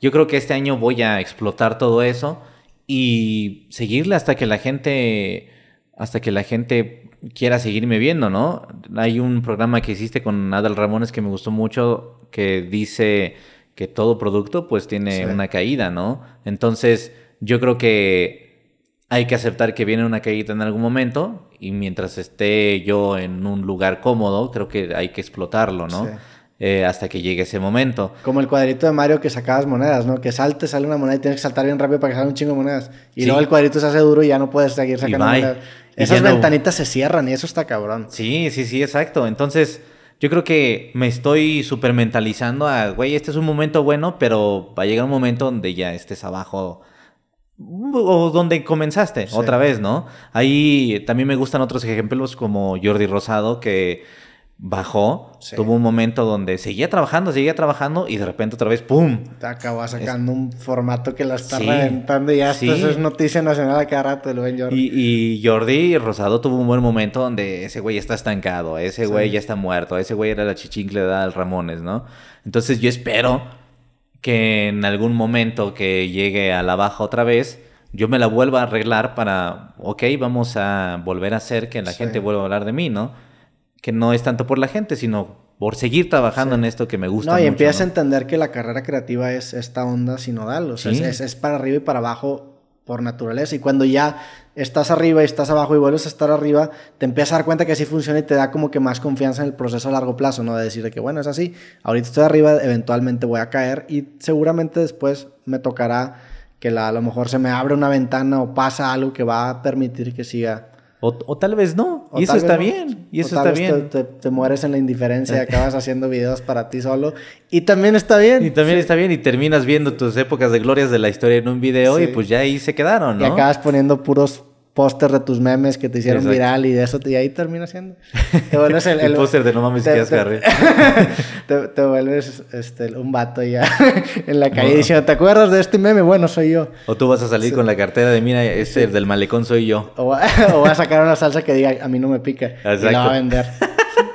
Yo creo que este año voy a explotar todo eso y seguirle hasta que la gente hasta que la gente quiera seguirme viendo, ¿no? Hay un programa que hiciste con Adal Ramones que me gustó mucho que dice que todo producto pues tiene una caída, ¿no? Entonces yo creo que hay que aceptar que viene una caída en algún momento y mientras esté yo en un lugar cómodo, creo que hay que explotarlo, ¿no? Eh, hasta que llegue ese momento. Como el cuadrito de Mario que sacabas monedas, ¿no? Que salte, sale una moneda y tienes que saltar bien rápido para que salga un chingo de monedas. Y luego el cuadrito se hace duro y ya no puedes seguir sacando monedas. Esas ventanitas se cierran y eso está cabrón. Sí, sí, sí, exacto. Entonces... Yo creo que me estoy super mentalizando a, güey, este es un momento bueno, pero va a llegar un momento donde ya estés abajo mm, o donde comenzaste otra vez, ¿no? Ahí también me gustan otros ejemplos como Jordi Rosado, que bajó, tuvo un momento donde seguía trabajando, seguía trabajando y de repente otra vez, ¡pum! Te acaba sacando un formato que la está reventando y ya es noticia nacional a cada rato, lo ven Jordi. Y, Jordi Rosado tuvo un buen momento donde ese güey está estancado, ese güey ya está muerto, ese güey era la le da al Ramones, ¿no? Entonces yo espero que en algún momento que llegue a la baja otra vez, yo me la vuelva a arreglar para, ok, vamos a volver a hacer que la gente vuelva a hablar de mí, ¿no? que no es tanto por la gente, sino por seguir trabajando en esto que me gusta. No, y empiezas a entender que la carrera creativa es esta onda sinodal, o sea, es, para arriba y para abajo por naturaleza. Y cuando ya estás arriba y estás abajo y vuelves a estar arriba, te empiezas a dar cuenta que así funciona y te da como que más confianza en el proceso a largo plazo, ¿no? De decir que, bueno, es así, ahorita estoy arriba, eventualmente voy a caer y seguramente después me tocará que la, a lo mejor se me abre una ventana o pasa algo que va a permitir que siga o, o, tal vez no. y eso está bien. Y eso o tal está vez bien. Te, mueres en la indiferencia y eh. acabas haciendo videos para ti solo. Y también está bien. Y también está bien. Y terminas viendo tus épocas de glorias de la historia en un video y pues ya ahí se quedaron, ¿no? Y acabas poniendo puros póster de tus memes que te hicieron viral y de eso y ahí termina siendo. Te vuelves el, el, póster de no mames que te, te, te, vuelves este, un vato ya en la calle diciendo, ¿te acuerdas de este meme? Bueno, soy yo. O tú vas a salir con la cartera de, mira, ese del malecón soy yo. O, vas a sacar una salsa que diga, a mí no me pica. Y la va a vender.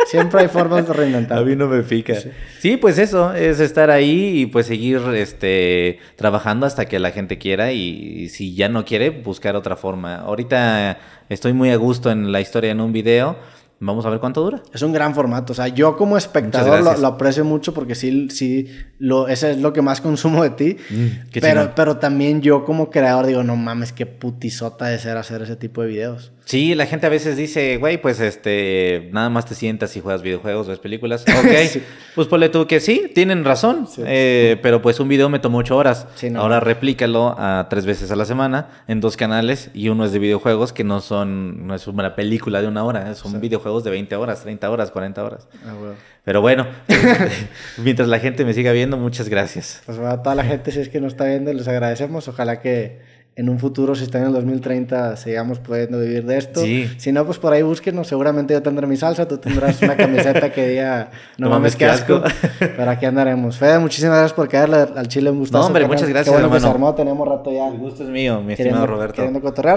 Siempre hay formas de reinventar. A mí no me fica. Sí. pues eso, es estar ahí y pues seguir este, trabajando hasta que la gente quiera y, si ya no quiere, buscar otra forma. Ahorita estoy muy a gusto en la historia en un video. Vamos a ver cuánto dura. Es un gran formato. O sea, yo como espectador lo, aprecio mucho porque sí, sí, lo, ese es lo que más consumo de ti. Mm, pero, pero también yo como creador digo, no mames, qué putisota de ser hacer ese tipo de videos. Sí, la gente a veces dice, güey, pues este, nada más te sientas y juegas videojuegos, ves películas. Ok, pues ponle tú que sí, tienen razón, eh, pero pues un video me tomó ocho horas. Ahora replícalo a tres veces a la semana en dos canales y uno es de videojuegos que no son, no es una película de una hora, son videojuegos de 20 horas, 30 horas, 40 horas. Ah, pero bueno, mientras la gente me siga viendo, muchas gracias. Pues a toda la gente, si es que nos está viendo, les agradecemos. Ojalá que en un futuro, si está en el 2030, sigamos pudiendo vivir de esto. Si no, pues por ahí búsquenos. Seguramente yo tendré mi salsa, tú tendrás una camiseta que diga, no, mames, qué asco. Pero aquí andaremos. Fede, muchísimas gracias por caerle al Chile en gustazo. No, hombre, muchas gracias, hermano. Que se tenemos rato ya. El gusto es mío, mi estimado Roberto.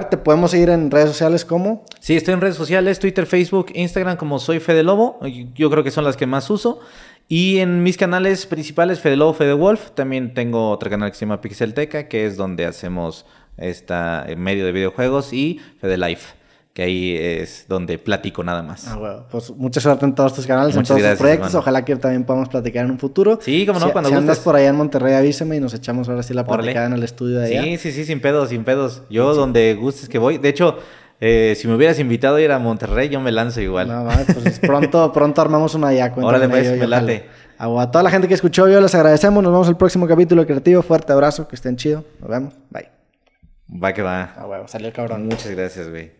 ¿Te podemos seguir en redes sociales como? Sí, estoy en redes sociales, Twitter, Facebook, Instagram, como soy Fede Lobo. Yo creo que son las que más uso. Y en mis canales principales, Fede Lobo, Fede Wolf, también tengo otro canal que se llama Pixelteca, que es donde hacemos está en eh, medio de videojuegos y Life, que ahí es donde platico nada más. Ah, Pues mucha suerte en todos tus canales, en todos tus proyectos. Ojalá que también podamos platicar en un futuro. Sí, como no, si, cuando Si andas por allá en Monterrey, avísame y nos echamos ahora sí la platicada en el estudio de allá. Sí, sí, sí, sin pedos, sin pedos. Yo donde gustes que voy. De hecho, eh, si me hubieras invitado a ir a Monterrey, yo me lanzo igual. No, pues pronto, pronto armamos una ya. Órale, pues, me A toda la gente que escuchó, yo les agradecemos. Nos vemos el próximo capítulo creativo. Fuerte abrazo, que estén chido. Nos vemos. Bye. Va que va. Ah, bueno, salió el cabrón. Muchas gracias, güey.